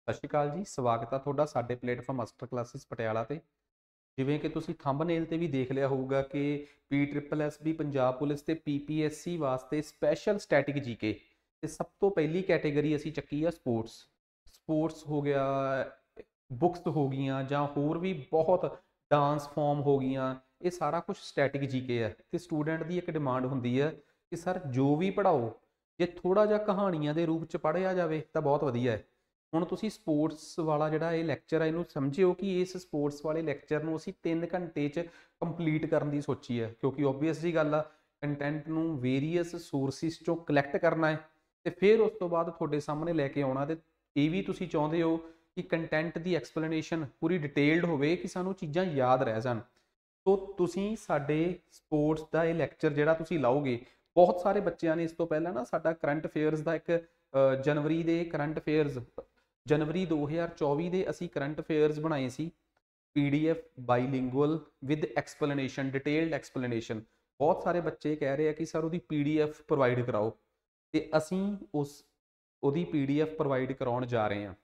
ਸਤਿ ਸ਼੍ਰੀ ਅਕਾਲ ਜੀ ਸਵਾਗਤ ਆ ਤੁਹਾਡਾ ਸਾਡੇ ਪਲੇਟਫਾਰਮ ਮਾਸਟਰ ਕਲਾਸਿਸ ਪਟਿਆਲਾ ਤੇ ਜਿਵੇਂ ਕਿ ਤੁਸੀਂ ਥੰਬਨੇਲ ਤੇ ਵੀ ਦੇਖ ਲਿਆ ਹੋਊਗਾ ਕਿ P triple S B Punjab police ਤੇ ਪੀ ਪੀ ਐਸ ਸੀ ਵਾਸਤੇ ਸਪੈਸ਼ਲ ਸਟੈਟਿਕ ਜੀਕੇ ਤੇ ਸਭ ਤੋਂ ਪਹਿਲੀ ਕੈਟਾਗਰੀ ਅਸੀਂ ਚੱਕੀ ਆ ਸਪੋਰਟਸ ਸਪੋਰਟਸ ਹੋ ਗਿਆ ਬੁੱਕਸ ਹੋ ਗਈਆਂ ਜਾਂ ਹੋਰ ਵੀ ਬਹੁਤ ਡਾਂਸ ਫਾਰਮ ਹੋ ਗਈਆਂ ਇਹ ਸਾਰਾ ਕੁਝ ਸਟੈਟਿਕ ਜੀਕੇ ਹੈ ਤੇ ਸਟੂਡੈਂਟ ਦੀ ਇੱਕ ਡਿਮਾਂਡ ਹੁੰਦੀ ਹੈ ਕਿ ਸਰ ਜੋ ਵੀ ਪੜਾਓ ਜੇ ਥੋੜਾ ਜਿਹਾ ਕਹਾਣੀਆਂ ਦੇ ਰੂਪ ਚ ਪੜਿਆ ਜਾਵੇ ਤਾਂ ਬਹੁਤ ਵਧੀਆ ਹੈ ਹੁਣ ਤੁਸੀਂ ਸਪੋਰਟਸ ਵਾਲਾ ਜਿਹੜਾ ਇਹ ਲੈਕਚਰ ਹੈ ਇਹਨੂੰ ਸਮਝਿਓ ਕਿ ਇਸ ਸਪੋਰਟਸ ਵਾਲੇ ਲੈਕਚਰ ਨੂੰ ਅਸੀਂ 3 ਘੰਟੇ 'ਚ ਕੰਪਲੀਟ ਕਰਨ ਦੀ ਸੋਚੀ ਹੈ ਕਿਉਂਕਿ ਆਬਵੀਅਸ ਜੀ ਗੱਲ ਆ ਕੰਟੈਂਟ ਨੂੰ ਵੇਰੀਅਸ ਸੋਰਸਿਸ 'ਚੋਂ ਕਲੈਕਟ ਕਰਨਾ ਹੈ ਤੇ ਫਿਰ ਉਸ ਤੋਂ ਬਾਅਦ ਤੁਹਾਡੇ ਸਾਹਮਣੇ ਲੈ ਕੇ ਆਉਣਾ ਤੇ ਇਹ ਵੀ ਤੁਸੀਂ ਚਾਹੁੰਦੇ ਹੋ ਕਿ ਕੰਟੈਂਟ ਦੀ ਐਕਸਪਲੇਨੇਸ਼ਨ ਪੂਰੀ ਡਿਟੇਲਡ ਹੋਵੇ ਕਿ ਸਾਨੂੰ ਚੀਜ਼ਾਂ ਯਾਦ ਰਹਿ ਜਾਣ ਸੋ ਤੁਸੀਂ ਸਾਡੇ ਸਪੋਰਟਸ ਦਾ ਇਹ ਲੈਕਚਰ ਜਿਹੜਾ ਤੁਸੀਂ ਲਾਓਗੇ ਬਹੁਤ ਸਾਰੇ ਬੱਚਿਆਂ ਨੇ ਇਸ ਤੋਂ ਪਹਿਲਾਂ ਨਾ ਸਾਡਾ ਕਰੰਟ ਅਫੇਅਰਸ ਦਾ ਇੱਕ ਜਨਵਰੀ ਦੇ ਕਰੰਟ ਅਫੇਅਰਸ ਜਨਵਰੀ 2024 ਦੇ ਅਸੀਂ ਕਰੰਟ ਅਫੇਅਰਸ ਬਣਾਏ ਸੀ PDF bilingual with explanation detailed explanation ਬਹੁਤ ਸਾਰੇ ਬੱਚੇ ਕਹਿ ਰਹੇ ਆ ਕਿ ਸਰ ਉਹਦੀ ਪੀਡੀਐਫ ਪ੍ਰੋਵਾਈਡ ਕਰਾਓ ਤੇ ਅਸੀਂ ਉਸ ਉਹਦੀ ਪੀਡੀਐਫ ਪ੍ਰੋਵਾਈਡ ਕਰਾਉਣ ਜਾ ਰਹੇ ਆ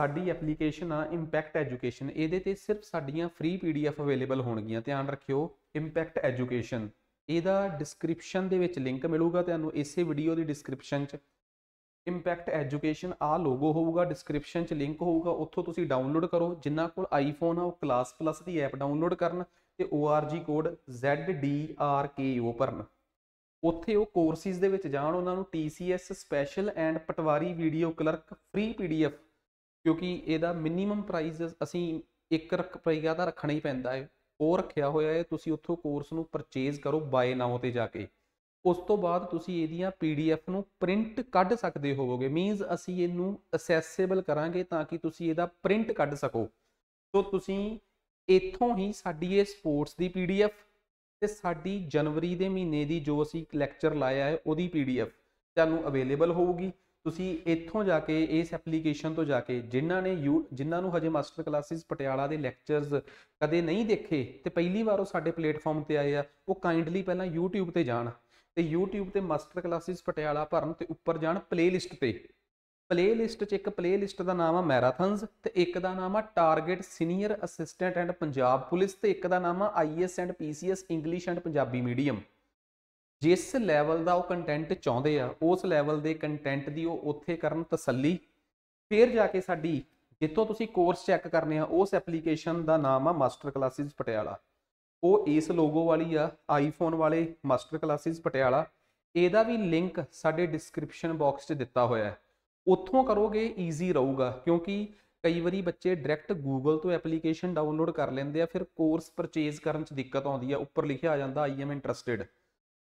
ਸਾਡੀ ਐਪਲੀਕੇਸ਼ਨ ਆ ਇੰਪੈਕਟ ਐਜੂਕੇਸ਼ਨ ਇਹਦੇ ਤੇ ਸਿਰਫ ਸਾਡੀਆਂ ਫ੍ਰੀ ਪੀਡੀਐਫ ਅਵੇਲੇਬਲ ਹੋਣਗੀਆਂ ਧਿਆਨ ਰੱਖਿਓ ਇੰਪੈਕਟ ਐਜੂਕੇਸ਼ਨ ਇਹਦਾ ਡਿਸਕ੍ਰਿਪਸ਼ਨ ਦੇ ਵਿੱਚ ਲਿੰਕ ਮਿਲੂਗਾ ਤੁਹਾਨੂੰ ਇਸੇ ਵੀਡੀਓ ਦੀ ਡਿਸਕ੍ਰਿਪਸ਼ਨ 'ਚ ਇੰਪੈਕਟ ਐਜੂਕੇਸ਼ਨ ਆ ਲੋਗੋ ਹੋਊਗਾ ਡਿਸਕ੍ਰਿਪਸ਼ਨ 'ਚ ਲਿੰਕ ਹੋਊਗਾ ਉੱਥੋਂ ਤੁਸੀਂ ਡਾਊਨਲੋਡ ਕਰੋ ਜਿੰਨਾ ਕੋਲ ਆਈਫੋਨ ਆ ਉਹ ਕਲਾਸ ਪਲੱਸ ਦੀ ਐਪ ਡਾਊਨਲੋਡ ਕਰਨ ਤੇ ORG ਕੋਡ ZDRKO ਭਰਨ ਉੱਥੇ ਉਹ ਕੋਰਸਿਸ ਦੇ ਵਿੱਚ ਜਾਣ ਉਹਨਾਂ ਨੂੰ TCS special and patwari video clerk free PDF ਕਿਉਂਕਿ ਇਹਦਾ ਮਿਨੀਮਮ ਪ੍ਰਾਈਸ ਅਸੀਂ 1 ਪਈਗਾ ਤਾਂ ਰੱਖਣਾ ਹੀ ਪੈਂਦਾ ਹੈ ਉਹ ਰੱਖਿਆ ਹੋਇਆ ਹੈ ਤੁਸੀਂ ਉੱਥੋਂ ਕੋਰਸ ਨੂੰ ਪਰਚੇਜ਼ ਕਰੋ ਬਾਏ ਨਾਉ ਤੇ ਜਾ ਕੇ ਉਸ ਤੋਂ ਬਾਅਦ ਤੁਸੀਂ ਇਹਦੀਆਂ ਪੀਡੀਐਫ ਨੂੰ ਪ੍ਰਿੰਟ ਕੱਢ ਸਕਦੇ ਹੋਵੋਗੇ ਮੀਨਸ ਅਸੀਂ ਇਹਨੂੰ ਅਸੈਸੇਬਲ ਕਰਾਂਗੇ ਤਾਂ ਕਿ ਤੁਸੀਂ ਇਹਦਾ ਪ੍ਰਿੰਟ ਕੱਢ ਸਕੋ ਸੋ ਤੁਸੀਂ ਇੱਥੋਂ ਹੀ ਸਾਡੀ ਇਹ ਸਪੋਰਟਸ ਦੀ ਪੀਡੀਐਫ ਤੇ ਸਾਡੀ ਜਨਵਰੀ ਦੇ ਮਹੀਨੇ ਦੀ ਜੋ ਅਸੀਂ ਲੈਕਚਰ ਲਾਇਆ ਹੈ ਉਹਦੀ ਪੀਡੀਐਫ ਤੁਹਾਨੂੰ ਅਵੇਲੇਬਲ ਹੋਊਗੀ ਤੁਸੀਂ ਇੱਥੋਂ ਜਾ ਕੇ ਇਸ ਐਪਲੀਕੇਸ਼ਨ ਤੋਂ ਜਾ ਕੇ ਜਿਨ੍ਹਾਂ ਨੇ ਜਿਨ੍ਹਾਂ ਨੂੰ ਹਜੇ ਮਾਸਟਰ ਕਲਾਸਿਸ ਪਟਿਆਲਾ ਦੇ ਲੈਕਚਰਸ ਕਦੇ ਨਹੀਂ ਦੇਖੇ ਤੇ ਪਹਿਲੀ ਵਾਰ ਉਹ ਸਾਡੇ ਪਲੇਟਫਾਰਮ ਤੇ ਆਏ ਆ ਉਹ ਕਾਈਂਡਲੀ ਪਹਿਲਾਂ YouTube ਤੇ ਜਾਣ ਤੇ YouTube ਤੇ ਮਾਸਟਰ ਕਲਾਸਿਸ ਪਟਿਆਲਾ ਭਰਨ ਤੇ ਉੱਪਰ ਜਾਣ ਪਲੇਲਿਸਟ ਤੇ ਪਲੇਲਿਸਟ 'ਚ ਇੱਕ ਪਲੇਲਿਸਟ ਦਾ ਨਾਮ ਆ ਮੈਰਾਥਨਸ ਤੇ ਇੱਕ ਦਾ ਨਾਮ ਆ target senior assistant and Punjab police ਤੇ ਇੱਕ ਦਾ ਨਾਮ ਆ IAS and PCS English and Punjabi medium ਜਿਸ ਲੈਵਲ ਦਾ ਉਹ ਕੰਟੈਂਟ ਚਾਹੁੰਦੇ ਆ ਉਸ ਲੈਵਲ ਦੇ ਕੰਟੈਂਟ ਦੀ ਉਹ ਉੱਥੇ ਕਰਨ ਤਸੱਲੀ ਫਿਰ ਜਾ ਕੇ ਸਾਡੀ ਜਿੱਥੋਂ ਤੁਸੀਂ ਕੋਰਸ ਚੈੱਕ ਕਰਨੇ ਆ ਉਸ ਐਪਲੀਕੇਸ਼ਨ ਦਾ ਨਾਮ ਆ ਮਾਸਟਰ ਕਲਾਸਿਸ ਪਟਿਆਲਾ ਉਹ ਇਸ ਲੋਗੋ ਵਾਲੀ ਆ ਆਈਫੋਨ ਵਾਲੇ ਮਾਸਟਰ ਕਲਾਸਿਸ ਪਟਿਆਲਾ ਇਹਦਾ ਵੀ ਲਿੰਕ ਸਾਡੇ ਡਿਸਕ੍ਰਿਪਸ਼ਨ ਬਾਕਸ 'ਚ ਦਿੱਤਾ ਹੋਇਆ ਹੈ ਉੱਥੋਂ ਕਰੋਗੇ ਈਜ਼ੀ ਰਹੂਗਾ ਕਿਉਂਕਿ ਕਈ ਵਾਰੀ ਬੱਚੇ ਡਾਇਰੈਕਟ ਗੂਗਲ ਤੋਂ ਐਪਲੀਕੇਸ਼ਨ ਡਾਊਨਲੋਡ ਕਰ ਲੈਂਦੇ ਆ ਫਿਰ ਕੋਰਸ ਪਰਚੇਜ਼ ਕਰਨ 'ਚ ਦਿੱਕਤ ਆਉਂਦੀ ਆ ਉੱਪਰ ਲਿਖਿਆ ਆ ਜਾਂਦਾ ਆਈ ਐਮ ਇੰਟਰਸਟਿਡ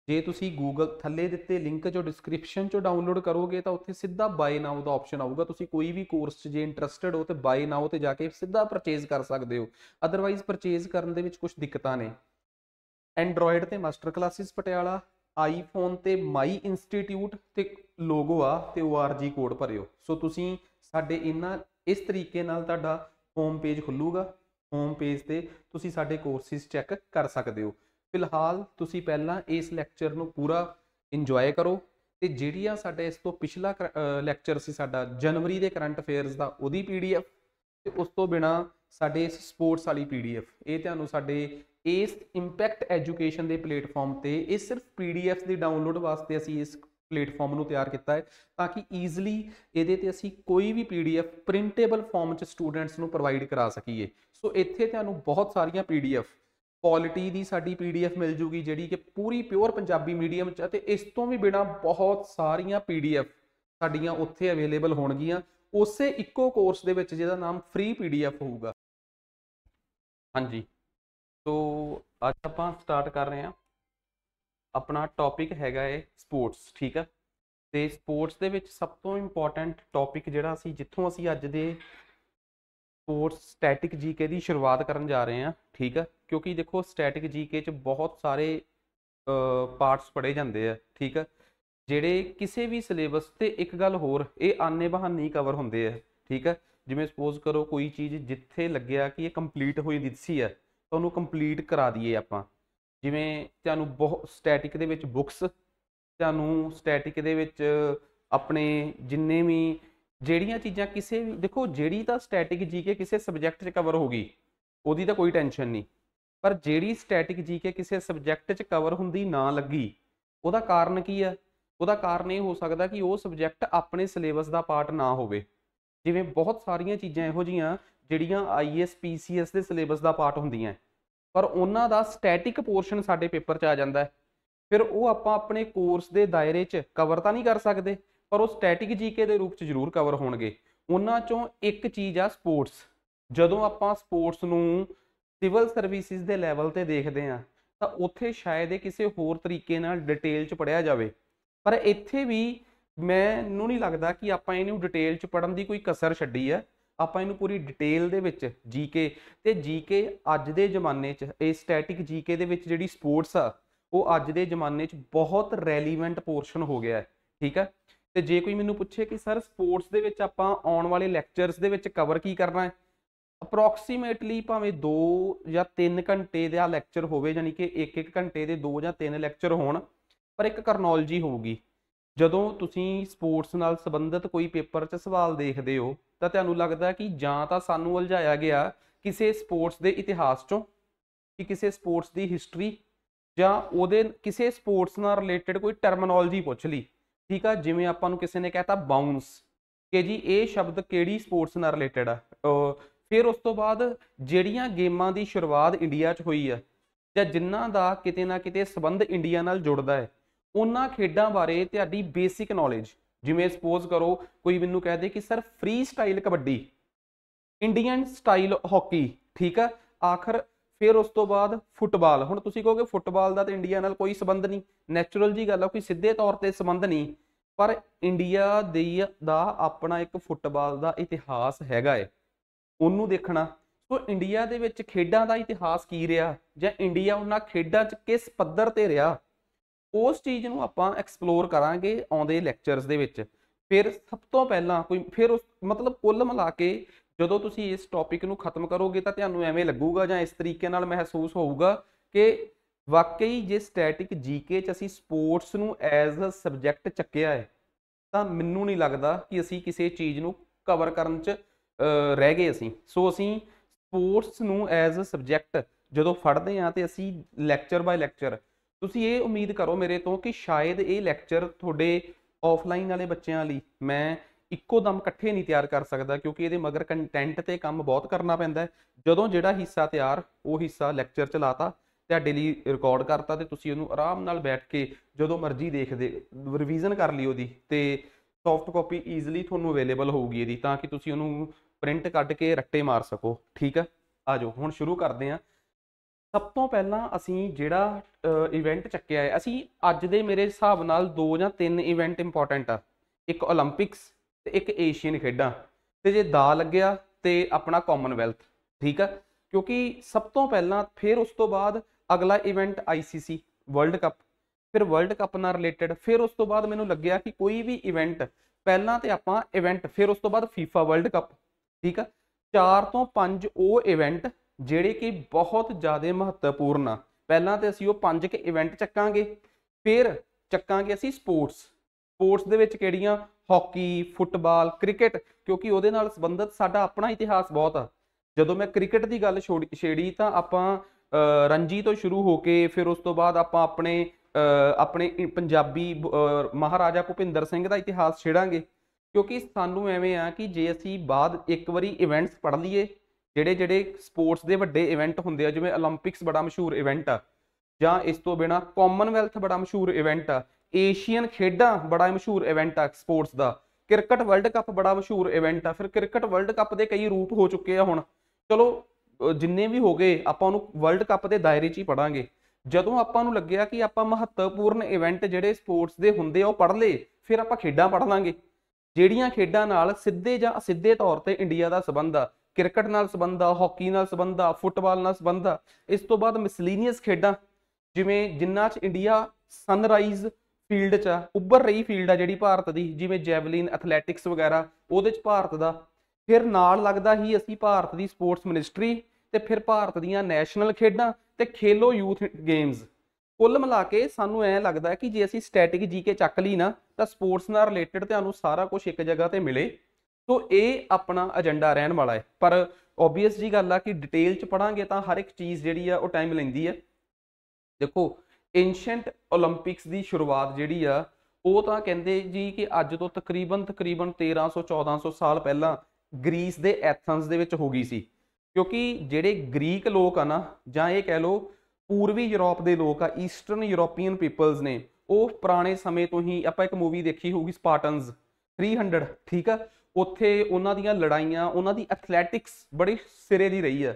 ਜੇ ਤੁਸੀਂ Google ਥੱਲੇ ਦਿੱਤੇ ਲਿੰਕ ਜੋ ਡਿਸਕ੍ਰਿਪਸ਼ਨ ਚੋਂ ਡਾਊਨਲੋਡ ਕਰੋਗੇ ਤਾਂ ਉੱਥੇ ਸਿੱਧਾ ਬਾਈ ਨਾਓ ਦਾ ਆਪਸ਼ਨ ਆਊਗਾ ਤੁਸੀਂ ਕੋਈ ਵੀ ਕੋਰਸ 'ਚ ਜੇ ਇੰਟਰਸਟਿਡ ਹੋ ਤੇ ਬਾਈ ਨਾਓ ਤੇ ਜਾ ਕੇ ਸਿੱਧਾ ਪਰਚੇਜ਼ ਕਰ ਸਕਦੇ ਹੋ ਅਦਰਵਾਈਜ਼ ਪਰਚੇਜ਼ ਕਰਨ ਦੇ ਵਿੱਚ ਕੁਝ ਦਿੱਕਤਾਂ ਨੇ ਐਂਡਰੋਇਡ ਤੇ ਮਾਸਟਰ ਕਲਾਸਿਸ ਪਟਿਆਲਾ ਆਈਫੋਨ ਤੇ ਮਾਈ ਇੰਸਟੀਟਿਊਟ ਤੇ ਲੋਗੋ ਆ ਤੇ ORG ਕੋਡ ਭਰਿਓ ਸੋ ਤੁਸੀਂ ਸਾਡੇ ਇਹਨਾਂ ਇਸ ਤਰੀਕੇ ਨਾਲ ਤੁਹਾਡਾ ਹੋਮ ਪੇਜ ਖੁੱਲੂਗਾ ਹੋਮ ਪੇਜ ਤੇ ਤੁਸੀਂ ਸਾਡੇ ਕੋਰਸਿਸ ਚੈੱਕ ਕਰ ਸਕਦੇ ਹੋ ਫਿਲਹਾਲ ਤੁਸੀਂ ਪਹਿਲਾਂ ਇਸ ਲੈਕਚਰ ਨੂੰ ਪੂਰਾ ਇੰਜੋਏ ਕਰੋ ਤੇ ਜਿਹੜੀ ਆ ਇਸ ਤੋਂ ਪਿਛਲਾ ਲੈਕਚਰ ਸੀ ਸਾਡਾ ਜਨਵਰੀ ਦੇ ਕਰੰਟ ਅਫੇਅਰਸ ਦਾ ਉਹਦੀ ਪੀਡੀਐਫ ਤੇ ਉਸ ਤੋਂ ਬਿਨਾ ਸਾਡੇ ਇਸ ਸਪੋਰਟਸ ਵਾਲੀ ਪੀਡੀਐਫ ਇਹ ਤੁਹਾਨੂੰ ਸਾਡੇ ਇਸ ਇੰਪੈਕਟ ਐਜੂਕੇਸ਼ਨ ਦੇ ਪਲੇਟਫਾਰਮ ਤੇ ਇਹ ਸਿਰਫ ਪੀਡੀਐਫ ਦੀ ਡਾਊਨਲੋਡ ਵਾਸਤੇ ਅਸੀਂ ਇਸ ਪਲੇਟਫਾਰਮ ਨੂੰ ਤਿਆਰ ਕੀਤਾ ਹੈ ਤਾਂ ਕਿ ਈਜ਼ੀਲੀ ਇਹਦੇ ਤੇ ਅਸੀਂ ਕੋਈ ਵੀ ਪੀਡੀਐਫ ਪ੍ਰਿੰਟੇਬਲ ਫਾਰਮ ਚ ਸਟੂਡੈਂਟਸ ਨੂੰ ਪ੍ਰੋਵਾਈਡ ਕਰਾ ਸਕੀਏ ਸੋ ਇੱਥੇ ਤੁਹਾਨੂੰ ਬਹੁਤ ਸਾਰੀਆਂ ਪੀਡੀਐਫ ਪੋਲਿਟੀ ਦੀ ਸਾਡੀ ਪੀਡੀਐਫ ਮਿਲ ਜੂਗੀ ਜਿਹੜੀ ਕਿ ਪੂਰੀ ਪਿਓਰ ਪੰਜਾਬੀ ਮੀਡੀਅਮ ਚ ਅਤੇ ਇਸ ਤੋਂ ਵੀ ਬਿਨਾ ਬਹੁਤ ਸਾਰੀਆਂ ਪੀਡੀਐਫ ਸਾਡੀਆਂ ਉੱਥੇ ਅਵੇਲੇਬਲ ਹੋਣਗੀਆਂ ਉਸੇ ਇੱਕੋ ਕੋਰਸ ਦੇ ਵਿੱਚ ਜਿਹਦਾ ਨਾਮ ਫ੍ਰੀ ਪੀਡੀਐਫ ਹੋਊਗਾ ਹਾਂਜੀ ਸੋ ਅੱਜ ਆਪਾਂ ਸਟਾਰਟ ਕਰ ਰਹੇ ਹਾਂ ਆਪਣਾ ਟੌਪਿਕ ਹੈਗਾ ਏ ਸਪੋਰਟਸ ਠੀਕ ਆ ਤੇ ਸਪੋਰਟਸ ਦੇ ਵਿੱਚ ਸਭ ਤੋਂ ਇੰਪੋਰਟੈਂਟ ਟੌਪਿਕ ਜਿਹੜਾ ਅਸੀਂ ਜਿੱਥੋਂ ਅਸੀਂ ਅੱਜ ਦੇ ਕੋਰਸ ਸਟੈਟਿਕ ਜੀਕੇ ਦੀ ਸ਼ੁਰੂਆਤ ਕਰਨ ਜਾ ਰਹੇ ਹਾਂ ਠੀਕ ਆ ਕਿਉਂਕਿ ਦੇਖੋ ਸਟੈਟਿਕ ਜੀਕੇ ਚ ਬਹੁਤ ਸਾਰੇ ਪਾਰਟਸ ਪੜੇ ਜਾਂਦੇ ਆ ਠੀਕ ਆ ਜਿਹੜੇ ਕਿਸੇ ਵੀ ਸਿਲੇਬਸ ਤੇ ਇੱਕ ਗੱਲ ਹੋਰ ਇਹ ਆਨੇ ਬਹਾਨੇ ਕਵਰ ਹੁੰਦੇ ਆ ਠੀਕ ਆ ਜਿਵੇਂ ਸਪੋਜ਼ ਕਰੋ ਕੋਈ ਚੀਜ਼ ਜਿੱਥੇ ਲੱਗਿਆ ਕਿ ਇਹ ਕੰਪਲੀਟ ਹੋਈ ਦਿੱਸੀ ਆ ਤੁਹਾਨੂੰ ਕੰਪਲੀਟ ਕਰਾ ਦਈਏ ਆਪਾਂ ਜਿਵੇਂ ਤੁਹਾਨੂੰ ਬਹੁਤ ਸਟੈਟਿਕ ਦੇ ਵਿੱਚ ਬੁੱਕਸ ਤੁਹਾਨੂੰ ਸਟੈਟਿਕ ਦੇ ਵਿੱਚ ਆਪਣੇ ਜਿੰਨੇ ਵੀ ਜਿਹੜੀਆਂ ਚੀਜ਼ਾਂ ਕਿਸੇ ਵੀ ਦੇਖੋ ਜਿਹੜੀ ਤਾਂ ਸਟੈਟਿਕ ਜੀਕੇ ਕਿਸੇ ਸਬਜੈਕਟ 'ਚ ਕਵਰ ਹੋ ਗਈ ਉਹਦੀ ਤਾਂ ਕੋਈ ਟੈਨਸ਼ਨ ਨਹੀਂ ਪਰ ਜਿਹੜੀ ਸਟੈਟਿਕ ਜੀਕੇ ਕਿਸੇ ਸਬਜੈਕਟ 'ਚ ਕਵਰ ਹੁੰਦੀ ਨਾ ਲੱਗੀ ਉਹਦਾ ਕਾਰਨ ਕੀ ਆ ਉਹਦਾ ਕਾਰਨ ਇਹ ਹੋ ਸਕਦਾ ਕਿ ਉਹ ਸਬਜੈਕਟ ਆਪਣੇ ਸਿਲੇਬਸ ਦਾ ਪਾਰਟ ਨਾ ਹੋਵੇ ਜਿਵੇਂ ਬਹੁਤ ਸਾਰੀਆਂ ਚੀਜ਼ਾਂ ਇਹੋ ਜੀਆਂ ਜਿਹੜੀਆਂ ਆਈਐਸ ਪੀਸੀਐਸ ਦੇ ਸਿਲੇਬਸ ਦਾ ਪਾਰਟ ਹੁੰਦੀਆਂ ਪਰ ਉਹਨਾਂ ਦਾ ਸਟੈਟਿਕ ਪੋਰਸ਼ਨ ਸਾਡੇ ਪੇਪਰ 'ਚ ਆ ਜਾਂਦਾ ਫਿਰ ਉਹ ਆਪਾਂ ਆਪਣੇ ਕੋਰਸ ਦੇ ਦਾਇਰੇ 'ਚ ਕਵਰ ਤਾਂ ਨਹੀਂ ਕਰ ਸਕਦੇ ਪਰ ਉਹ ਸਟੈਟਿਕ ਜੀਕੇ ਦੇ ਰੂਪ 'ਚ ਜ਼ਰੂਰ ਕਵਰ ਹੋਣਗੇ ਉਹਨਾਂ 'ਚੋਂ ਇੱਕ ਚੀਜ਼ ਆ ਸਪੋਰਟਸ ਜਦੋਂ ਆਪਾਂ ਸਪੋਰਟਸ ਨੂੰ ਸਿਵਲ ਸਰਵਿਸਿਜ਼ ਦੇ ਲੈਵਲ ਤੇ ਦੇਖਦੇ ਆ ਤਾਂ ਉੱਥੇ ਸ਼ਾਇਦ ਇਹ ਕਿਸੇ ਹੋਰ ਤਰੀਕੇ ਨਾਲ ਡਿਟੇਲ 'ਚ ਪੜਿਆ ਜਾਵੇ ਪਰ ਇੱਥੇ ਵੀ ਮੈਨੂੰ ਨਹੀਂ ਲੱਗਦਾ ਕਿ ਆਪਾਂ ਇਹਨੂੰ ਡਿਟੇਲ 'ਚ ਪੜਨ ਦੀ ਕੋਈ ਕਸਰ ਛੱਡੀ ਆ ਆਪਾਂ ਇਹਨੂੰ ਪੂਰੀ ਡਿਟੇਲ ਦੇ ਵਿੱਚ ਜੀਕੇ ਤੇ ਜੀਕੇ ਅੱਜ ਦੇ ਜ਼ਮਾਨੇ 'ਚ ਇਹ ਸਟੈਟਿਕ ਜੀਕੇ ਦੇ ਵਿੱਚ ਜਿਹੜੀ ਸਪੋਰਟਸ ਆ ਉਹ ਅੱਜ ਦੇ ਜ਼ਮਾਨੇ 'ਚ ਬਹੁਤ ਰੈਲੀਵੈਂਟ ਪੋਰਸ਼ਨ ਹੋ ਗਿਆ ਹੈ ਠੀਕ ਹੈ ਤੇ ਜੇ ਕੋਈ ਮੈਨੂੰ ਪੁੱਛੇ ਕਿ ਸਰ ਸਪੋਰਟਸ ਦੇ ਵਿੱਚ ਆਪਾਂ ਆਉਣ ਵਾਲੇ ਲੈਕਚਰਸ ਦੇ ਵਿੱਚ ਕਵਰ ਕੀ ਕਰਨਾ ਹੈ ਅਪਰੋਕਸੀਮੇਟਲੀ ਭਾਵੇਂ 2 ਜਾਂ 3 ਘੰਟੇ ਦਾ ਲੈਕਚਰ ਹੋਵੇ ਯਾਨੀ ਕਿ 1-1 ਘੰਟੇ ਦੇ 2 ਜਾਂ 3 ਲੈਕਚਰ ਹੋਣ ਪਰ ਇੱਕ ਕਰਨੋਲੋਜੀ ਹੋਊਗੀ ਜਦੋਂ ਤੁਸੀਂ ਸਪੋਰਟਸ ਨਾਲ ਸੰਬੰਧਿਤ ਕੋਈ ਪੇਪਰ 'ਚ ਸਵਾਲ ਦੇਖਦੇ ਹੋ ਤਾਂ ਤੁਹਾਨੂੰ ਲੱਗਦਾ ਕਿ ਜਾਂ ਤਾਂ ਸਾਨੂੰ ਉਲਝਾਇਆ ਗਿਆ ਕਿਸੇ ਸਪੋਰਟਸ ਦੇ ਇਤਿਹਾਸ 'ਚੋਂ ਕਿ ਕਿਸੇ ਸਪੋਰਟਸ ਦੀ ਹਿਸਟਰੀ ਜਾਂ ਉਹਦੇ ਕਿਸੇ ਸਪੋਰਟਸ ਨਾਲ ਰਿਲੇਟਡ ਕੋਈ ਟਰਮਨੋਲੋਜੀ ਪੁੱਛ ਲਈ ਠੀਕ ਆ ਜਿਵੇਂ ਆਪਾਂ ਨੂੰ ਕਿਸੇ ਨੇ ਕਹਿਤਾ ਬਾਉਂਸ ਕਿ ਜੀ ਇਹ ਸ਼ਬਦ ਕਿਹੜੀ ਸਪੋਰਟਸ ਨਾਲ ਰਿਲੇਟਡ ਆ ਫਿਰ ਉਸ ਤੋਂ ਬਾਅਦ ਜਿਹੜੀਆਂ ਗੇਮਾਂ ਦੀ ਸ਼ੁਰੂਆਤ ਇੰਡੀਆ 'ਚ ਹੋਈ ਆ ਜਾਂ ਜਿਨ੍ਹਾਂ ਦਾ ਕਿਤੇ ਨਾ ਕਿਤੇ ਸਬੰਧ ਇੰਡੀਆ ਨਾਲ ਜੁੜਦਾ ਹੈ ਉਹਨਾਂ ਖੇਡਾਂ ਬਾਰੇ ਤੁਹਾਡੀ ਬੇਸਿਕ ਨੌਲੇਜ ਜਿਵੇਂ ਸਪੋਜ਼ ਕਰੋ ਕੋਈ ਮੈਨੂੰ ਕਹਿ ਦੇ ਕਿ sir free style kabaddi Indian style hockey ਠੀਕ ਆ ਆਖਰ ਫਿਰ ਉਸ ਤੋਂ ਬਾਅਦ ਫੁੱਟਬਾਲ ਹੁਣ ਤੁਸੀਂ ਕਹੋਗੇ ਫੁੱਟਬਾਲ ਦਾ ਤੇ ਇੰਡੀਆ ਨਾਲ ਕੋਈ ਸੰਬੰਧ ਨਹੀਂ ਨੈਚੁਰਲ ਜੀ ਗੱਲ ਆ ਕੋਈ ਸਿੱਧੇ ਤੌਰ ਤੇ ਸੰਬੰਧ ਨਹੀਂ ਪਰ ਇੰਡੀਆ ਦੀ ਦਾ ਆਪਣਾ ਇੱਕ ਫੁੱਟਬਾਲ ਦਾ ਇਤਿਹਾਸ ਹੈਗਾ ਏ ਉਹਨੂੰ ਦੇਖਣਾ ਸੋ ਇੰਡੀਆ ਦੇ ਵਿੱਚ ਖੇਡਾਂ ਦਾ ਇਤਿਹਾਸ ਕੀ ਰਿਹਾ ਜਾਂ ਇੰਡੀਆ ਉਹਨਾਂ ਖੇਡਾਂ 'ਚ ਕਿਸ ਪੱਧਰ ਤੇ ਰਿਹਾ ਉਸ ਚੀਜ਼ ਨੂੰ ਆਪਾਂ ਐਕਸਪਲੋਰ ਕਰਾਂਗੇ ਆਉਂਦੇ ਲੈਕਚਰਸ ਦੇ ਵਿੱਚ ਫਿਰ ਸਭ ਤੋਂ ਪਹਿਲਾਂ ਕੋਈ ਫਿਰ ਉਸ ਮਤਲਬ ਕੁੱਲ ਮਿਲਾ ਕੇ ਜਦੋਂ ਤੁਸੀਂ ਇਸ ਟੌਪਿਕ ਨੂੰ ਖਤਮ ਕਰੋਗੇ ਤਾਂ ਤੁਹਾਨੂੰ ਐਵੇਂ ਲੱਗੂਗਾ ਜਾਂ ਇਸ ਤਰੀਕੇ ਨਾਲ ਮਹਿਸੂਸ ਹੋਊਗਾ ਕਿ ਵਾਕਈ ਜੇ ਸਟੈਟਿਕ ਜੀਕੇ ਚ ਅਸੀਂ ਸਪੋਰਟਸ ਨੂੰ ਐਜ਼ ਅ ਸਬਜੈਕਟ ਚੱਕਿਆ ਹੈ ਤਾਂ ਮੈਨੂੰ ਨਹੀਂ ਲੱਗਦਾ ਕਿ ਅਸੀਂ ਕਿਸੇ ਚੀਜ਼ ਨੂੰ ਕਵਰ ਕਰਨ ਚ ਰਹਿ ਗਏ ਅਸੀਂ ਸੋ ਅਸੀਂ ਸਪੋਰਟਸ ਨੂੰ ਐਜ਼ ਅ ਸਬਜੈਕਟ ਜਦੋਂ ਫੜਦੇ ਆ ਤੇ ਅਸੀਂ ਲੈਕਚਰ ਬਾਈ ਲੈਕਚਰ ਤੁਸੀਂ ਇਹ ਉਮੀਦ ਕਰੋ ਮੇਰੇ ਤੋਂ ਕਿ ਸ਼ਾਇਦ ਇਹ ਲੈਕਚਰ ਤੁਹਾਡੇ ਆਫਲਾਈਨ ਵਾਲੇ ਬੱਚਿਆਂ ਲਈ ਮੈਂ ਇੱਕੋ ਦਮ ਇਕੱਠੇ ਨਹੀਂ ਤਿਆਰ ਕਰ ਸਕਦਾ ਕਿਉਂਕਿ ਇਹਦੇ ਮਗਰ ਕੰਟੈਂਟ ਤੇ ਕੰਮ ਬਹੁਤ ਕਰਨਾ ਪੈਂਦਾ ਜਦੋਂ ਜਿਹੜਾ ਹਿੱਸਾ ਤਿਆਰ ਉਹ ਹਿੱਸਾ ਲੈਕਚਰ ਚ ਲਾਤਾ ਤੁਹਾਡੇ ਲਈ ਰਿਕਾਰਡ ਕਰਤਾ ਤੇ ਤੁਸੀਂ ਉਹਨੂੰ ਆਰਾਮ ਨਾਲ ਬੈਠ ਕੇ ਜਦੋਂ ਮਰਜ਼ੀ ਦੇਖਦੇ ਰਿਵੀਜ਼ਨ ਕਰ ਲਈ ਉਹਦੀ ਤੇ ਸੌਫਟ ਕਾਪੀ ਈਜ਼ੀਲੀ ਤੁਹਾਨੂੰ ਅਵੇਲੇਬਲ ਹੋਊਗੀ ਇਹਦੀ ਤਾਂ ਕਿ ਤੁਸੀਂ ਉਹਨੂੰ ਪ੍ਰਿੰਟ ਕੱਢ ਕੇ ਰੱਟੇ ਮਾਰ ਸਕੋ ਠੀਕ ਆ ਆਜੋ ਹੁਣ ਸ਼ੁਰੂ ਕਰਦੇ ਆ ਸਭ ਤੋਂ ਪਹਿਲਾਂ ਅਸੀਂ ਜਿਹੜਾ ਇਵੈਂਟ ਚੱਕਿਆ ਹੈ ਅਸੀਂ ਅੱਜ ਦੇ ਮੇਰੇ ਹਿਸਾਬ ਨਾਲ ਦੋ ਜਾਂ ਤਿੰਨ ਇਵੈਂਟ ਇੰਪੋਰਟੈਂਟ ਆ ਇੱਕ 올림픽ਸ ਤੇ ਇੱਕ ਏਸ਼ੀਅਨ ਖੇਡਾਂ ਤੇ ਜੇ ਦਾ ਲੱਗਿਆ ਤੇ ਆਪਣਾ ਕਾਮਨਵੈਲਥ ਠੀਕ ਆ ਕਿਉਂਕਿ ਸਭ ਤੋਂ ਪਹਿਲਾਂ ਫਿਰ ਉਸ ਤੋਂ ਬਾਅਦ ਅਗਲਾ ਇਵੈਂਟ ਆਈਸੀਸੀ ਵਰਲਡ ਕੱਪ ਫਿਰ ਵਰਲਡ ਕੱਪ ਨਾਲ ਰਿਲੇਟਡ ਫਿਰ ਉਸ ਤੋਂ ਬਾਅਦ ਮੈਨੂੰ ਲੱਗਿਆ ਕਿ ਕੋਈ ਵੀ ਇਵੈਂਟ ਪਹਿਲਾਂ ਤੇ ਆਪਾਂ ਇਵੈਂਟ ਫਿਰ ਉਸ ਤੋਂ ਬਾਅਦ FIFA ਵਰਲਡ ਕੱਪ ਠੀਕ ਆ ਚਾਰ ਤੋਂ ਪੰਜ ਉਹ ਇਵੈਂਟ ਜਿਹੜੇ ਕਿ ਬਹੁਤ ਜ਼ਿਆਦਾ ਮਹੱਤਵਪੂਰਨ ਆ ਪਹਿਲਾਂ ਤੇ ਅਸੀਂ ਉਹ ਪੰਜ ਕੇ ਇਵੈਂਟ ਚੱਕਾਂਗੇ ਫਿਰ ਚੱਕਾਂਗੇ ਅਸੀਂ ਸਪੋਰਟਸ ਸਪੋਰਟਸ ਦੇ ਵਿੱਚ ਕਿਹੜੀਆਂ ਹਾਕੀ ਫੁੱਟਬਾਲ ਕ੍ਰਿਕਟ ਕਿਉਂਕਿ ਉਹਦੇ ਨਾਲ ਸੰਬੰਧਿਤ ਸਾਡਾ ਆਪਣਾ ਇਤਿਹਾਸ ਬਹੁਤ ਆ ਜਦੋਂ ਮੈਂ ਕ੍ਰਿਕਟ ਦੀ ਗੱਲ ਛੇੜੀ ਤਾਂ ਆਪਾਂ ਰਣਜੀ ਤੋਂ ਸ਼ੁਰੂ ਹੋ ਕੇ ਫਿਰ ਉਸ ਤੋਂ ਬਾਅਦ ਆਪਾਂ ਆਪਣੇ ਆਪਣੇ ਪੰਜਾਬੀ ਮਹਾਰਾਜਾ ਭੁਪਿੰਦਰ ਸਿੰਘ ਦਾ ਇਤਿਹਾਸ ਛੇੜਾਂਗੇ ਕਿਉਂਕਿ ਸਾਨੂੰ ਐਵੇਂ ਆ ਕਿ ਜੇ ਅਸੀਂ ਬਾਅਦ ਇੱਕ ਵਾਰੀ ਇਵੈਂਟਸ ਪੜ ਲਈਏ ਜਿਹੜੇ ਜਿਹੜੇ ਸਪੋਰਟਸ ਦੇ ਵੱਡੇ ਇਵੈਂਟ ਹੁੰਦੇ ਆ ਜਿਵੇਂ 올림픽ਸ ਬੜਾ ਮਸ਼ਹੂਰ ਇਵੈਂਟ ਆ ਜਾਂ ਇਸ ਤੋਂ ਬਿਨਾ ਕਾਮਨਵੈਲਥ ਬੜਾ ਮਸ਼ਹੂਰ ਇਵੈਂਟ ਆ ਏਸ਼ੀਅਨ ਖੇਡਾਂ ਬੜਾ ਮਸ਼ਹੂਰ ਇਵੈਂਟ ਆ ਸਪੋਰਟਸ ਦਾ ਕ੍ਰਿਕਟ ਵਰਲਡ ਕੱਪ ਬੜਾ ਮਸ਼ਹੂਰ ਇਵੈਂਟ ਆ ਫਿਰ ਕ੍ਰਿਕਟ ਵਰਲਡ ਕੱਪ ਦੇ ਕਈ ਰੂਪ ਹੋ ਚੁੱਕੇ ਆ ਹੁਣ ਚਲੋ ਜਿੰਨੇ ਵੀ ਹੋ ਗਏ ਆਪਾਂ ਉਹਨੂੰ ਵਰਲਡ ਕੱਪ ਦੇ ਦਾਇਰੇ 'ਚ ਹੀ ਪੜਾਂਗੇ ਜਦੋਂ ਆਪਾਂ ਨੂੰ ਲੱਗਿਆ ਕਿ ਆਪਾਂ ਮਹੱਤਵਪੂਰਨ ਇਵੈਂਟ ਜਿਹੜੇ ਸਪੋਰਟਸ ਦੇ ਹੁੰਦੇ ਆ ਉਹ ਪੜ ਲਏ ਫਿਰ ਆਪਾਂ ਖੇਡਾਂ ਪੜ ਲਾਂਗੇ ਜਿਹੜੀਆਂ ਖੇਡਾਂ ਨਾਲ ਸਿੱਧੇ ਜਾਂ ਅਸਿੱਧੇ ਤੌਰ ਤੇ ਇੰਡੀਆ ਦਾ ਸਬੰਧ ਆ ਕ੍ਰਿਕਟ ਨਾਲ ਸਬੰਧ ਆ ਹਾਕੀ ਨਾਲ ਸਬੰਧ ਆ ਫੁੱਟਬਾਲ ਨਾਲ ਸਬੰਧ ਆ ਇਸ ਤੋਂ ਬਾਅਦ ਮਿਸਲੀਨੀਅਸ ਖੇਡਾਂ ਜਿਵੇਂ ਜਿੰਨਾ 'ਚ ਇੰਡੀਆ ਸਨਰਾਈਜ਼ ਫੀਲਡ 'ਚ ਆ ਉੱਭਰ ਰਹੀ ਫੀਲਡ ਆ ਜਿਹੜੀ ਭਾਰਤ ਦੀ ਜਿਵੇਂ ਜੈਵਲਿਨ ਐਥਲੈਟਿਕਸ ਵਗੈਰਾ ਉਹਦੇ 'ਚ ਭਾਰਤ ਦਾ ਫਿਰ ਨਾਲ ਲੱਗਦਾ ਹੀ ਅਸੀਂ ਭਾਰਤ ਦੀ ਸਪੋਰਟਸ ਮਿਨਿਸਟਰੀ ਤੇ ਫਿਰ ਭਾਰਤ ਦੀਆਂ ਨੈਸ਼ਨਲ ਖੇਡਾਂ ਤੇ ਖੇਲੋ ਯੂਥ ਗੇਮਸ ਕੁੱਲ ਮਿਲਾ ਕੇ ਸਾਨੂੰ ਐ ਲੱਗਦਾ ਕਿ ਜੇ ਅਸੀਂ ਸਟੈਟਿਕ ਜੀਕੇ ਚੱਕ ਲਈ ਨਾ ਤਾਂ ਸਪੋਰਟਸ ਨਾਲ ਰਿਲੇਟਡ ਤੁਹਾਨੂੰ ਸਾਰਾ ਕੁਝ ਇੱਕ ਜਗ੍ਹਾ ਤੇ ਮਿਲੇ ਸੋ ਇਹ ਆਪਣਾ ਏਜੰਡਾ ਰਹਿਣ ਵਾਲਾ ਹੈ ਪਰ ਆਬਵੀਅਸ ਜੀ ਗੱਲ ਆ ਕਿ ਡਿਟੇਲ ਚ ਪੜਾਂਗੇ ਤਾਂ ਹਰ ਇੱਕ ਚੀਜ਼ ਜਿਹੜੀ ਆ ਉਹ ਟਾਈਮ ਲੈਂਦੀ ਆ ਦੇਖੋ ਐਂਸ਼ੀਐਂਟ 올림픽ਸ ਦੀ ਸ਼ੁਰੂਆਤ ਜਿਹੜੀ ਆ ਉਹ ਤਾਂ ਕਹਿੰਦੇ ਜੀ ਕਿ ਅੱਜ ਤੋਂ ਤਕਰੀਬਨ ਤਕਰੀਬਨ 1300 1400 ਸਾਲ ਪਹਿਲਾਂ ਗ੍ਰੀਸ ਦੇ ਐਥਨਸ ਦੇ ਵਿੱਚ ਹੋ ਗਈ ਸੀ ਕਿਉਂਕਿ ਜਿਹੜੇ ਗ੍ਰੀਕ ਲੋਕ ਆ ਨਾ ਜਾਂ ਇਹ ਕਹਿ ਲੋ ਪੂਰਬੀ ਯੂਰਪ ਦੇ ਲੋਕ ਆ ਈਸਟਰਨ ਯੂਰੋਪੀਅਨ ਪੀਪਲਸ ਨੇ ਉਹ ਪੁਰਾਣੇ ਸਮੇਂ ਤੋਂ ਹੀ ਆਪਾਂ ਇੱਕ ਮੂਵੀ ਦੇਖੀ ਹੋਊਗੀ ਸਪਾਰਟਨਸ 300 ਠੀਕ ਆ ਉੱਥੇ ਉਹਨਾਂ ਦੀਆਂ ਲੜਾਈਆਂ ਉਹਨਾਂ ਦੀ ਐਥਲੈਟਿਕਸ ਬੜੀ ਸਿਰੇ ਦੀ ਰਹੀ ਆ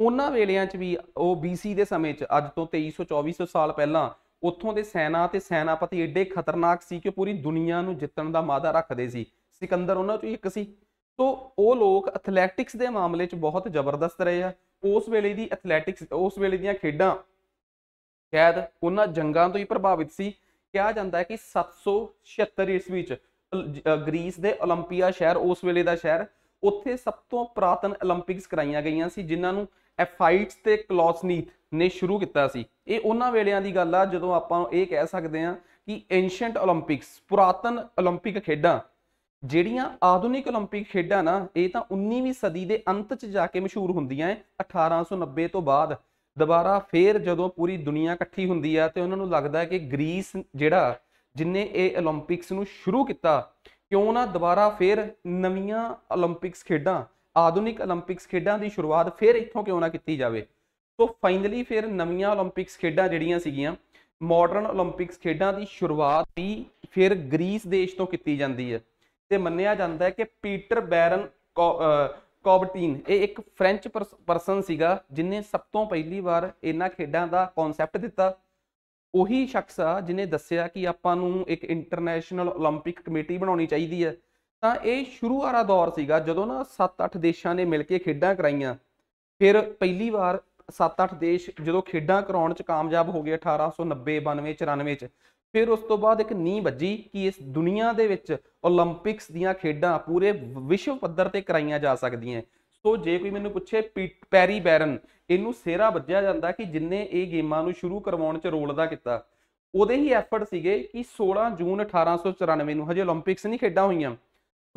ਉਹਨਾਂ ਵੇਲਿਆਂ 'ਚ ਵੀ ਉਹ BC ਦੇ ਸਮੇਂ 'ਚ ਅੱਜ ਤੋਂ 2300-2400 ਸਾਲ ਪਹਿਲਾਂ ਉੱਥੋਂ ਦੇ ਸੈਨਾ ਤੇ ਸੈਨਾਪਤੀ ਐਡੇ ਖਤਰਨਾਕ ਸੀ ਕਿ ਪੂਰੀ ਦੁਨੀਆ ਨੂੰ ਜਿੱਤਣ ਦਾ ਮਾਦਾ ਰੱਖਦੇ ਸੀ ਸਿਕੰਦਰ ਉਹਨਾਂ 'ਚੋਂ ਇੱਕ ਸੀ ਤੋਂ ਉਹ ਲੋਕ ਐਥਲੈਟਿਕਸ ਦੇ ਮਾਮਲੇ 'ਚ ਬਹੁਤ ਜ਼ਬਰਦਸਤ ਰਹੇ ਆ ਉਸ ਵੇਲੇ ਦੀ ਐਥਲੈਟਿਕਸ ਉਸ ਵੇਲੇ ਦੀਆਂ ਖੇਡਾਂ ਸ਼ਾਇਦ ਉਹਨਾਂ ਜੰਗਾਂ ਤੋਂ ਹੀ ਪ੍ਰਭਾਵਿਤ ਸੀ ਕਿਹਾ ਜਾਂਦਾ ਹੈ ਕਿ 776 ਈਸਵੀ 'ਚ ਗ੍ਰੀਸ ਦੇ 올림픽ਆ ਸ਼ਹਿਰ ਉਸ ਵੇਲੇ ਦਾ ਸ਼ਹਿਰ ਉੱਥੇ ਸਭ ਤੋਂ ਪ੍ਰਾਤਨ 올림픽ਸ ਕਰਾਈਆਂ ਗਈਆਂ ਸੀ ਜਿਨ੍ਹਾਂ ਨੂੰ ਐਫਾਈਟਸ ਤੇ ਕਲੋਸਨੀਥ ਨੇ ਸ਼ੁਰੂ ਕੀਤਾ ਸੀ ਇਹ ਉਹਨਾਂ ਵੇਲਿਆਂ ਦੀ ਗੱਲ ਆ ਜਦੋਂ ਆਪਾਂ ਇਹ ਕਹਿ ਸਕਦੇ ਆ ਕਿ ਐਂਸ਼ੀਅੰਟ 올림픽ਸ ਪੁਰਾਤਨ 올림픽 ਖੇਡਾਂ ਜਿਹੜੀਆਂ ਆਧੁਨਿਕ 올림픽 ਖੇਡਾਂ ਨਾ ਇਹ ਤਾਂ 19ਵੀਂ ਸਦੀ ਦੇ ਅੰਤ 'ਚ ਜਾ ਕੇ ਮਸ਼ਹੂਰ ਹੁੰਦੀਆਂ ਐ 1890 ਤੋਂ ਬਾਅਦ ਦੁਬਾਰਾ ਫੇਰ ਜਦੋਂ ਪੂਰੀ ਦੁਨੀਆ ਇਕੱਠੀ ਹੁੰਦੀ ਆ ਤੇ ਉਹਨਾਂ ਨੂੰ ਲੱਗਦਾ ਕਿ ਗ੍ਰੀਸ ਜਿਹੜਾ ਜਿਨੇ ਇਹ 올림픽ਸ ਨੂੰ ਸ਼ੁਰੂ ਕੀਤਾ ਕਿਉਂ ਨਾ ਦੁਬਾਰਾ ਫੇਰ ਨਵੀਆਂ 올림픽ਸ ਖੇਡਾਂ ਆਧੁਨਿਕ 올림픽ਸ ਖੇਡਾਂ ਦੀ ਸ਼ੁਰੂਆਤ ਫਿਰ ਇੱਥੋਂ ਕਿਉਂ ਨਾ ਕੀਤੀ ਜਾਵੇ ਸੋ ਫਾਈਨਲੀ ਫਿਰ ਨਵੀਆਂ 올림픽ਸ ਖੇਡਾਂ ਜਿਹੜੀਆਂ ਸੀਗੀਆਂ ਮਾਡਰਨ 올림픽ਸ ਖੇਡਾਂ ਦੀ ਸ਼ੁਰੂਆਤ ਵੀ ਫਿਰ ਗ੍ਰੀਸ ਦੇਸ਼ ਤੋਂ ਕੀਤੀ ਜਾਂਦੀ ਹੈ ਤੇ ਮੰਨਿਆ ਜਾਂਦਾ ਹੈ ਕਿ ਪੀਟਰ ਬੈਰਨ ਕੋਬਟਿਨ ਇਹ ਇੱਕ ਫ੍ਰੈਂਚ ਪਰਸਨ ਸੀਗਾ ਜਿਨੇ ਸਭ ਤੋਂ ਪਹਿਲੀ ਵਾਰ ਇਹਨਾਂ ਖੇਡਾਂ ਦਾ ਕਨਸੈਪਟ ਦਿੱਤਾ ਉਹੀ ਸ਼ਖਸ ਆ ਜਿਨੇ ਦੱਸਿਆ ਕਿ ਆਪਾਂ ਨੂੰ ਇੱਕ ਇੰਟਰਨੈਸ਼ਨਲ 올림픽 ਕਮੇਟੀ ਬਣਾਉਣੀ ਚਾਹੀਦੀ ਹੈ ਤਾਂ ਇਹ ਸ਼ੁਰੂ ਵਾਲਾ ਦੌਰ ਸੀਗਾ ਜਦੋਂ ਨਾ 7-8 ਦੇਸ਼ਾਂ ਨੇ ਮਿਲ ਕੇ ਖੇਡਾਂ ਕਰਾਈਆਂ ਫਿਰ ਪਹਿਲੀ ਵਾਰ 7-8 ਦੇਸ਼ ਜਦੋਂ ਖੇਡਾਂ ਕਰਾਉਣ 'ਚ ਕਾਮਯਾਬ ਹੋ ਗਏ 1890 92 94 'ਚ ਫਿਰ ਉਸ ਤੋਂ ਬਾਅਦ ਇੱਕ ਨੀਂਹ ਵੱਜੀ ਕਿ ਇਸ ਦੁਨੀਆ ਦੇ ਵਿੱਚ 올림픽ਸ ਦੀਆਂ ਖੇਡਾਂ ਪੂਰੇ ਵਿਸ਼ਵ ਪੱਧਰ ਤੇ ਕਰਾਈਆਂ ਜਾ ਸਕਦੀਆਂ ਸੋ ਜੇ ਕੋਈ ਮੈਨੂੰ ਪੁੱਛੇ ਪੈਰੀ ਬੈਰਨ ਇਹਨੂੰ ਸੇਰਾ ਵੱਜਿਆ ਜਾਂਦਾ ਕਿ ਜਿੰਨੇ ਇਹ ਗੇਮਾਂ ਨੂੰ ਸ਼ੁਰੂ ਕਰਵਾਉਣ 'ਚ ਰੋਲ ਦਾ ਕੀਤਾ ਉਹਦੇ ਹੀ ਐਫਰਟ ਸੀਗੇ ਕਿ 16 ਜੂਨ 1894 ਨੂੰ ਹਜੇ 올림픽ਸ ਨਹੀਂ ਖੇਡਾਂ ਹੋਈਆਂ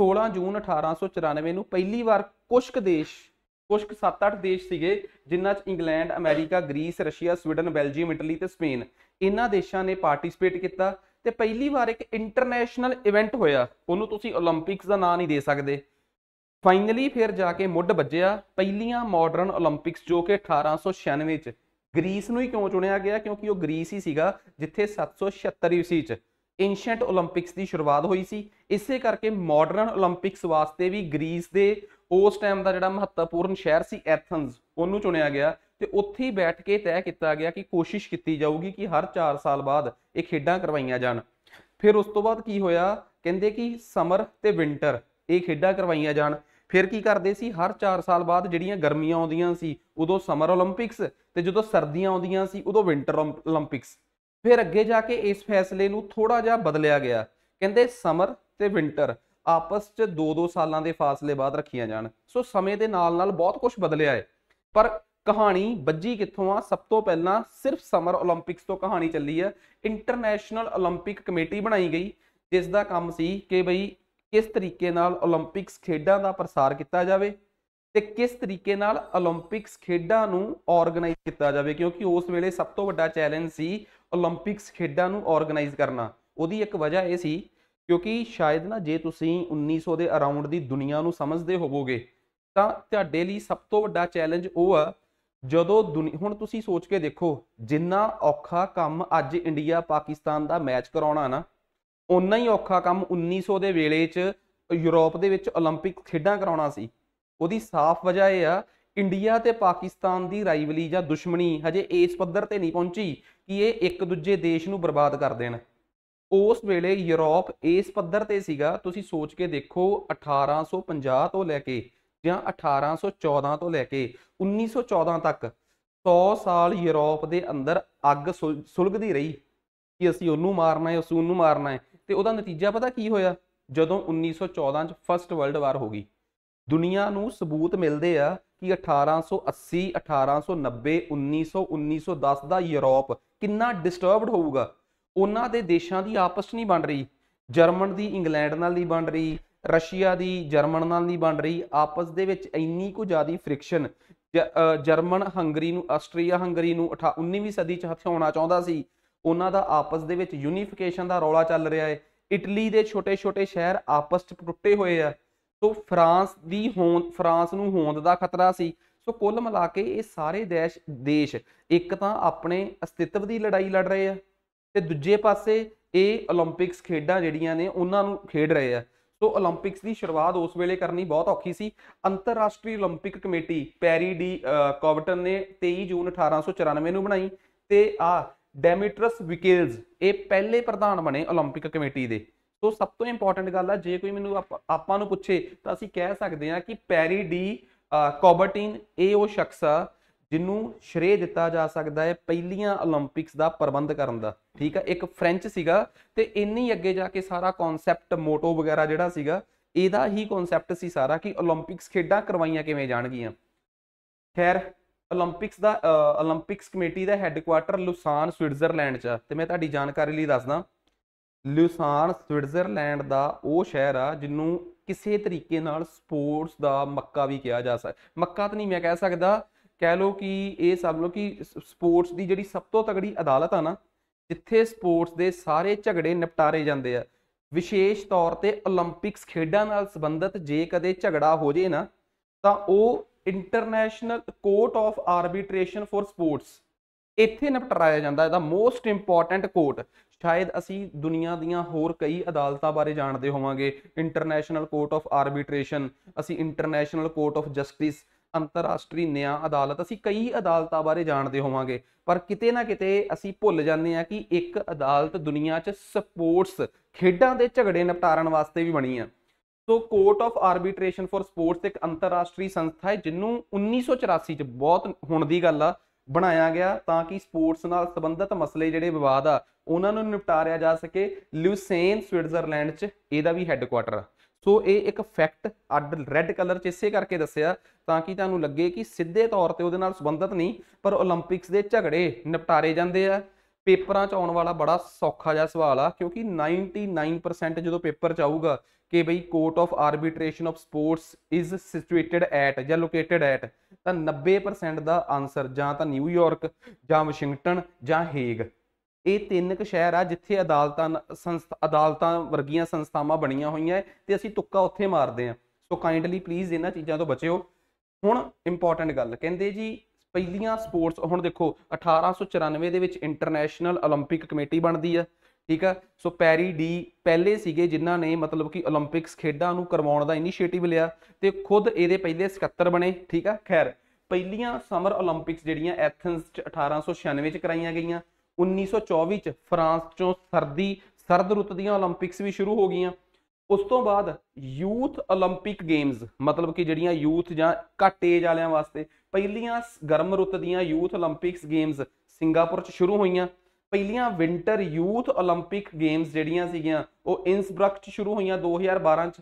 16 ਜੂਨ 1894 ਨੂੰ ਪਹਿਲੀ ਵਾਰ ਕੁਸ਼ਕ ਦੇਸ਼ ਕੁਸ਼ਕ 7-8 ਦੇਸ਼ ਸੀਗੇ ਜਿਨ੍ਹਾਂ 'ਚ England America Greece Russia Sweden Belgium Italy ਤੇ ਸਪੇਨ ਇਹਨਾਂ ਦੇਸ਼ਾਂ ਨੇ ਪਾਰਟਿਸਿਪੇਟ ਕੀਤਾ ਤੇ ਪਹਿਲੀ ਵਾਰ ਇੱਕ ਇੰਟਰਨੈਸ਼ਨਲ ਇਵੈਂਟ ਹੋਇਆ ਉਹਨੂੰ ਤੁਸੀਂ 올림픽ਸ ਦਾ ਨਾਂ ਨਹੀਂ ਦੇ ਸਕਦੇ ਫਾਈਨਲੀ ਫਿਰ ਜਾ ਕੇ ਮੁੱਢ ਵੱਜਿਆ ਪਹਿਲੀਆਂ ਮਾਡਰਨ 올림픽ਸ ਜੋ ਕਿ 1896 'ਚ ਗ੍ਰੀਸ ਨੂੰ ਹੀ ਕਿਉਂ ਚੁਣਿਆ ਗਿਆ ਕਿਉਂਕਿ ਉਹ ਗ੍ਰੀਸ ਹੀ ਸੀਗਾ ਜਿੱਥੇ 776 ਈਸਵੀ 'ਚ ਏਂਸ਼ੀਐਂਟ 올림픽ਸ ਦੀ ਸ਼ੁਰੂਆਤ ਹੋਈ ਸੀ ਇਸੇ ਕਰਕੇ ਮਾਡਰਨ 올림픽ਸ ਵਾਸਤੇ ਵੀ ਗ੍ਰੀਸ ਦੇ ਉਸ ਟਾਈਮ ਦਾ ਜਿਹੜਾ ਮਹੱਤਵਪੂਰਨ ਸ਼ਹਿਰ ਸੀ ਐਥਨਸ ਉਹਨੂੰ ਚੁਣਿਆ ਗਿਆ ਤੇ ਉੱਥੇ ਬੈਠ ਕੇ ਤੈਅ ਕੀਤਾ ਗਿਆ ਕਿ ਕੋਸ਼ਿਸ਼ ਕੀਤੀ ਜਾਊਗੀ ਕਿ ਹਰ 4 ਸਾਲ ਬਾਅਦ ਇਹ ਖੇਡਾਂ ਕਰਵਾਈਆਂ ਜਾਣ ਫਿਰ ਉਸ ਤੋਂ ਬਾਅਦ ਕੀ ਹੋਇਆ ਕਹਿੰਦੇ ਕਿ ਸਮਰ ਤੇ ਵਿੰਟਰ ਇਹ ਖੇਡਾਂ ਕਰਵਾਈਆਂ ਜਾਣ ਫਿਰ ਕੀ ਕਰਦੇ ਸੀ ਹਰ 4 ਸਾਲ ਬਾਅਦ ਜਿਹੜੀਆਂ ਗਰਮੀਆਂ ਆਉਂਦੀਆਂ ਸੀ ਉਦੋਂ ਸਮਰ 올림픽ਸ ਤੇ ਜਦੋਂ ਸਰਦੀਆਂ ਆਉਂਦੀਆਂ ਸੀ ਉਦੋਂ ਵਿੰਟਰ 올림픽ਸ ਫਿਰ ਅੱਗੇ ਜਾ ਕੇ ਇਸ ਫੈਸਲੇ ਨੂੰ ਥੋੜਾ ਜਿਹਾ ਬਦਲਿਆ ਗਿਆ ਕਹਿੰਦੇ ਸਮਰ ਤੇ ਵਿੰਟਰ ਆਪਸ 'ਚ 2-2 ਸਾਲਾਂ ਦੇ ਫਾਸਲੇ ਬਾਅਦ ਰੱਖੀਆਂ ਜਾਣ ਸੋ ਸਮੇਂ ਦੇ ਨਾਲ-ਨਾਲ ਬਹੁਤ ਕੁਝ ਬਦਲਿਆ ਹੈ ਪਰ ਕਹਾਣੀ ਬੱਜੀ ਕਿੱਥੋਂ ਆ ਸਭ ਤੋਂ ਪਹਿਲਾਂ ਸਿਰਫ ਸਮਰ 올림픽ਸ ਤੋਂ ਕਹਾਣੀ ਚੱਲੀ ਹੈ ਇੰਟਰਨੈਸ਼ਨਲ 올림픽 ਕਮੇਟੀ ਬਣਾਈ ਗਈ ਜਿਸ ਦਾ ਕੰਮ ਸੀ ਕਿ ਬਈ ਕਿਸ ਤਰੀਕੇ ਨਾਲ 올림픽ਸ ਖੇਡਾਂ ਦਾ ਪ੍ਰਸਾਰ ਕੀਤਾ ਜਾਵੇ ਤੇ ਕਿਸ ਤਰੀਕੇ ਨਾਲ 올림픽ਸ ਖੇਡਾਂ ਨੂੰ ਆਰਗੇਨਾਈਜ਼ ਕੀਤਾ ਜਾਵੇ ਕਿਉਂਕਿ ਉਸ ਵੇਲੇ ਸਭ ਤੋਂ ਵੱਡਾ ਚੈਲੰਜ ਸੀ 올림픽ਸ ਖੇਡਾਂ ਨੂੰ ਆਰਗੇਨਾਈਜ਼ ਕਰਨਾ ਉਹਦੀ ਇੱਕ ਵਜ੍ਹਾ ਇਹ ਸੀ ਕਿਉਂਕਿ ਸ਼ਾਇਦ ਨਾ ਜੇ ਤੁਸੀਂ 1900 ਦੇ ਅਰਾਊਂਡ ਦੀ ਦੁਨੀਆ ਨੂੰ ਸਮਝਦੇ ਹੋਵੋਗੇ ਤਾਂ ਤੁਹਾਡੇ ਲਈ ਸਭ ਤੋਂ ਵੱਡਾ ਚੈਲੰਜ ਉਹ ਆ ਜਦੋਂ ਹੁਣ ਤੁਸੀਂ ਸੋਚ ਕੇ ਦੇਖੋ ਜਿੰਨਾ ਔਖਾ ਕੰਮ ਅੱਜ ਇੰਡੀਆ ਪਾਕਿਸਤਾਨ ਦਾ ਮੈਚ ਕਰਾਉਣਾ ਨਾ ਉਨਾ ਹੀ ਔਖਾ ਕੰਮ 1900 ਦੇ ਵੇਲੇ 'ਚ ਯੂਰਪ ਦੇ ਵਿੱਚ 올림픽 ਖੇਡਾਂ ਕਰਾਉਣਾ ਸੀ ਉਹਦੀ ਸਾਫ਼ ਵਜ੍ਹਾ ਇਹ ਆ ਇੰਡੀਆ ਤੇ ਪਾਕਿਸਤਾਨ ਦੀ ਰਾਈਵਲੀ ਜਾਂ ਦੁਸ਼ਮਣੀ ਹਜੇ ਇਸ ਪੱਧਰ ਤੇ ਨਹੀਂ ਪਹੁੰਚੀ ਕਿ ਇਹ ਇੱਕ ਦੂਜੇ ਦੇਸ਼ ਨੂੰ ਬਰਬਾਦ ਕਰ ਦੇਣ ਉਸ ਵੇਲੇ ਯੂਰਪ ਇਸ ਪੱਧਰ ਤੇ ਸੀਗਾ ਤੁਸੀਂ ਸੋਚ ਕੇ ਦੇਖੋ 1850 ਤੋਂ ਲੈ ਕੇ ਜਾਂ 1814 ਤੋਂ ਲੈ ਕੇ 1914 ਤੱਕ 100 ਸਾਲ ਯੂਰਪ ਦੇ ਅੰਦਰ ਅੱਗ ਸੁਲਗਦੀ ਰਹੀ ਕਿ ਅਸੀਂ ਉਹਨੂੰ ਮਾਰਨਾ ਹੈ ਉਸ ਨੂੰ ਮਾਰਨਾ ਹੈ ਤੇ ਉਹਦਾ ਨਤੀਜਾ ਪਤਾ ਕੀ ਹੋਇਆ ਜਦੋਂ 1914 ਚ ਫਸਟ ਵਰਲਡ ਵਾਰ ਹੋ ਗਈ ਦੁਨੀਆ ਨੂੰ ਸਬੂਤ ਮਿਲਦੇ ਆ ਕਿ 1880 1890 1900 1910 ਦਾ ਯੂਰਪ ਕਿੰਨਾ ਡਿਸਟਰਬਡ ਹੋਊਗਾ ਉਹਨਾਂ ਦੇ ਦੇਸ਼ਾਂ ਦੀ ਆਪਸ ਨਹੀਂ ਬਣ ਰਹੀ ਜਰਮਨ ਦੀ ਇੰਗਲੈਂਡ ਨਾਲ ਨਹੀਂ ਬਣ ਰਹੀ ਰਸ਼ੀਆ ਦੀ ਜਰਮਨ ਨਾਲ ਨਹੀਂ ਬਣ ਰਹੀ ਆਪਸ ਦੇ ਵਿੱਚ ਇੰਨੀ ਕੁ ਜ਼ਿਆਦੀ ਫ੍ਰਿਕਸ਼ਨ ਜਰਮਨ ਹੰਗਰੀ ਨੂੰ ਆਸਟਰੀਆ ਹੰਗਰੀ ਨੂੰ 19ਵੀਂ ਸਦੀ ਚ ਹਥਿਆਉਣਾ ਚਾਹੁੰਦਾ ਸੀ ਉਹਨਾਂ ਦਾ ਆਪਸ ਦੇ ਵਿੱਚ ਯੂਨੀਫਿਕੇਸ਼ਨ ਦਾ ਰੌਲਾ ਚੱਲ ਰਿਹਾ ਹੈ ਇਟਲੀ ਦੇ ਛੋਟੇ-ਛੋਟੇ ਸ਼ਹਿਰ ਆਪਸ ਚ ਟੁੱਟੇ ਹੋਏ ਆ ਸੋ ਫਰਾਂਸ ਦੀ ਹੋਂਦ ਫਰਾਂਸ ਨੂੰ ਹੋਂਦ ਦਾ ਖਤਰਾ ਸੀ ਸੋ ਕੁੱਲ ਮਿਲਾ ਕੇ ਇਹ ਸਾਰੇ ਦੇਸ਼ ਦੇਸ਼ ਇੱਕ ਤਾਂ ਆਪਣੇ ਅਸਤਿਤਵ ਦੀ ਲੜਾਈ ਲੜ ਰਹੇ ਆ ਤੇ ਦੂਜੇ ਪਾਸੇ ਇਹ 올림픽ਸ ਖੇਡਾਂ ਜਿਹੜੀਆਂ ਨੇ ਉਹਨਾਂ ਨੂੰ ਖੇਡ ਰਹੇ ਆ ਸੋ 올림픽ਸ ਦੀ ਸ਼ੁਰੂਆਤ ਉਸ ਵੇਲੇ ਕਰਨੀ ਬਹੁਤ ਔਖੀ ਸੀ ਅੰਤਰਰਾਸ਼ਟਰੀ 올림픽 ਕਮੇਟੀ ਪੈਰੀ ਡੀ ਕੋਵਟਨ ਨੇ 23 ਜੂਨ 1894 ਨੂੰ ਬਣਾਈ ਤੇ ਆ ਡੈਮਿਟਰਸ ਵਿਕੇਲਸ ਇਹ ਪਹਿਲੇ ਪ੍ਰਧਾਨ ਬਣੇ 올림픽 ਕਮੇਟੀ ਦੇ ਸੋ ਸਭ ਤੋਂ ਇੰਪੋਰਟੈਂਟ ਗੱਲ ਆ ਜੇ ਕੋਈ ਮੈਨੂੰ ਆਪਾਂ ਨੂੰ ਪੁੱਛੇ ਤਾਂ ਅਸੀਂ ਕਹਿ ਸਕਦੇ ਹਾਂ ਕਿ ਪੈਰੀ ਡੀ ਕੋਬਰਟਿਨ ਇਹ ਉਹ ਸ਼ਖਸ ਆ ਜਿਹਨੂੰ ਸ਼੍ਰੇ ਦਿੱਤਾ ਜਾ ਸਕਦਾ ਹੈ ਪਹਿਲੀਆਂ 올림픽ਸ ਦਾ ਪ੍ਰਬੰਧ ਕਰਨ ਦਾ ਠੀਕ ਆ ਇੱਕ ਫ੍ਰੈਂਚ ਸੀਗਾ ਤੇ ਇੰਨੀ ਅੱਗੇ ਜਾ ਕੇ ਸਾਰਾ ਕਨਸੈਪਟ ਮੋਟੋ ਵਗੈਰਾ ਜਿਹੜਾ ਸੀਗਾ ਇਹਦਾ ਹੀ ਕਨਸੈਪਟ ਸੀ ਸਾਰਾ ਕਿ 올림픽ਸ ਖੇਡਾਂ ਕਰਵਾਈਆਂ ਕਿਵੇਂ ਜਾਣਗੀਆਂ ਖੈਰ 올림픽ਸ ਦਾ 올림픽ਸ ਕਮੇਟੀ ਦਾ ਹੈੱਡਕੁਆਟਰ ਲੁਸਾਨ ਸਵਿਟਜ਼ਰਲੈਂਡ 'ਚ ਤੇ ਮੈਂ ਤੁਹਾਡੀ ਜਾਣਕਾਰੀ ਲਈ ਦੱਸਦਾ ਲੂਸਾਨ ਸਵਿਟਜ਼ਰਲੈਂਡ ਦਾ ਉਹ ਸ਼ਹਿਰ ਆ ਜਿਹਨੂੰ ਕਿਸੇ ਤਰੀਕੇ ਨਾਲ ਸਪੋਰਟਸ ਦਾ ਮੱਕਾ ਵੀ ਕਿਹਾ ਜਾ ਸਕਦਾ ਮੱਕਾ ਤਾਂ ਨਹੀਂ ਮੈਂ ਕਹਿ ਸਕਦਾ ਕਹਿ ਲੋ ਕਿ ਇਹ ਸਭ ਲੋ ਕਿ ਸਪੋਰਟਸ ਦੀ ਜਿਹੜੀ ਸਭ ਤੋਂ ਤਗੜੀ ਅਦਾਲਤ ਆ ਨਾ ਜਿੱਥੇ ਸਪੋਰਟਸ ਦੇ ਸਾਰੇ ਝਗੜੇ ਨਿਪਟਾਰੇ ਜਾਂਦੇ ਆ ਵਿਸ਼ੇਸ਼ ਤੌਰ ਤੇ 올림픽ਸ ਖੇਡਾਂ ਨਾਲ ਸੰਬੰਧਿਤ ਜੇ ਕਦੇ ਝਗੜਾ ਹੋ ਜੇ ਨਾ ਤਾਂ ਉਹ international court of arbitration for sports ਇੱਥੇ ਨਿਪਟਾਇਆ ਜਾਂਦਾ ਇਹਦਾ ਮੋਸਟ ਇੰਪੋਰਟੈਂਟ ਕੋਰਟ ਸ਼ਾਇਦ ਅਸੀਂ ਦੁਨੀਆ ਦੀਆਂ ਹੋਰ ਕਈ ਅਦਾਲਤਾਂ ਬਾਰੇ ਜਾਣਦੇ ਹੋਵਾਂਗੇ ਇੰਟਰਨੈਸ਼ਨਲ ਕੋਰਟ ਆਫ ਆਰਬਿਟ੍ਰੇਸ਼ਨ ਅਸੀਂ ਇੰਟਰਨੈਸ਼ਨਲ ਕੋਰਟ ਆਫ ਜਸਟਿਸ ਅੰਤਰਰਾਸ਼ਟਰੀ ਨਿਆਂ ਅਦਾਲਤ ਅਸੀਂ ਕਈ ਅਦਾਲਤਾਂ ਬਾਰੇ ਜਾਣਦੇ ਹੋਵਾਂਗੇ ਪਰ ਕਿਤੇ ਨਾ ਕਿਤੇ ਅਸੀਂ ਭੁੱਲ ਜਾਂਦੇ ਹਾਂ ਕਿ ਇੱਕ ਅਦਾਲਤ ਦੁਨੀਆ 'ਚ ਸਪੋਰਟਸ ਖੇਡਾਂ ਦੇ ਝਗੜੇ ਨਿਪਟਾਰਨ ਵਾਸਤੇ ਵੀ ਬਣੀ ਆ so court of arbitration for sports ਇੱਕ ਅੰਤਰਰਾਸ਼ਟਰੀ ਸੰਸਥਾ ਹੈ ਜਿਹਨੂੰ 1984 ਚ ਬਹੁਤ ਹੁਣ ਦੀ ਗੱਲ ਆ ਬਣਾਇਆ ਗਿਆ ਤਾਂ ਕਿ ਸਪੋਰਟਸ ਨਾਲ ਸੰਬੰਧਿਤ ਮਸਲੇ ਜਿਹੜੇ ਵਿਵਾਦ ਆ ਉਹਨਾਂ ਨੂੰ ਨਿਪਟਾਰਿਆ ਜਾ ਸਕੇ ਲੂਸੇਨ ਸਵਿਟਜ਼ਰਲੈਂਡ 'ਚ ਇਹਦਾ ਵੀ ਹੈੱਡਕੁਆਟਰ ਆ ਸੋ ਇਹ ਇੱਕ ਫੈਕਟ ਅੱਡ ਰੈੱਡ ਕਲਰ 'ਚ ਇਸੇ ਕਰਕੇ ਦੱਸਿਆ ਤਾਂ ਕਿ ਤੁਹਾਨੂੰ ਲੱਗੇ ਕਿ ਸਿੱਧੇ ਤੌਰ ਤੇ ਉਹਦੇ ਨਾਲ ਸੰਬੰਧਤ ਨਹੀਂ ਪਰ 올림픽ਸ ਦੇ ਝਗੜੇ ਨਿਪਟਾਰੇ ਜਾਂਦੇ ਆ ਪੇਪਰਾਂ 'ਚ ਆਉਣ ਵਾਲਾ ਬੜਾ ਸੌਖਾ ਜਿਹਾ ਸਵਾਲ ਆ ਕਿਉਂਕਿ 99% ਜਦੋਂ ਪੇਪਰ 'ਚ ਆਊਗਾ ਕਿ ਬਈ court of arbitration of sports is situated at ਜਾਂ ਲੋਕੇਟਡ ਐਟ ਤਾਂ 90% ਦਾ ਆਨਸਰ ਜਾਂ ਤਾਂ ਨਿਊਯਾਰਕ ਜਾਂ ਵਾਸ਼ਿੰਗਟਨ ਜਾਂ ਹੇਗ ਇਹ ਤਿੰਨ ਕੁ ਸ਼ਹਿਰ ਆ ਜਿੱਥੇ ਅਦਾਲਤਾਂ ਅਦਾਲਤਾਂ ਵਰਗੀਆਂ ਸੰਸਥਾਵਾਂ ਬਣੀਆਂ ਹੋਈਆਂ ਤੇ ਅਸੀਂ ਤੁੱਕਾ ਉੱਥੇ ਮਾਰਦੇ ਆ ਸੋ ਕਾਈਂਡਲੀ ਪਲੀਜ਼ ਇਹਨਾਂ ਚੀਜ਼ਾਂ ਤੋਂ ਬਚਿਓ ਹੁਣ ਇੰਪੋਰਟੈਂਟ ਗੱਲ ਕਹਿੰਦੇ ਜੀ ਪਹਿਲੀਆਂ ਸਪੋਰਟਸ ਹੁਣ ਦੇਖੋ 1894 ਦੇ ਵਿੱਚ ਇੰਟਰਨੈਸ਼ਨਲ 올림픽 ਕਮੇਟੀ ਬਣਦੀ ਆ ਠੀਕ ਆ ਸੋ ਪੈਰੀ ਡੀ ਪਹਿਲੇ ਸੀਗੇ ਜਿਨ੍ਹਾਂ ਨੇ ਮਤਲਬ ਕਿ 올림픽ਸ ਖੇਡਾਂ ਨੂੰ ਕਰਵਾਉਣ ਦਾ ਇਨੀਸ਼ੀਏਟਿਵ ਲਿਆ ਤੇ ਖੁਦ ਇਹਦੇ ਪਹਿਲੇ ਸਕੱਤਰ ਬਣੇ ਠੀਕ ਆ ਖੈਰ ਪਹਿਲੀਆਂ ਸਮਰ 올림픽ਸ ਜਿਹੜੀਆਂ ਐਥਨਸ ਚ 1896 ਚ ਕਰਾਈਆਂ ਗਈਆਂ 1924 ਚ ਫਰਾਂਸ ਚੋਂ ਸਰਦੀ ਸਰਦ ਰੁੱਤ ਦੀਆਂ 올림픽ਸ ਵੀ ਸ਼ੁਰੂ ਹੋ ਗਈਆਂ ਉਸ ਤੋਂ ਬਾਅਦ ਯੂਥ 올림픽 ਗੇਮਸ ਮਤਲਬ ਕਿ ਜਿਹੜੀਆਂ ਯੂਥ ਜਾਂ ਘੱਟ ਏਜ ਵਾਲਿਆਂ ਵਾਸਤੇ ਪਹਿਲੀਆਂ ਗਰਮ ਰੁੱਤ ਦੀਆਂ ਯੂਥ 올림픽ਸ ਗੇਮਸ ਸਿੰਗਾਪੁਰ ਚ ਸ਼ੁਰੂ ਹੋਈਆਂ ਪਹਿਲੀਆਂ ਵਿంటర్ ਯੂਥ 올림픽 ਗੇਮਸ ਜਿਹੜੀਆਂ ਸੀਗੀਆਂ ਉਹ ਇਨਸਬਰਕ ਚ ਸ਼ੁਰੂ ਹੋਈਆਂ 2012 ਚ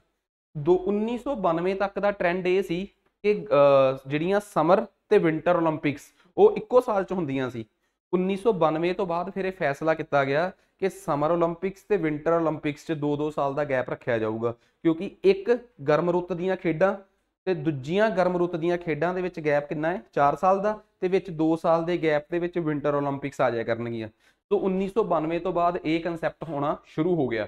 1992 ਤੱਕ ਦਾ ਟ੍ਰੈਂਡ ਇਹ ਸੀ ਕਿ ਜਿਹੜੀਆਂ ਸਮਰ ਤੇ ਵਿంటర్ 올림픽ਸ ਉਹ ਇੱਕੋ ਸਾਲ ਚ ਹੁੰਦੀਆਂ ਸੀ 1992 ਤੋਂ ਬਾਅਦ ਫਿਰ ਇਹ ਫੈਸਲਾ ਕੀਤਾ ਗਿਆ ਕਿ ਸਮਰ 올림픽ਸ ਤੇ ਵਿంటర్ 올림픽ਸ 'ਚ 2-2 ਸਾਲ ਦਾ ਗੈਪ ਰੱਖਿਆ ਜਾਊਗਾ ਕਿਉਂਕਿ ਇੱਕ ਗਰਮ ਰੁੱਤ ਦੀਆਂ ਖੇਡਾਂ ਤੇ ਦੂਜੀਆਂ ਗਰਮ ਰੁੱਤ ਦੀਆਂ ਖੇਡਾਂ ਦੇ ਵਿੱਚ ਗੈਪ ਕਿੰਨਾ ਹੈ 4 ਸਾਲ ਦਾ ਤੇ ਵਿੱਚ 2 ਸਾਲ ਦੇ ਗੈਪ ਦੇ ਵਿੱਚ ਵਿంటర్ 올림픽ਸ ਆ ਜਾਇਆ ਕਰਨਗੀਆਂ ਸੋ 1992 ਤੋਂ ਬਾਅਦ ਇਹ ਕਨਸੈਪਟ ਹੋਣਾ ਸ਼ੁਰੂ ਹੋ ਗਿਆ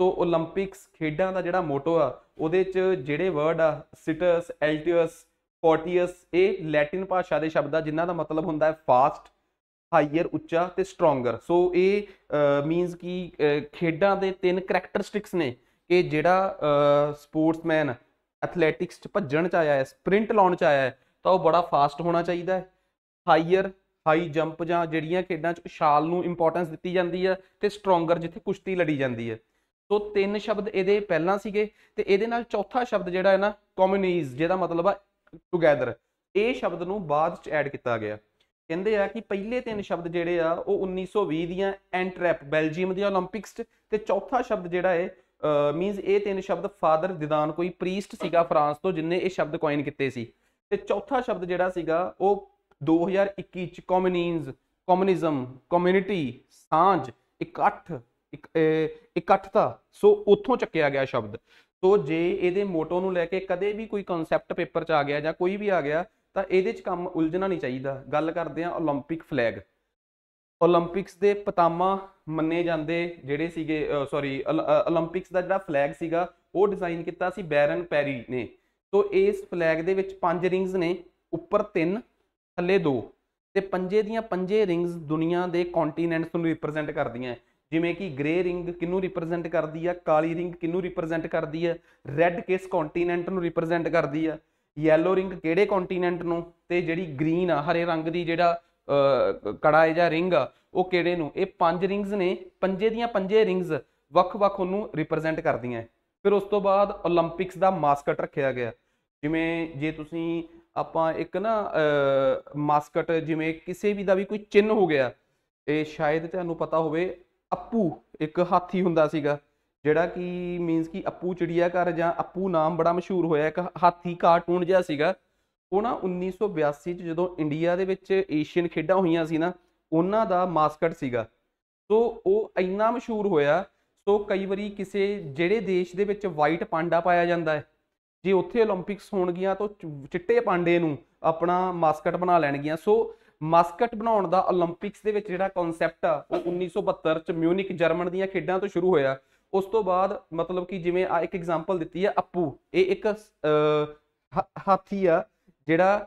ਸੋ 올림픽ਸ ਖੇਡਾਂ ਦਾ ਜਿਹੜਾ ਮੋਟੋ ਆ ਉਹਦੇ 'ਚ ਜਿਹੜੇ ਵਰਡ ਆ ਸਿਟਸ ਐਲਟੀਅਸ ਫੋਰਟੀਅਸ ਇਹ ਲੈਟਿਨ ਭਾਸ਼ਾ ਦੇ ਸ਼ਬਦ ਆ ਜਿਨ੍ਹਾਂ ਦਾ ਮਤਲਬ ਹੁੰਦਾ ਹੈ ਫਾਸਟ ਹਾਈਅਰ ਉੱਚਾ ਤੇ ਸਟਰੋਂਗਰ ਸੋ ਇਹ ਮੀਨਸ ਕਿ ਖੇਡਾਂ ਦੇ ਤਿੰਨ ਕੈਰੈਕਟਰਿਸਟਿਕਸ ਨੇ ਕਿ ਜਿਹੜਾ ਸਪੋਰਟਸਮੈਨ ਐਥਲੈਟਿਕਸ ਚ ਭੱਜਣ ਚ ਆਇਆ ਹੈ ਸਪ੍ਰਿੰਟ ਲਾਉਣ ਚ ਆਇਆ ਹੈ ਤਾਂ ਉਹ ਬੜਾ ਫਾਸਟ ਹੋਣਾ ਚਾਹੀਦਾ ਹੈ ਹਾਈਅਰ ਹਾਈ ਜੰਪ ਜਾਂ ਜਿਹੜੀਆਂ ਖੇਡਾਂ ਚ ਛਾਲ ਨੂੰ ਇੰਪੋਰਟੈਂਸ ਦਿੱਤੀ ਜਾਂਦੀ ਹੈ ਤੇ ਸਟਰੋਂਗਰ ਜਿੱਥੇ ਕੁਸ਼ਤੀ ਲੜੀ ਜਾਂਦੀ ਹੈ ਸੋ ਤਿੰਨ ਸ਼ਬਦ ਇਹਦੇ ਪਹਿਲਾਂ ਸੀਗੇ ਤੇ ਇਹਦੇ ਨਾਲ ਚੌਥਾ ਸ਼ਬਦ ਜਿਹੜਾ ਹੈ ਨਾ ਕਮਿਊਨਿਟੀਜ਼ ਜਿਹਦਾ ਮਤਲਬ ਹੈ ਟੁਗੇਦਰ ਇਹ ਸ਼ਬਦ ਨੂੰ ਬਾਅਦ ਚ ਐਡ ਕੀਤਾ ਗਿਆ ਕਹਿੰਦੇ ਆ ਕਿ ਪਹਿਲੇ ਤਿੰਨ ਸ਼ਬਦ ਜਿਹੜੇ ਆ ਉਹ 1920 ਦੀਆਂ ਐਂਟਰੈਪ ਬੈਲਜੀਅਮ ਦੀ 올림픽ਸ ਤੇ ਚੌਥਾ ਸ਼ਬਦ ਜਿਹੜਾ ਹੈ ਮੀਨਸ ਇਹ ਤਿੰਨ ਸ਼ਬਦ ਫਾਦਰ ਦਿਦਾਨ ਕੋਈ ਪ੍ਰੀਸਟ ਸੀਗਾ ਫਰਾਂਸ ਤੋਂ ਜਿਨਨੇ ਇਹ ਸ਼ਬਦ ਕੋਇਨ ਕੀਤੇ ਸੀ ਤੇ ਚੌਥਾ ਸ਼ਬਦ ਜਿਹੜਾ ਸੀਗਾ ਉਹ 2021 ਚ ਕਮਿਊਨਿਸ ਕਮਿਊਨਿਜ਼ਮ ਕਮਿਊਨਿਟੀ ਸਾਂਝ ਇਕੱਠ ਇਕੱਠਤਾ ਸੋ ਉੱਥੋਂ ਚੱਕਿਆ ਗਿਆ ਸ਼ਬਦ ਸੋ ਜੇ ਇਹਦੇ ਮੋਟੋ ਨੂੰ ਲੈ ਕੇ ਕਦੇ ਵੀ ਕੋਈ ਕਨਸੈਪਟ ਪੇਪਰ ਚ ਆ ਗਿਆ ਜਾਂ ਕੋਈ ਵੀ ਆ ਗਿਆ ਤਾਂ ਇਹਦੇ 'ਚ ਕੰਮ ਉਲਝਣਾ ਨਹੀਂ ਚਾਹੀਦਾ ਗੱਲ ਕਰਦੇ ਆ 올림픽 ਫਲੈਗ 올림픽ਸ ਦੇ ਪਤਾਮਾ ਮੰਨੇ ਜਾਂਦੇ ਜਿਹੜੇ ਸੀਗੇ ਸੌਰੀ 올림픽ਸ ਦਾ ਜਿਹੜਾ ਫਲੈਗ ਸੀਗਾ ਉਹ ਡਿਜ਼ਾਈਨ ਕੀਤਾ ਸੀ ਬੈਰਨ ਪੈਰੀ ਨੇ ਸੋ ਇਸ ਫਲੈਗ ਦੇ ਵਿੱਚ ਪੰਜ ਰਿੰਗਸ ਨੇ ਉੱਪਰ ਤਿੰਨ ਥੱਲੇ ਦੋ ਤੇ ਪੰਜੇ ਦੀਆਂ ਪੰਜੇ ਰਿੰਗਸ ਦੁਨੀਆ ਦੇ ਕੰਟੀਨੈਂਟਸ ਨੂੰ ਰਿਪਰੈਜ਼ੈਂਟ ਕਰਦੀਆਂ ਜਿਵੇਂ ਕਿ ਗ੍ਰੇ ਰਿੰਗ ਕਿਹਨੂੰ ਰਿਪਰੈਜ਼ੈਂਟ ਕਰਦੀ ਆ ਕਾਲੀ ਰਿੰਗ ਕਿਹਨੂੰ ਰਿਪਰੈਜ਼ੈਂਟ ਕਰਦੀ ਆ ਰੈੱਡ ਕਿਸ ਕੰਟੀਨੈਂਟ ਨੂੰ ਰਿਪਰੈਜ਼ੈਂਟ ਕਰਦੀ ਆ ਯੈਲੋ ਰਿੰਗ ਕਿਹੜੇ ਕੰਟੀਨੈਂਟ ਨੂੰ ਤੇ ਜਿਹੜੀ ਗ੍ਰੀਨ ਆ ਹਰੇ ਰੰਗ ਦੀ ਜਿਹੜਾ ਕੜਾ ਹੈ ਜਾਂ ਰਿੰਗ ਆ ਉਹ ਕਿਹੜੇ ਨੂੰ ਇਹ ਪੰਜ ਰਿੰਗਸ ਨੇ ਪੰਜੇ ਦੀਆਂ ਪੰਜੇ ਰਿੰਗਸ ਵੱਖ-ਵੱਖ ਉਹਨੂੰ ਰਿਪਰੈਜ਼ੈਂਟ ਕਰਦੀਆਂ ਫਿਰ ਉਸ ਤੋਂ ਬਾਅਦ 올림픽ਸ ਦਾ ਮਾਸਕਟ ਰੱਖਿਆ ਗਿਆ ਜਿਵੇਂ ਜੇ ਤੁਸੀਂ ਆਪਾਂ ਇੱਕ ਨਾ ਮਾਸਕਟ ਜਿਵੇਂ ਕਿਸੇ ਵੀ ਦਾ ਵੀ ਕੋਈ ਚਿੰਨ ਹੋ ਗਿਆ ਇਹ ਸ਼ਾਇਦ ਤੁਹਾਨੂੰ ਪਤਾ ਹੋਵੇ ਅੱਪੂ ਇੱਕ ਹਾਥੀ ਹੁੰਦਾ ਸੀਗਾ ਜਿਹੜਾ ਕਿ ਮੀਨਸ ਕਿ ਅੱਪੂ ਚਿੜੀਆ ਘਰ ਜਾਂ ਅੱਪੂ ਨਾਮ ਬੜਾ ਮਸ਼ਹੂਰ ਹੋਇਆ ਇੱਕ ਹਾਥੀ ਕਾਰਟੂਨ ਜਿਹਾ ਸੀਗਾ ਉਹ ਨਾ 1982 ਚ ਜਦੋਂ ਇੰਡੀਆ ਦੇ ਵਿੱਚ ਏਸ਼ੀਅਨ ਖੇਡਾਂ ਹੋਈਆਂ ਸੀ ਨਾ ਉਹਨਾਂ ਦਾ ਮਾਸਕਟ ਸੀਗਾ ਸੋ ਉਹ ਇੰਨਾ ਮਸ਼ਹੂਰ ਹੋਇਆ ਸੋ ਕਈ ਵਾਰੀ ਕਿਸੇ ਜਿਹੜੇ ਦੇਸ਼ ਦੇ ਵਿੱਚ ਵਾਈਟ ਪਾਂਡਾ ਪਾਇਆ ਜਾਂਦਾ ਹੈ ਜੇ ਉੱਥੇ 올림픽ਸ ਹੋਣਗੀਆਂ ਤਾਂ ਚਿੱਟੇ ਪਾਂਡੇ ਨੂੰ ਆਪਣਾ ਮਾਸਕਟ ਬਣਾ ਲੈਣਗੀਆਂ ਸੋ ਮਾਸਕਟ ਬਣਾਉਣ ਦਾ 올림픽ਸ ਦੇ ਵਿੱਚ ਜਿਹੜਾ ਕਨਸੈਪਟ ਆ ਉਹ 1972 ਚ ਮਿਊਨਿਕ ਜਰਮਨ ਦੀਆਂ ਖੇਡਾਂ ਤੋਂ ਸ਼ੁਰੂ ਹੋਇਆ ਉਸ ਤੋਂ ਬਾਅਦ ਮਤਲਬ ਕਿ ਜਿਵੇਂ ਆ ਇੱਕ ਐਗਜ਼ਾਮਪਲ ਦਿੱਤੀ ਆ ਅੱਪੂ ਇਹ ਇੱਕ ਹਾਥੀ ਆ ਜਿਹੜਾ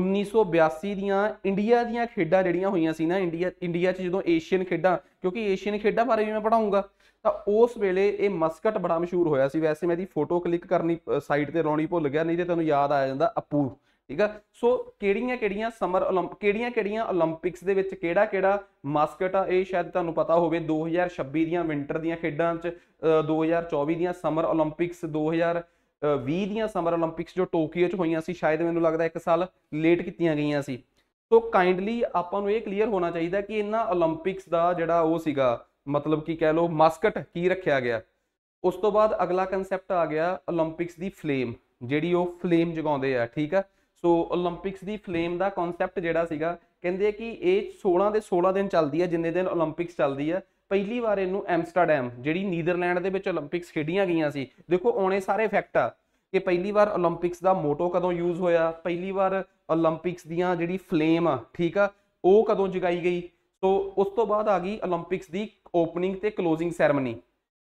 1982 ਦੀਆਂ ਇੰਡੀਆ ਦੀਆਂ ਖੇਡਾਂ ਜਿਹੜੀਆਂ ਹੋਈਆਂ ਸੀ ਨਾ ਇੰਡੀਆ ਇੰਡੀਆ 'ਚ ਜਦੋਂ ਏਸ਼ੀਅਨ ਖੇਡਾਂ ਕਿਉਂਕਿ ਏਸ਼ੀਅਨ ਖੇਡਾਂ ਬਾਰੇ ਵੀ ਮੈਂ ਪੜਾਉਂਗਾ ਤਾਂ ਉਸ ਵੇਲੇ ਇਹ ਮਸਕਟ ਬੜਾ ਮਸ਼ਹੂਰ ਹੋਇਆ ਸੀ ਵੈਸੇ ਮੈਂ ਇਹਦੀ ਫੋਟੋ ਕਲਿੱਕ ਕਰਨੀ ਸਾਈਟ ਤੇ ਲਾਉਣੀ ਭੁੱਲ ਗਿਆ ਨਹੀਂ ਤੇ ਤੁਹਾਨੂੰ ਯਾਦ ਆ ਜਾਂਦਾ ਅੱਪੂ ਠੀਕ ਆ ਸੋ ਕਿਹੜੀਆਂ ਕਿਹੜੀਆਂ ਸਮਰ 올림픽 ਕਿਹੜੀਆਂ ਕਿਹੜੀਆਂ 올림픽ਸ ਦੇ ਵਿੱਚ ਕਿਹੜਾ ਕਿਹੜਾ ਮਾਸਕਟ ਆ ਇਹ ਸ਼ਾਇਦ ਤੁਹਾਨੂੰ ਪਤਾ ਹੋਵੇ 2026 ਦੀਆਂ ਵਿੰਟਰ ਦੀਆਂ ਖੇਡਾਂ 'ਚ 2024 ਦੀਆਂ ਸਮਰ 올림픽ਸ 2020 ਦੀਆਂ ਸਮਰ 올림픽ਸ ਜੋ ਟੋਕੀਓ 'ਚ ਹੋਈਆਂ ਸੀ ਸ਼ਾਇਦ ਮੈਨੂੰ ਲੱਗਦਾ ਇੱਕ ਸਾਲ ਲੇਟ ਕੀਤੀਆਂ ਗਈਆਂ ਸੀ ਸੋ ਕਾਈਂਡਲੀ ਆਪਾਂ ਨੂੰ ਇਹ ਕਲੀਅਰ ਹੋਣਾ ਚਾਹੀਦਾ ਕਿ ਇਹਨਾਂ 올림픽ਸ ਦਾ ਜਿਹੜਾ ਉਹ ਸੀਗਾ ਮਤਲਬ ਕੀ ਕਹਿ ਲਓ ਮਾਸਕਟ ਕੀ ਰੱਖਿਆ ਗਿਆ ਉਸ ਤੋਂ ਬਾਅਦ ਅਗਲਾ ਕਨਸੈਪਟ ਆ ਗਿਆ 올림픽ਸ ਦੀ ਫਲੇਮ ਜਿਹੜੀ ਉਹ ਫਲੇਮ ਜਗਾਉਂਦੇ ਆ ਠੀਕ ਆ ਸੋ 올림픽ਸ ਦੀ ਫਲੇਮ ਦਾ ਕਨਸੈਪਟ ਜਿਹੜਾ ਸੀਗਾ ਕਹਿੰਦੇ ਕਿ ਇਹ 16 ਦੇ 16 ਦਿਨ ਚੱਲਦੀ ਹੈ ਜਿੰਨੇ ਦਿਨ 올림픽ਸ ਚੱਲਦੀ ਹੈ ਪਹਿਲੀ ਵਾਰ ਇਹਨੂੰ ਐਮਸਟਰਡਮ ਜਿਹੜੀ ਨੀਦਰਲੈਂਡ ਦੇ ਵਿੱਚ 올림픽ਸ ਖੇਡੀਆਂ ਗਈਆਂ ਸੀ ਦੇਖੋ ਆਉਣੇ ਸਾਰੇ ਫੈਕਟ ਆ ਕਿ ਪਹਿਲੀ ਵਾਰ 올림픽ਸ ਦਾ ਮੋਟੋ ਕਦੋਂ ਯੂਜ਼ ਹੋਇਆ ਪਹਿਲੀ ਵਾਰ 올림픽ਸ ਦੀਆਂ ਜਿਹੜੀ ਫਲੇਮ ਆ ਠੀਕ ਆ ਉਹ ਕਦੋਂ ਜਗਾਈ ਗਈ ਸੋ ਉਸ ਤੋਂ ਬਾਅਦ ਆ ਗਈ 올림픽ਸ ਦੀ ਓਪਨਿੰਗ ਤੇ ਕਲੋਜ਼ਿੰਗ ਸੈਰੇਮਨੀ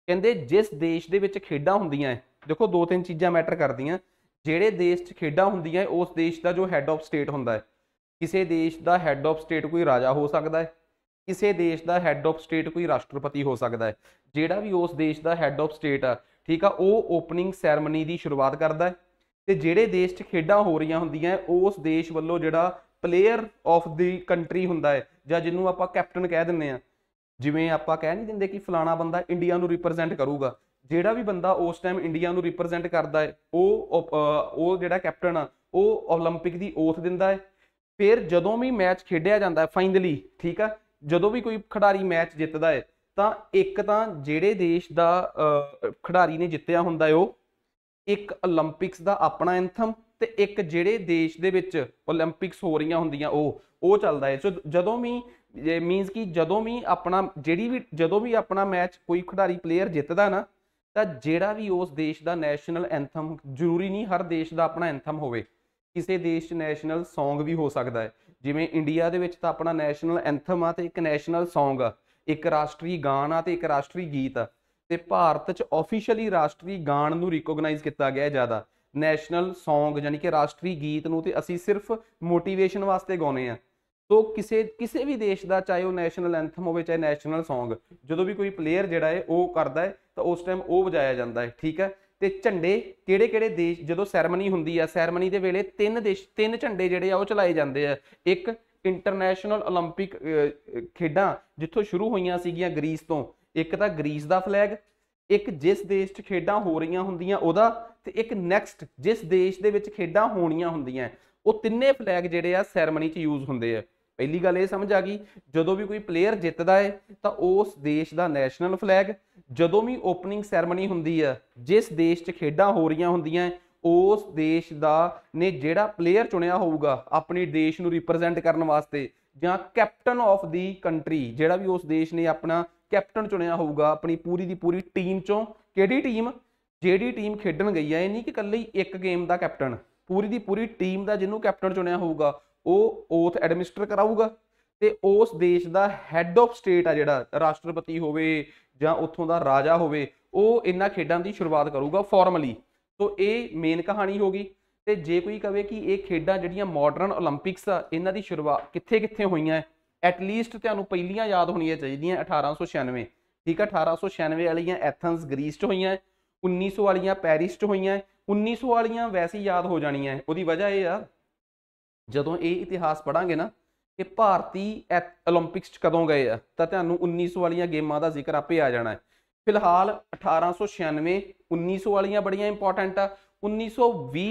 ਕਹਿੰਦੇ ਜਿਸ ਦੇਸ਼ ਦੇ ਵਿੱਚ ਖੇਡਾਂ ਹੁੰਦੀਆਂ ਦੇਖੋ ਦੋ ਤਿੰਨ ਚੀਜ਼ਾਂ ਮੈਟਰ ਕਰਦੀਆਂ ਜਿਹੜੇ ਦੇਸ਼ 'ਚ ਖੇਡਾਂ ਹੁੰਦੀਆਂ ਉਸ ਦੇਸ਼ ਦਾ ਜੋ ਹੈੱਡ ਆਫ ਸਟੇਟ ਹੁੰਦਾ ਹੈ ਕਿਸੇ ਦੇਸ਼ ਦਾ ਹੈੱਡ ਆਫ ਸਟੇਟ ਕੋਈ ਰਾਜਾ ਹੋ ਸਕਦਾ ਹੈ ਕਿਸੇ ਦੇਸ਼ ਦਾ ਹੈੱਡ ਆਫ ਸਟੇਟ ਕੋਈ ਰਾਸ਼ਟਰਪਤੀ ਹੋ ਸਕਦਾ ਹੈ ਜਿਹੜਾ ਵੀ ਉਸ ਦੇਸ਼ ਦਾ ਹੈੱਡ ਆਫ ਸਟੇਟ ਆ ਠੀਕ ਆ ਉਹ ਓਪਨਿੰਗ ਸੈਰੇਮਨੀ ਦੀ ਸ਼ੁਰੂਆਤ ਕਰਦਾ ਹੈ ਤੇ ਜਿਹੜੇ ਦੇਸ਼ 'ਚ ਖੇਡਾਂ ਹੋ ਰਹੀਆਂ ਹੁੰਦੀਆਂ ਉਸ ਦੇਸ਼ ਵੱਲੋਂ ਜਿਹੜਾ ਪਲੇਅਰ ਆਫ ਦੀ ਕੰਟਰੀ ਹੁੰਦਾ ਹੈ ਜਾਂ ਜਿਹਨੂੰ ਆਪਾਂ ਕੈਪਟਨ ਕਹਿ ਦਿੰਦੇ ਆ ਜਿਵੇਂ ਆਪਾਂ ਕਹਿ ਨਹੀਂ ਦਿੰਦੇ ਕਿ ਫਲਾਣਾ ਬੰਦਾ ਇੰਡੀਆ ਨੂੰ ਰਿਪਰੈਜ਼ੈਂਟ ਕਰੂਗਾ ਜਿਹੜਾ ਵੀ ਬੰਦਾ ਉਸ ਟਾਈਮ ਇੰਡੀਆ ਨੂੰ ਰਿਪਰੈਜ਼ੈਂਟ ਕਰਦਾ ਹੈ ਉਹ ਉਹ ਜਿਹੜਾ ਕੈਪਟਨ ਆ ਉਹ 올림픽 ਦੀ ਓਥ ਦਿੰਦਾ ਹੈ ਫਿਰ ਜਦੋਂ ਵੀ ਮੈਚ ਖੇਡਿਆ ਜਾਂਦਾ ਹੈ ਫਾਈਨਲੀ ਠੀਕ ਆ ਜਦੋਂ ਵੀ ਕੋਈ ਖਿਡਾਰੀ ਮੈਚ ਜਿੱਤਦਾ ਹੈ ਤਾਂ ਇੱਕ ਤਾਂ ਜਿਹੜੇ ਦੇਸ਼ ਦਾ ਖਿਡਾਰੀ ਨੇ ਜਿੱਤਿਆ ਹੁੰਦਾ ਹੈ ਉਹ ਇੱਕ 올림픽ਸ ਦਾ ਆਪਣਾ ਐਂਥਮ ਤੇ ਇੱਕ ਜਿਹੜੇ ਦੇਸ਼ ਦੇ ਵਿੱਚ 올림픽ਸ ਹੋ ਰਹੀਆਂ ਹੁੰਦੀਆਂ ਉਹ ਉਹ ਚੱਲਦਾ ਹੈ ਸੋ ਜਦੋਂ ਵੀ ਮੀਨਸ ਕਿ ਜਦੋਂ ਵੀ ਆਪਣਾ ਜਿਹੜੀ ਵੀ ਜਦੋਂ ਵੀ ਆਪਣਾ ਮੈਚ ਕੋਈ ਖਿਡਾਰੀ ਪਲੇਅਰ ਜਿੱਤਦਾ ਨਾ ਤਾਂ ਜਿਹੜਾ ਵੀ ਉਸ ਦੇਸ਼ ਦਾ ਨੈਸ਼ਨਲ ਐਂਥਮ ਜ਼ਰੂਰੀ ਨਹੀਂ ਹਰ ਦੇਸ਼ ਦਾ ਆਪਣਾ ਐਂਥਮ ਹੋਵੇ ਕਿਸੇ ਦੇਸ਼ 'ਚ ਨੈਸ਼ਨਲ Song ਵੀ ਹੋ ਸਕਦਾ ਹੈ ਜਿਵੇਂ ਇੰਡੀਆ ਦੇ ਵਿੱਚ ਤਾਂ ਆਪਣਾ ਨੈਸ਼ਨਲ ਐਂਥਮ ਆ ਤੇ ਇੱਕ ਨੈਸ਼ਨਲ Song ਆ ਇੱਕ ਰਾਸ਼ਟਰੀ ਗਾਣ ਆ ਤੇ ਇੱਕ ਰਾਸ਼ਟਰੀ ਗੀਤ ਆ ਤੇ ਭਾਰਤ 'ਚ ਆਫੀਸ਼ੀਅਲੀ ਰਾਸ਼ਟਰੀ ਗਾਣ ਨੂੰ ਰਿਕੋਗਨਾਈਜ਼ ਕੀਤਾ ਗਿਆ ਹੈ ਜ਼ਿਆਦਾ ਨੈਸ਼ਨਲ Song ਯਾਨੀ ਕਿ ਰਾਸ਼ਟਰੀ ਗੀਤ ਨੂੰ ਤੇ ਅਸੀਂ ਸਿਰਫ ਮੋਟੀਵੇਸ਼ਨ ਵਾਸਤੇ ਗਾਉਨੇ ਆ ਸੋ ਕਿਸੇ ਕਿਸੇ ਵੀ ਦੇਸ਼ ਦਾ ਚਾਹੇ ਉਹ ਨੈਸ਼ਨਲ ਐਂਥਮ ਹੋਵੇ ਚਾਹੇ ਨੈਸ਼ਨਲ Song ਜਦੋਂ ਵੀ ਕੋਈ ਪਲੇਅਰ ਜਿਹੜਾ ਹੈ ਉਹ ਕਰਦਾ ਹੈ ਤਾਂ ਉਸ ਟਾਈਮ ਉਹ ਵਜਾਇਆ ਜਾਂਦਾ ਹੈ ਠੀਕ ਹੈ ਤੇ ਝੰਡੇ ਕਿਹੜੇ-ਕਿਹੜੇ ਦੇਸ਼ ਜਦੋਂ ਸੈਰਮਨੀ ਹੁੰਦੀ ਆ ਸੈਰਮਨੀ ਦੇ ਵੇਲੇ ਤਿੰਨ ਦੇਸ਼ ਤਿੰਨ ਝੰਡੇ ਜਿਹੜੇ ਆ ਉਹ ਚਲਾਏ ਜਾਂਦੇ ਆ ਇੱਕ ਇੰਟਰਨੈਸ਼ਨਲ 올림픽 ਖੇਡਾਂ ਜਿੱਥੋਂ ਸ਼ੁਰੂ ਹੋਈਆਂ ਸੀਗੀਆਂ ਗ੍ਰੀਸ ਤੋਂ ਇੱਕ ਤਾਂ ਗ੍ਰੀਸ ਦਾ ਫਲੈਗ ਇੱਕ ਜਿਸ ਦੇਸ਼ 'ਚ ਖੇਡਾਂ ਹੋ ਰਹੀਆਂ ਹੁੰਦੀਆਂ ਉਹਦਾ ਤੇ ਇੱਕ ਨੈਕਸਟ ਜਿਸ ਦੇਸ਼ ਦੇ ਵਿੱਚ ਖੇਡਾਂ ਹੋਣੀਆਂ ਹੁੰਦੀਆਂ ਉਹ ਤਿੰਨੇ ਫਲੈਗ ਜਿਹੜੇ ਆ ਸੈਰੇਮਨੀ 'ਚ ਯੂਜ਼ ਹੁੰਦੇ ਆ ਪਹਿਲੀ ਗੱਲ ਇਹ ਸਮਝ ਆ ਗਈ ਜਦੋਂ ਵੀ ਕੋਈ ਪਲੇਅਰ ਜਿੱਤਦਾ ਹੈ ਤਾਂ ਉਸ ਦੇਸ਼ ਦਾ ਨੈਸ਼ਨਲ ਫਲੈਗ ਜਦੋਂ ਵੀ ਓਪਨਿੰਗ ਸੈਰੇਮਨੀ ਹੁੰਦੀ ਆ ਜਿਸ ਦੇਸ਼ 'ਚ ਖੇਡਾਂ ਹੋ ਰਹੀਆਂ ਹੁੰਦੀਆਂ ਉਸ ਦੇਸ਼ ਦਾ ਨੇ ਜਿਹੜਾ ਪਲੇਅਰ ਚੁਣਿਆ ਹੋਊਗਾ ਆਪਣੇ ਦੇਸ਼ ਨੂੰ ਰਿਪਰੈਜ਼ੈਂਟ ਕਰਨ ਵਾਸਤੇ ਜਾਂ ਕੈਪਟਨ ਆਫ ਦੀ ਕੰਟਰੀ ਜਿਹੜਾ ਵੀ ਉਸ ਦੇਸ਼ ਨੇ ਆਪਣਾ ਕੈਪਟਨ ਚੁਣਿਆ ਹੋਊਗਾ ਆਪਣੀ ਪੂਰੀ ਦੀ ਪੂਰੀ ਟੀਮ ਚੋਂ ਕਿਹੜੀ ਟੀਮ ਜਿਹੜੀ ਟੀਮ ਖੇਡਣ ਗਈ ਹੈ ਇਹ ਨਹੀਂ ਕਿ ਇਕੱਲੇ ਇੱਕ ਗੇਮ ਦਾ ਕੈਪਟਨ ਪੂਰੀ ਦੀ ਪੂਰੀ ਟੀਮ ਦਾ ਜਿਹਨੂੰ ਕੈਪਟਨ ਚੁਣਿਆ ਹੋਊਗਾ ਉਹ ਓਥ ਐਡਮਿਨਿਸਟਰ ਕਰਾਊਗਾ ਤੇ ਉਸ ਦੇਸ਼ ਦਾ ਹੈੱਡ ਆਫ ਸਟੇਟ ਆ ਜਿਹੜਾ ਰਾਸ਼ਟਰਪਤੀ ਹੋਵੇ ਜਾਂ ਉੱਥੋਂ ਦਾ ਰਾਜਾ ਹੋਵੇ ਉਹ ਇਹਨਾਂ ਖੇਡਾਂ ਦੀ ਸ਼ੁਰੂਆਤ ਕਰੂਗਾ ਫਾਰਮਲੀ ਸੋ ਇਹ ਮੇਨ ਕਹਾਣੀ ਹੋਗੀ ਤੇ ਜੇ ਕੋਈ ਕਵੇ ਕਿ ਇਹ ਖੇਡਾਂ ਜਿਹੜੀਆਂ ਮਾਡਰਨ 올림픽ਸ ਆ ਇਹਨਾਂ ਦੀ ਸ਼ੁਰੂਆਤ ਕਿੱਥੇ-ਕਿੱਥੇ ਹੋਈਆਂ ਐਟ ਲੀਸਟ ਤੁਹਾਨੂੰ ਪਹਿਲੀਆਂ ਯਾਦ ਹੋਣੀਆਂ ਚਾਹੀਦੀਆਂ 1896 ਠੀਕ ਆ 1896 ਵਾਲੀਆਂ ਐਥਨਸ ਗ੍ਰੀਸ 'ਚ ਹੋਈਆਂ 1900 ਵਾਲੀਆਂ ਪੈਰਿਸ 'ਚ ਹੋਈਆਂ 1900 ਵਾਲੀਆਂ ਵੈਸੇ ਯਾਦ ਹੋ ਜਾਣੀਆਂ ਉਹਦੀ ਵਜ੍ਹਾ ਇਹ ਆ ਜਦੋਂ ਇਹ ਇਤਿਹਾਸ ਪੜਾਂਗੇ ਨਾ ਕਿ ਭਾਰਤੀ 올림픽ਸ ਚ ਕਦੋਂ ਗਏ ਆ ਤਾਂ ਤੁਹਾਨੂੰ 1900 ਵਾਲੀਆਂ ਗੇਮਾਂ ਦਾ ਜ਼ਿਕਰ ਆਪੇ ਆ ਜਾਣਾ ਹੈ ਫਿਲਹਾਲ 1896 1900 ਵਾਲੀਆਂ ਬੜੀਆਂ ਇੰਪੋਰਟੈਂਟ ਆ 1920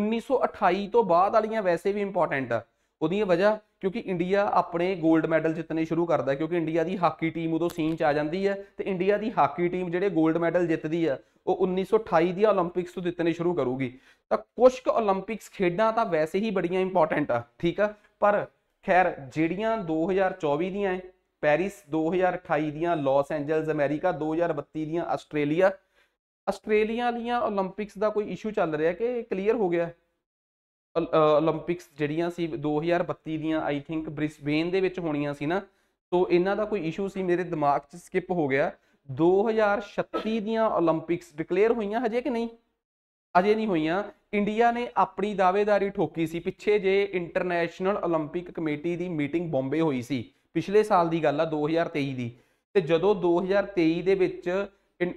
1928 ਤੋਂ ਬਾਅਦ ਵਾਲੀਆਂ ਵੈਸੇ ਵੀ ਇੰਪੋਰਟੈਂਟ ਆ ਉਹਦੀਆਂ ਵਜ੍ਹਾ ਕਿਉਂਕਿ ਇੰਡੀਆ ਆਪਣੇ 골ਡ ਮੈਡਲ ਜਿੱਤਨੇ ਸ਼ੁਰੂ ਕਰਦਾ ਕਿਉਂਕਿ ਇੰਡੀਆ ਦੀ ਹਾਕੀ ਟੀਮ ਉਦੋਂ ਸੀਨ 'ਚ ਆ ਜਾਂਦੀ ਹੈ ਤੇ ਇੰਡੀਆ ਦੀ ਹਾਕੀ ਟੀਮ ਜਿਹੜੇ 골ਡ ਮੈਡਲ ਜਿੱਤਦੀ ਆ ਉਹ 1928 ਦੀ 올림픽ਸ ਤੋਂ ਜਿੱਤਨੇ ਸ਼ੁਰੂ ਕਰੂਗੀ ਤਾਂ ਕੁਝ ਕੁ 올림픽ਸ ਖੇਡਾਂ ਤਾਂ ਵੈਸੇ ਹੀ ਬੜੀਆਂ ਇੰਪੋਰਟੈਂਟ ਆ ਠੀਕ ਆ ਪਰ ਖੈਰ ਜਿਹੜੀਆਂ 2024 ਦੀਆਂ ਐ ਪੈਰਿਸ 2028 ਦੀਆਂ ਲਾਸ ਐਂਜਲਸ ਅਮਰੀਕਾ 2032 ਦੀਆਂ ਆਸਟ੍ਰੇਲੀਆ ਆਸਟ੍ਰੇਲੀਆ ਲੀਆਂ 올림픽ਸ ਦਾ ਕੋਈ ਇਸ਼ੂ ਚੱਲ ਰਿਹਾ ਕਿ ਕਲੀਅਰ ਹੋ ਗਿਆ 올림픽ਸ ਜਿਹੜੀਆਂ ਸੀ 2032 ਦੀਆਂ ਆਈ ਥਿੰਕ ਬ੍ਰਿਸਬੇਨ ਦੇ ਵਿੱਚ ਹੋਣੀਆਂ ਸੀ ਨਾ ਸੋ ਇਹਨਾਂ ਦਾ ਕੋਈ ਇਸ਼ੂ ਸੀ ਮੇਰੇ ਦਿਮਾਗ 'ਚ ਸਕਿਪ ਹੋ ਗਿਆ 2036 ਦੀਆਂ 올림픽ਸ ਡਿਕਲੇਅਰ ਹੋਈਆਂ ਹਜੇ ਕਿ ਨਹੀਂ ਅਜੇ ਨਹੀਂ ਹੋਈਆਂ ਇੰਡੀਆ ਨੇ ਆਪਣੀ ਦਾਅਵੇਦਾਰੀ ਠੋਕੀ ਸੀ ਪਿੱਛੇ ਜੇ ਇੰਟਰਨੈਸ਼ਨਲ 올림픽 ਕਮੇਟੀ ਦੀ ਮੀਟਿੰਗ ਬੰਬੇ ਹੋਈ ਸੀ ਪਿਛਲੇ ਸਾਲ ਦੀ ਗੱਲ ਆ 2023 ਦੀ ਤੇ ਜਦੋਂ 2023 ਦੇ ਵਿੱਚ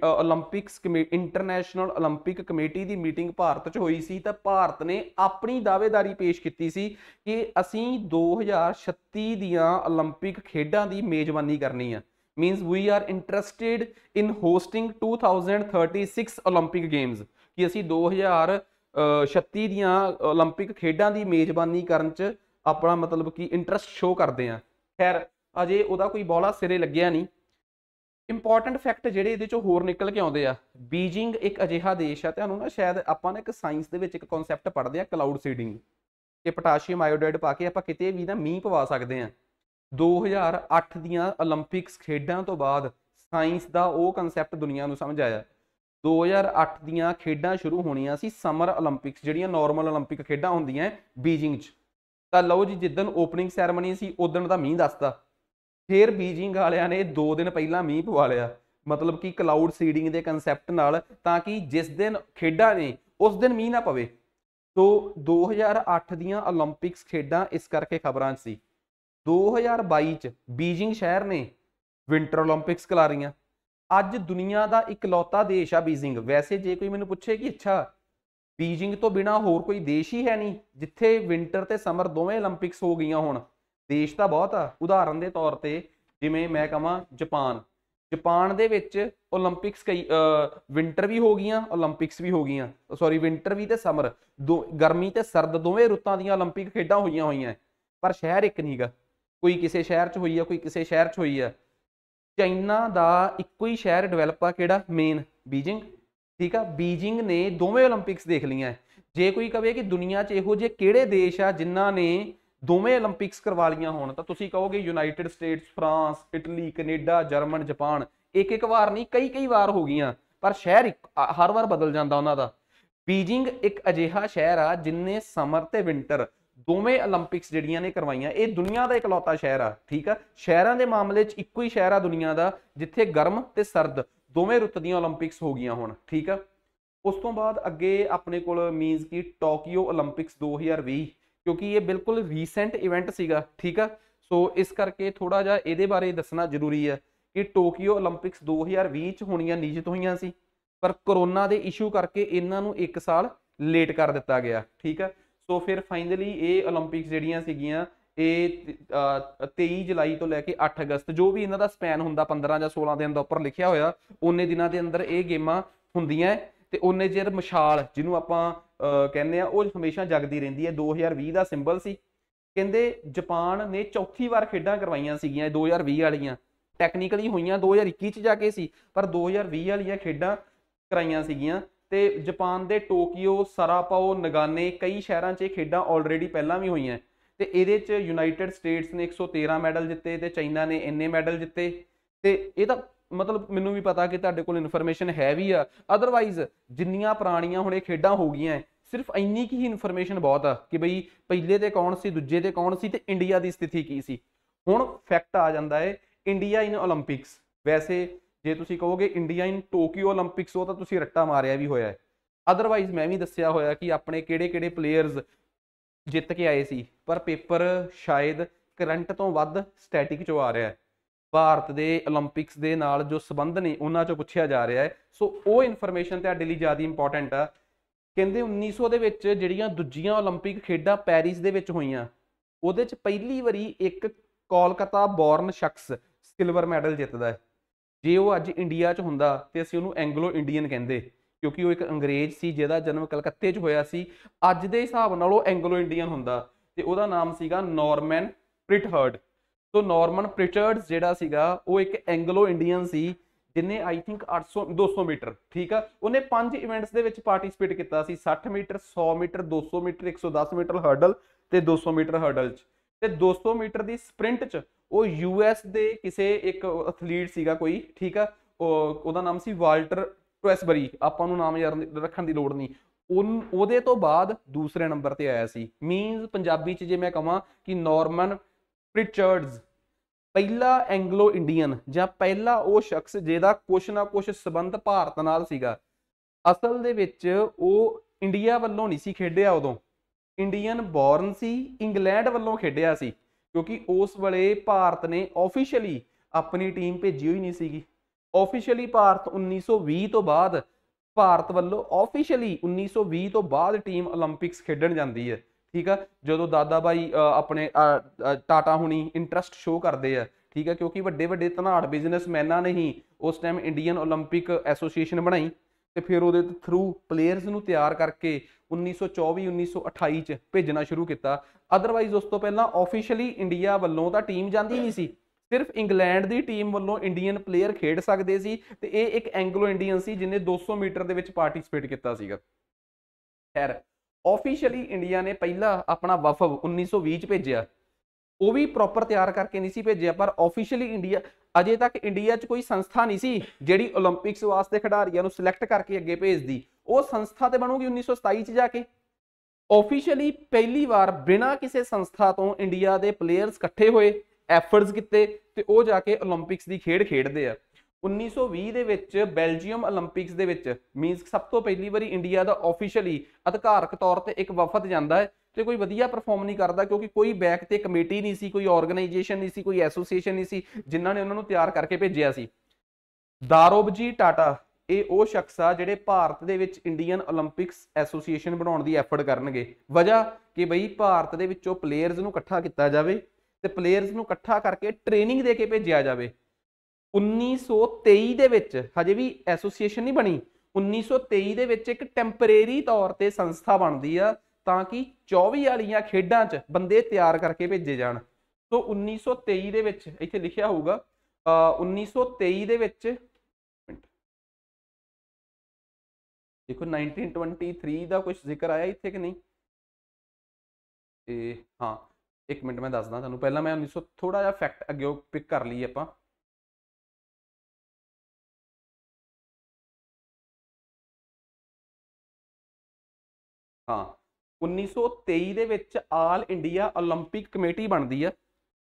올림픽ਸ ਕਮੇਟੀ ਇੰਟਰਨੈਸ਼ਨਲ 올림픽 ਕਮੇਟੀ ਦੀ ਮੀਟਿੰਗ ਭਾਰਤ 'ਚ ਹੋਈ ਸੀ ਤਾਂ ਭਾਰਤ ਨੇ ਆਪਣੀ ਦਾਅਵੇਦਾਰੀ ਪੇਸ਼ ਕੀਤੀ ਸੀ ਕਿ ਅਸੀਂ 2036 ਦੀਆਂ 올림픽 ਖੇਡਾਂ ਦੀ ਮੇਜ਼ਬਾਨੀ ਕਰਨੀ ਆ means we are interested in hosting 2036 올림픽 games ਕਿ ਅਸੀਂ 2036 ਦੀਆਂ 올림픽 ਖੇਡਾਂ ਦੀ ਮੇਜ਼ਬਾਨੀ ਕਰਨ 'ਚ ਆਪਣਾ ਮਤਲਬ ਕਿ ਇੰਟਰਸਟ ਸ਼ੋ ਕਰਦੇ ਆ ਖੈਰ ਅਜੇ ਉਹਦਾ ਕੋਈ ਬੋਲਾ ਸਿਰੇ ਲੱਗਿਆ ਨਹੀਂ ਇੰਪੋਰਟੈਂਟ ਫੈਕਟ ਜਿਹੜੇ ਇਹਦੇ ਚੋਂ ਹੋਰ ਨਿਕਲ ਕੇ ਆਉਂਦੇ ਆ ਬੀਜਿੰਗ ਇੱਕ ਅਜਿਹਾ ਦੇਸ਼ ਆ ਤੁਹਾਨੂੰ ਨਾ ਸ਼ਾਇਦ ਆਪਾਂ ਨੇ ਇੱਕ ਸਾਇੰਸ ਦੇ ਵਿੱਚ ਇੱਕ ਕਨਸੈਪਟ ਪੜ੍ਹਦੇ ਆ ਕਲਾਉਡ ਸੀਡਿੰਗ ਕਿ ਪੋਟਾਸ਼ੀਅਮ ਆਇਓਡਾਈਡ ਪਾ ਕੇ ਆਪਾਂ ਕਿਤੇ ਵੀ ਨਾ ਮੀਂਹ ਪਵਾ ਸਕਦੇ ਆ 2008 ਦੀਆਂ 올림픽ਸ ਖੇਡਾਂ ਤੋਂ ਬਾਅਦ ਸਾਇੰਸ ਦਾ ਉਹ ਕਨਸੈਪਟ ਦੁਨੀਆ ਨੂੰ ਸਮਝ ਆਇਆ 2008 ਦੀਆਂ ਖੇਡਾਂ ਸ਼ੁਰੂ ਹੋਣੀਆਂ ਸੀ ਸਮਰ 올림픽ਸ ਜਿਹੜੀਆਂ ਨਾਰਮਲ 올림픽 ਖੇਡਾਂ ਹੁੰਦੀਆਂ ਬੀਜਿੰਗ 'ਚ ਤਾਂ ਲਓ ਜੀ ਜਿੱਦਨ ਓਪਨਿੰਗ ਸੈਰੇਮਨੀ ਸੀ ਉਦੋਂ ਦਾ ਮੀਂਹ ਦੱਸਦਾ ਫਿਰ ਬੀਜਿੰਗ ਵਾਲਿਆਂ ਨੇ 2 ਦਿਨ ਪਹਿਲਾਂ ਮੀਂਹ ਪਵਾ ਲਿਆ ਮਤਲਬ ਕਿ ਕਲਾਊਡ ਸੀਡਿੰਗ ਦੇ ਕਨਸੈਪਟ ਨਾਲ ਤਾਂ ਕਿ ਜਿਸ ਦਿਨ ਖੇਡਾਂ ਨੇ ਉਸ ਦਿਨ ਮੀਂਹ ਨਾ ਪਵੇ ਸੋ 2008 ਦੀਆਂ 올림픽ਸ ਖੇਡਾਂ ਇਸ ਕਰਕੇ ਖਬਰਾਂ ਸੀ 2022 'ਚ ਬੀਜਿੰਗ ਸ਼ਹਿਰ ਨੇ ਵਿంటర్ 올림픽ਸ ਕਰਾ ਰਹੀਆਂ ਅੱਜ ਦੁਨੀਆ ਦਾ ਇਕਲੌਤਾ ਦੇਸ਼ ਆ ਬੀਜਿੰਗ ਵੈਸੇ ਜੇ ਕੋਈ ਮੈਨੂੰ ਪੁੱਛੇ ਕਿ ਅੱਛਾ ਬੀਜਿੰਗ ਤੋਂ ਬਿਨਾ ਹੋਰ ਕੋਈ ਦੇਸ਼ ਹੀ ਹੈ ਨਹੀਂ ਜਿੱਥੇ ਵਿంటర్ ਤੇ ਸਮਰ ਦੋਵੇਂ 올림픽ਸ ਹੋ ਗਈਆਂ ਹੁਣ ਦੇਸ਼ ਤਾਂ ਬਹੁਤ ਆ ਉਦਾਹਰਨ ਦੇ ਤੌਰ ਤੇ ਜਿਵੇਂ ਮੈਂ ਕਹਾਂ ਜਾਪਾਨ ਜਾਪਾਨ ਦੇ ਵਿੱਚ 올림픽ਸ ਕਈ ਵਿంటర్ ਵੀ ਹੋ ਗਈਆਂ 올림픽ਸ ਵੀ ਹੋ ਗਈਆਂ ਸੌਰੀ ਵਿంటర్ ਵੀ ਤੇ ਸਮਰ ਦੋ ਗਰਮੀ ਤੇ ਸਰਦ ਦੋਵੇਂ ਰੁੱਤਾਂ ਦੀਆਂ 올림픽 ਖੇਡਾਂ ਹੋਈਆਂ ਹੋਈਆਂ ਪਰ ਸ਼ਹਿਰ ਇੱਕ ਨਹੀਂਗਾ ਕੋਈ ਕਿਸੇ ਸ਼ਹਿਰ 'ਚ ਹੋਈ ਆ ਕੋਈ ਕਿਸੇ ਸ਼ਹਿਰ 'ਚ ਹੋਈ ਆ ਚਾਈਨਾ ਦਾ ਇੱਕੋ ਹੀ ਸ਼ਹਿਰ ਡਿਵੈਲਪ ਆ ਕਿਹੜਾ ਮੇਨ ਬੀਜਿੰਗ ਠੀਕ ਆ ਬੀਜਿੰਗ ਨੇ ਦੋਵੇਂ 올림픽ਸ ਦੇਖ ਲਈਆਂ ਜੇ ਕੋਈ ਕਵੇ ਕਿ ਦੁਨੀਆ 'ਚ ਇਹੋ ਜਿਹੇ ਕਿਹੜੇ ਦੇਸ਼ ਆ ਜਿਨ੍ਹਾਂ ਨੇ ਦੋਵੇਂ 올림픽ਸ ਕਰਵਾ ਲੀਆਂ ਹੋਣ ਤਾਂ ਤੁਸੀਂ ਕਹੋਗੇ United States France Italy Canada German Japan ਇੱਕ ਇੱਕ ਵਾਰ ਨਹੀਂ ਕਈ ਕਈ ਵਾਰ ਹੋ ਗਈਆਂ ਪਰ ਸ਼ਹਿਰ ਹਰ ਵਾਰ ਬਦਲ ਜਾਂਦਾ ਉਹਨਾਂ ਦਾ ਬੀਜਿੰਗ ਇੱਕ ਅਜਿਹਾ ਸ਼ਹਿਰ ਆ ਜਿੰਨੇ ਸਮਰ ਤੇ ਵਿੰਟਰ ਦੋਵੇਂ 올림픽ਸ ਜਿਹੜੀਆਂ ਨੇ ਕਰਵਾਈਆਂ ਇਹ ਦੁਨੀਆ ਦਾ ਇਕਲੌਤਾ ਸ਼ਹਿਰ ਆ ਠੀਕ ਆ ਸ਼ਹਿਰਾਂ ਦੇ ਮਾਮਲੇ 'ਚ ਇੱਕੋ ਹੀ ਸ਼ਹਿਰ ਆ ਦੁਨੀਆ ਦਾ ਜਿੱਥੇ ਗਰਮ ਤੇ ਸਰਦ ਦੋਵੇਂ ਰੁੱਤ ਦੀਆਂ 올림픽ਸ ਹੋ ਗਈਆਂ ਹੁਣ ਠੀਕ ਆ ਉਸ ਤੋਂ ਬਾਅਦ ਅੱਗੇ ਆਪਣੇ ਕੋਲ ਮੀਨਸ ਕਿ ਟੋਕੀਓ 올림픽ਸ 2020 ਕਿਉਂਕਿ ਇਹ ਬਿਲਕੁਲ ਰੀਸੈਂਟ ਇਵੈਂਟ ਸੀਗਾ ਠੀਕ ਆ ਸੋ ਇਸ ਕਰਕੇ ਥੋੜਾ ਜਿਹਾ ਇਹਦੇ ਬਾਰੇ ਦੱਸਣਾ ਜ਼ਰੂਰੀ ਆ ਕਿ ਟੋਕੀਓ 올림픽ਸ 2020 ਚ ਹੋਣੀਆਂ ਨਿਯਤ ਹੋਈਆਂ ਸੀ ਪਰ ਕਰੋਨਾ ਦੇ ਇਸ਼ੂ ਕਰਕੇ ਇਹਨਾਂ ਨੂੰ 1 ਸਾਲ ਲੇਟ ਕਰ ਦਿੱਤਾ ਗਿਆ ਠੀਕ ਆ ਸੋ ਫਿਰ ਫਾਈਨਲੀ ਇਹ 올림픽ਸ ਜਿਹੜੀਆਂ ਸੀਗੀਆਂ ਇਹ 23 ਜੁਲਾਈ ਤੋਂ ਲੈ ਕੇ 8 ਅਗਸਤ ਜੋ ਵੀ ਇਹਨਾਂ ਦਾ ਸਪੈਨ ਹੁੰਦਾ 15 ਜਾਂ 16 ਦਿਨ ਦਾ ਉੱਪਰ ਲਿਖਿਆ ਹੋਇਆ ਉਹਨੇ ਦਿਨਾਂ ਦੇ ਅੰਦਰ ਇਹ ਗੇਮਾਂ ਹੁੰਦੀਆਂ ਤੇ ਉਹਨੇ ਜਿਹੜਾ ਮਸ਼ਾਲ ਜਿਹਨੂੰ ਆਪਾਂ ਕਹਿੰਦੇ ਆ ਉਹ ਹਮੇਸ਼ਾ ਜਗਦੀ ਰਹਿੰਦੀ ਹੈ 2020 ਦਾ ਸਿੰਬਲ ਸੀ ਕਹਿੰਦੇ ਜਾਪਾਨ ਨੇ ਚੌਥੀ ਵਾਰ ਖੇਡਾਂ ਕਰਵਾਈਆਂ ਸੀਗੀਆਂ 2020 ਵਾਲੀਆਂ ਟੈਕਨੀਕਲੀ ਹੋਈਆਂ 2021 ਚ ਜਾ ਕੇ ਸੀ ਪਰ 2020 ਵਾਲੀਆਂ ਖੇਡਾਂ ਕਰਾਈਆਂ ਸੀਗੀਆਂ ਤੇ ਜਾਪਾਨ ਦੇ ਟੋਕੀਓ ਸਰਾਪਾਓ ਨਗਾਨੇ ਕਈ ਸ਼ਹਿਰਾਂ 'ਚ ਇਹ ਖੇਡਾਂ ਆਲਰੇਡੀ ਪਹਿਲਾਂ ਵੀ ਹੋਈਆਂ ਤੇ ਇਹਦੇ 'ਚ ਯੂਨਾਈਟਿਡ ਸਟੇਟਸ ਨੇ 113 ਮੈਡਲ ਜਿੱਤੇ ਤੇ ਚਾਈਨਾ ਨੇ ਇੰਨੇ ਮੈਡਲ ਜਿੱਤੇ ਤੇ ਇਹ ਤਾਂ ਮਤਲਬ ਮੈਨੂੰ ਵੀ ਪਤਾ ਕਿ ਤੁਹਾਡੇ ਕੋਲ ਇਨਫੋਰਮੇਸ਼ਨ ਹੈ ਵੀ ਆ ਅਦਰਵਾਈਜ਼ ਜਿੰਨੀਆਂ ਪੁਰਾਣੀਆਂ ਹੁਣ ਇਹ ਖੇਡਾਂ ਹੋ ਗਈਆਂ ਸਿਰਫ ਇੰਨੀ ਕੀ ਹੀ ਇਨਫੋਰਮੇਸ਼ਨ ਬਹੁਤ ਆ ਕਿ ਬਈ ਪਹਿਲੇ ਤੇ ਕੌਣ ਸੀ ਦੂਜੇ ਤੇ ਕੌਣ ਸੀ ਤੇ ਇੰਡੀਆ ਦੀ ਸਥਿਤੀ ਕੀ ਸੀ ਹੁਣ ਫੈਕਟ ਆ ਜਾਂਦਾ ਹੈ ਇੰਡੀਆ ਇਨ 올림픽ਸ ਵੈਸੇ ਜੇ ਤੁਸੀਂ ਕਹੋਗੇ ਇੰਡੀਆ ਇਨ ਟੋਕੀਓ 올림픽ਸ ਉਹ ਤਾਂ ਤੁਸੀਂ ਰੱਟਾ ਮਾਰਿਆ ਵੀ ਹੋਇਆ ਹੈ ਅਦਰਵਾਈਜ਼ ਮੈਂ ਵੀ ਦੱਸਿਆ ਹੋਇਆ ਕਿ ਆਪਣੇ ਕਿਹੜੇ-ਕਿਹੜੇ ਪਲੇਅਰਸ ਜਿੱਤ ਕੇ ਆਏ ਸੀ ਪਰ ਪੇਪਰ ਸ਼ਾਇਦ ਕਰੰਟ ਤੋਂ ਵੱਧ ਸਟੈਟਿਕ ਚੋਂ ਆ ਰਿਹਾ ਹੈ ਭਾਰਤ ਦੇ 올림픽ਸ ਦੇ ਨਾਲ ਜੋ ਸੰਬੰਧ ਨੇ ਉਹਨਾਂ ਚੋਂ ਪੁੱਛਿਆ ਜਾ ਰਿਹਾ ਹੈ ਸੋ ਉਹ ਇਨਫੋਰਮੇਸ਼ਨ ਤੁਹਾਡੇ ਲਈ ਜ਼ਿਆਦਾ ਇੰਪੋਰਟੈਂਟ ਆ ਕਹਿੰਦੇ 1900 ਦੇ ਵਿੱਚ ਜਿਹੜੀਆਂ ਦੂਜੀਆਂ 올림픽 ਖੇਡਾਂ ਪੈਰਿਸ ਦੇ ਵਿੱਚ ਹੋਈਆਂ ਉਹਦੇ ਚ ਪਹਿਲੀ ਵਾਰੀ ਇੱਕ ਕੋਲਕਾਤਾ ਬੌਰਨ ਸ਼ਖਸ ਸਿਲਵਰ ਮੈਡਲ ਜਿੱਤਦਾ ਹੈ ਜੇ ਉਹ ਅੱਜ ਇੰਡੀਆ 'ਚ ਹੁੰਦਾ ਤੇ ਅਸੀਂ ਉਹਨੂੰ ਐਂਗਲੋ ਇੰਡੀਅਨ ਕਹਿੰਦੇ ਕਿਉਂਕਿ ਉਹ ਇੱਕ ਅੰਗਰੇਜ਼ ਸੀ ਜਿਹਦਾ ਜਨਮ ਕਲਕੱਤੇ 'ਚ ਹੋਇਆ ਸੀ ਅੱਜ ਦੇ ਹਿਸਾਬ ਨਾਲ ਉਹ ਐਂਗਲੋ ਇੰਡੀਅਨ ਹੁੰਦਾ ਤੇ ਉਹਦਾ ਨਾਮ ਸੀਗਾ ਨਾਰਮਨ ਪ੍ਰਿਟਹਰਡ ਸੋ ਨਾਰਮਨ ਪ੍ਰਿਚਰਡਸ ਜਿਹੜਾ ਸੀਗਾ ਉਹ ਇੱਕ ਐਂਗਲੋ ਇੰਡੀਅਨ ਸੀ ਜਿਨੇ ਆਈ ਥਿੰਕ 800 200 ਮੀਟਰ ਠੀਕ ਆ ਉਹਨੇ ਪੰਜ ਇਵੈਂਟਸ ਦੇ ਵਿੱਚ ਪਾਰਟਿਸਿਪੇਟ ਕੀਤਾ ਸੀ 60 metre 100 metre 200 metre 110 metre hurdle ਤੇ 200 ਮੀਟਰ ਹਰਡਲ ਚ ਤੇ 200 ਮੀਟਰ ਦੀ ਸਪ੍ਰਿੰਟ ਚ ਉਹ ਯੂਐਸ ਦੇ ਕਿਸੇ ਇੱਕ ਐਥਲੀਟ ਸੀਗਾ ਕੋਈ ਠੀਕ ਆ ਉਹਦਾ ਨਾਮ ਸੀ ਵਾਲਟਰ ਟ੍ਰੈਸਬਰੀ ਆਪਾਂ ਨੂੰ ਨਾਮ ਯਾਰ ਰੱਖਣ ਦੀ ਲੋੜ ਨਹੀਂ ਉਹਦੇ ਤੋਂ ਬਾਅਦ ਦੂਸਰੇ ਨੰਬਰ ਤੇ ਆਇਆ ਸੀ ਮੀਨਸ ਪੰਜਾਬੀ ਚ ਜੇ ਮੈਂ ਕਹਾਂ ਕਿ ਨਾਰਮਨ ਪ੍ਰਿਚਰਡਸ ਪਹਿਲਾ ਐਂਗਲੋ ਇੰਡੀਅਨ ਜਾਂ ਪਹਿਲਾ ਉਹ ਸ਼ਖਸ ਜਿਹਦਾ ਕੁਛ ਨਾ ਕੁਛ ਸਬੰਧ ਭਾਰਤ ਨਾਲ ਸੀਗਾ ਅਸਲ ਦੇ ਵਿੱਚ ਉਹ ਇੰਡੀਆ ਵੱਲੋਂ ਨਹੀਂ ਸੀ ਖੇਡਿਆ ਉਦੋਂ ਇੰਡੀਅਨ ਬੌਰਨ ਸੀ ਇੰਗਲੈਂਡ ਵੱਲੋਂ ਖੇਡਿਆ ਸੀ ਕਿਉਂਕਿ ਉਸ ਵੇਲੇ ਭਾਰਤ ਨੇ ਆਫੀਸ਼ੀਅਲੀ ਆਪਣੀ ਟੀਮ ਭੇਜੀ ਹੋਈ ਨਹੀਂ ਸੀਗੀ ਆਫੀਸ਼ੀਅਲੀ ਭਾਰਤ 1920 ਤੋਂ ਬਾਅਦ ਭਾਰਤ ਵੱਲੋਂ ਆਫੀਸ਼ੀਅਲੀ 1920 ਤੋਂ ਬਾਅਦ ਟੀਮ 올림픽ਸ ਖੇਡਣ ਜਾਂਦੀ ਹੈ ਠੀਕ ਆ ਜਦੋਂ ਦਾਦਾ ਬਾਈ ਆਪਣੇ ਟਾਟਾ ਹੁਣੀ ਇੰਟਰਸਟ ਸ਼ੋ ਕਰਦੇ ਆ ਠੀਕ ਆ ਕਿਉਂਕਿ ਵੱਡੇ ਵੱਡੇ ਧਨਾੜ ਬਿਜ਼ਨਸਮੈਨਾਂ ਨੇ ਹੀ ਉਸ ਟਾਈਮ ਇੰਡੀਅਨ 올림픽 ਐਸੋਸੀਏਸ਼ਨ ਬਣਾਈ ਤੇ ਫਿਰ ਉਹਦੇ ਥਰੂ ਪਲੇਅਰਸ ਨੂੰ ਤਿਆਰ ਕਰਕੇ 1924 1928 ਚ ਭੇਜਣਾ ਸ਼ੁਰੂ ਕੀਤਾ ਅਦਰਵਾਈਜ਼ ਉਸ ਤੋਂ ਪਹਿਲਾਂ ਆਫੀਸ਼ੀਅਲੀ ਇੰਡੀਆ ਵੱਲੋਂ ਤਾਂ ਟੀਮ ਜਾਂਦੀ ਨਹੀਂ ਸੀ ਸਿਰਫ ਇੰਗਲੈਂਡ ਦੀ ਟੀਮ ਵੱਲੋਂ ਇੰਡੀਅਨ ਪਲੇਅਰ ਖੇਡ ਸਕਦੇ ਸੀ ਤੇ ਇਹ ਇੱਕ ਐਂਗਲੋ ਇੰਡੀਅਨ ਸੀ ਜਿਨੇ 200 ਮੀਟਰ ਦੇ ਵਿੱਚ ਪਾਰਟਿਸਿਪੇਟ ਕੀਤਾ ਸੀਗਾ ਖੈਰ ਆਫੀਸ਼ੀਅਲੀ ਇੰਡੀਆ ਨੇ ਪਹਿਲਾ ਆਪਣਾ ਵਫਵ 1920 ਚ ਭੇਜਿਆ ਉਹ ਵੀ ਪ੍ਰੋਪਰ ਤਿਆਰ ਕਰਕੇ ਨਹੀਂ ਸੀ ਭੇਜਿਆ ਪਰ ਆਫੀਸ਼ੀਅਲੀ ਇੰਡੀਆ ਅਜੇ ਤੱਕ ਇੰਡੀਆ 'ਚ ਕੋਈ ਸੰਸਥਾ ਨਹੀਂ ਸੀ ਜਿਹੜੀ 올림픽ਸ ਵਾਸਤੇ ਖਿਡਾਰੀਆਂ ਨੂੰ ਸਿਲੈਕਟ ਕਰਕੇ ਅੱਗੇ ਭੇਜਦੀ ਉਹ ਸੰਸਥਾ ਤੇ ਬਣੂਗੀ 1927 ਚ ਜਾ ਕੇ ਆਫੀਸ਼ੀਅਲੀ ਪਹਿਲੀ ਵਾਰ ਬਿਨਾਂ ਕਿਸੇ ਸੰਸਥਾ ਤੋਂ ਇੰਡੀਆ ਦੇ ਪਲੇਅਰਸ ਇਕੱਠੇ ਹੋਏ ਐਫਰਟਸ ਕੀਤੇ ਤੇ ਉਹ ਜਾ ਕੇ 올림픽ਸ ਦੀ ਖੇਡ ਖੇਡਦੇ ਆ 1920 ਦੇ ਵਿੱਚ ਬੈਲਜੀਅਮ 올림픽ਸ ਦੇ ਵਿੱਚ ਮੀਨਸ ਸਭ ਤੋਂ ਪਹਿਲੀ ਵਾਰੀ ਇੰਡੀਆ ਦਾ ਆਫੀਸ਼ੀਅਲੀ ਅਧਿਕਾਰਕ ਤੌਰ ਤੇ ਇੱਕ ਵਫਦ ਜਾਂਦਾ ਹੈ ਤੇ ਕੋਈ ਵਧੀਆ ਪਰਫਾਰਮ ਨਹੀਂ ਕਰਦਾ ਕਿਉਂਕਿ ਕੋਈ ਬੈਕ ਤੇ ਕਮੇਟੀ ਨਹੀਂ ਸੀ ਕੋਈ ਆਰਗੇਨਾਈਜੇਸ਼ਨ ਨਹੀਂ ਸੀ ਕੋਈ ਐਸੋਸੀਏਸ਼ਨ ਨਹੀਂ ਸੀ ਜਿਨ੍ਹਾਂ ਨੇ ਉਹਨਾਂ ਨੂੰ ਤਿਆਰ ਕਰਕੇ ਭੇਜਿਆ ਸੀ ਦਾਰੋਬਜੀ ਟਾਟਾ ਇਹ ਉਹ ਸ਼ਖਸ ਆ ਜਿਹੜੇ ਭਾਰਤ ਦੇ ਵਿੱਚ ਇੰਡੀਅਨ 올림픽ਸ ਐਸੋਸੀਏਸ਼ਨ ਬਣਾਉਣ ਦੀ ਐਫਰਟ ਕਰਨਗੇ ਵਜ੍ਹਾ ਕਿ ਬਈ ਭਾਰਤ ਦੇ ਵਿੱਚੋਂ ਪਲੇਅਰਸ ਨੂੰ ਇਕੱਠਾ ਕੀਤਾ ਜਾਵੇ ਤੇ ਪਲੇਅਰਸ ਨੂੰ ਇਕੱਠਾ ਕਰਕੇ ਟ੍ਰੇਨਿੰਗ ਦੇ ਕੇ ਭੇਜਿਆ ਜਾਵੇ 1923 ਦੇ ਵਿੱਚ ਹਜੇ ਵੀ ਐਸੋਸੀਏਸ਼ਨ ਨਹੀਂ ਬਣੀ 1923 ਦੇ ਵਿੱਚ ਇੱਕ ਟੈਂਪਰੇਰੀ ਤੌਰ ਤੇ ਸੰਸਥਾ ਬਣਦੀ ਆ ਤਾਂ ਕਿ 24 ਵਾਲੀਆਂ ਖੇਡਾਂ 'ਚ ਬੰਦੇ ਤਿਆਰ ਕਰਕੇ ਭੇਜੇ ਜਾਣ ਸੋ 1923 ਦੇ ਵਿੱਚ ਇੱਥੇ ਲਿਖਿਆ ਹੋਊਗਾ 1923 ਦੇ ਵਿੱਚ ਦੇਖੋ 1923 ਦਾ ਕੁਝ ਜ਼ਿਕਰ ਆਇਆ ਇੱਥੇ ਕਿ ਨਹੀਂ ਤੇ ਹਾਂ ਇੱਕ ਮਿੰਟ ਮੈਂ ਦੱਸਦਾ ਤੁਹਾਨੂੰ ਪਹਿਲਾਂ ਮੈਂ 1900 ਥੋੜਾ ਜਿਹਾ ਫੈਕਟ ਅੱਗੇ ਪਿਕ ਕਰ ਲਈ ਆਪਾਂ ਹਾਂ 1923 ਦੇ ਵਿੱਚ ਆਲ ਇੰਡੀਆ 올림픽 ਕਮੇਟੀ ਬਣਦੀ ਆ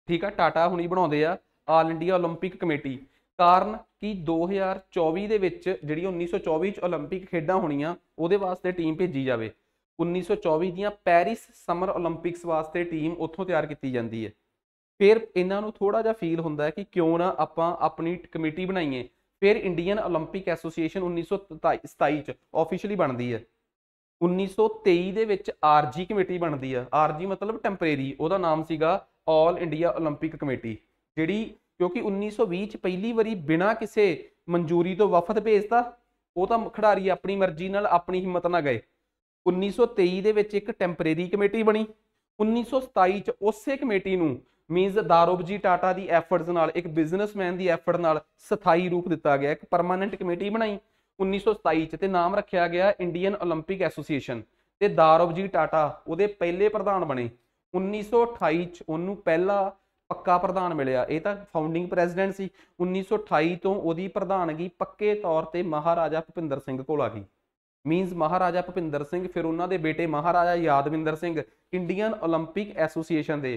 ਠੀਕ ਆ ਟਾਟਾ ਹੁਣੀ ਬਣਾਉਂਦੇ ਆ ਆਲ ਇੰਡੀਆ 올림픽 ਕਮੇਟੀ ਕਾਰਨ ਕਿ 2024 ਦੇ ਵਿੱਚ ਜਿਹੜੀ 1924 ਚ 올림픽 ਖੇਡਾਂ ਹੋਣੀਆਂ ਉਹਦੇ ਵਾਸਤੇ ਟੀਮ ਭੇਜੀ ਜਾਵੇ 1924 ਦੀਆਂ ਪੈਰਿਸ ਸਮਰ 올림픽ਸ ਵਾਸਤੇ ਟੀਮ ਉੱਥੋਂ ਤਿਆਰ ਕੀਤੀ ਜਾਂਦੀ ਹੈ ਫਿਰ ਇਹਨਾਂ ਨੂੰ ਥੋੜਾ ਜਿਹਾ ਫੀਲ ਹੁੰਦਾ ਹੈ ਕਿ ਕਿਉਂ ਨਾ ਆਪਾਂ ਆਪਣੀ ਕਮੇਟੀ ਬਣਾਈਏ ਫਿਰ ਇੰਡੀਅਨ 올림픽 ਐਸੋਸੀਏਸ਼ਨ 1927 ਚ ਆਫੀਸ਼ੀਅਲੀ ਬਣਦੀ ਹੈ 1923 ਦੇ ਵਿੱਚ ਆਰਜੀ ਕਮੇਟੀ ਬਣਦੀ ਆ ਆਰਜੀ ਮਤਲਬ ਟੈਂਪਰੇਰੀ ਉਹਦਾ ਨਾਮ ਸੀਗਾ 올 ਇੰਡੀਆ 올림픽 ਕਮੇਟੀ ਜਿਹੜੀ ਕਿਉਂਕਿ 1920 ਚ ਪਹਿਲੀ ਵਾਰੀ ਬਿਨਾ ਕਿਸੇ ਮਨਜ਼ੂਰੀ ਤੋਂ ਵਫਦ ਭੇਜਤਾ ਉਹ ਤਾਂ ਖਿਡਾਰੀ ਆਪਣੀ ਮਰਜ਼ੀ ਨਾਲ ਆਪਣੀ ਹਿੰਮਤ ਨਾਲ ਗਏ 1923 ਦੇ ਵਿੱਚ ਇੱਕ ਟੈਂਪਰੇਰੀ ਕਮੇਟੀ ਬਣੀ 1927 ਚ ਉਸੇ ਕਮੇਟੀ ਨੂੰ ਮੀਨਸ ਦਾਰੋਬਜੀ ਟਾਟਾ ਦੀ ਐਫਰਟਸ ਨਾਲ ਇੱਕ ਬਿਜ਼ਨਸਮੈਨ ਦੀ ਐਫਰਟ ਨਾਲ ਸਥਾਈ ਰੂਪ ਦਿੱਤਾ ਗਿਆ ਇੱਕ ਪਰਮਾਨੈਂਟ ਕਮੇਟੀ ਬਣਾਈ 1927 ਚ ਤੇ ਨਾਮ ਰੱਖਿਆ ਗਿਆ ਇੰਡੀਅਨ 올림픽 ਐਸੋਸੀਏਸ਼ਨ ਤੇ ਦਾਰੋਬਜੀ ਟਾਟਾ ਉਹਦੇ ਪਹਿਲੇ ਪ੍ਰਧਾਨ ਬਣੇ 1928 ਚ ਉਹਨੂੰ ਪਹਿਲਾ ਪੱਕਾ ਪ੍ਰਧਾਨ ਮਿਲਿਆ ਇਹ ਤਾਂ ਫਾਊਂਡਿੰਗ ਪ੍ਰੈਜ਼ੀਡੈਂਟ ਸੀ 1928 ਤੋਂ ਉਹਦੀ ਪ੍ਰਧਾਨਗੀ ਪੱਕੇ ਤੌਰ ਤੇ ਮਹਾਰਾਜਾ ਭੁਪਿੰਦਰ ਸਿੰਘ ਕੋਲ ਆ ਗਈ ਮੀਨਸ ਮਹਾਰਾਜਾ ਭੁਪਿੰਦਰ ਸਿੰਘ ਫਿਰ ਉਹਨਾਂ ਦੇ ਬੇਟੇ ਮਹਾਰਾਜਾ ਯਾਦਵਿੰਦਰ ਸਿੰਘ ਇੰਡੀਅਨ 올림픽 ਐਸੋਸੀਏਸ਼ਨ ਦੇ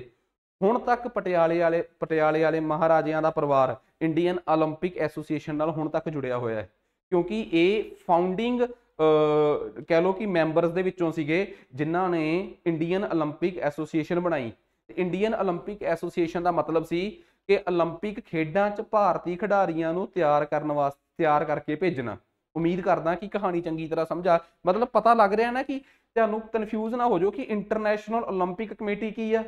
ਹੁਣ ਤੱਕ ਪਟਿਆਲੇ ਵਾਲੇ ਪਟਿਆਲੇ ਵਾਲੇ ਮਹਾਰਾਜਿਆਂ ਦਾ ਪਰਿਵਾਰ ਇੰਡੀਅਨ 올림픽 ਐਸੋਸੀਏਸ਼ਨ ਨਾਲ ਹੁਣ ਤੱਕ ਜੁੜਿਆ ਹੋਇਆ ਹੈ ਕਿਉਂਕਿ ਇਹ ਫਾਊਂਡਿੰਗ ਕਹਿ ਲੋ ਕਿ ਮੈਂਬਰਸ ਦੇ ਵਿੱਚੋਂ ਸੀਗੇ ਜਿਨ੍ਹਾਂ ਨੇ ਇੰਡੀਅਨ 올림픽 ਐਸੋਸੀਏਸ਼ਨ ਬਣਾਈ ਇੰਡੀਅਨ 올림픽 ਐਸੋਸੀਏਸ਼ਨ ਦਾ ਮਤਲਬ ਸੀ ਕਿ 올림픽 ਖੇਡਾਂ 'ਚ ਭਾਰਤੀ ਖਿਡਾਰੀਆਂ ਨੂੰ ਤਿਆਰ ਕਰਨ ਵਾਸਤੇ ਤਿਆਰ ਕਰਕੇ ਭੇਜਣਾ ਉਮੀਦ ਕਰਦਾ ਕਿ ਕਹਾਣੀ ਚੰਗੀ ਤਰ੍ਹਾਂ ਸਮਝਾ ਮਤਲਬ ਪਤਾ ਲੱਗ ਰਿਹਾ ਨਾ ਕਿ ਤੁਹਾਨੂੰ ਕਨਫਿਊਜ਼ ਨਾ ਹੋ ਜਾਓ ਕਿ ਇੰਟਰਨੈਸ਼ਨਲ 올림픽 ਕਮੇਟੀ ਕੀ ਆ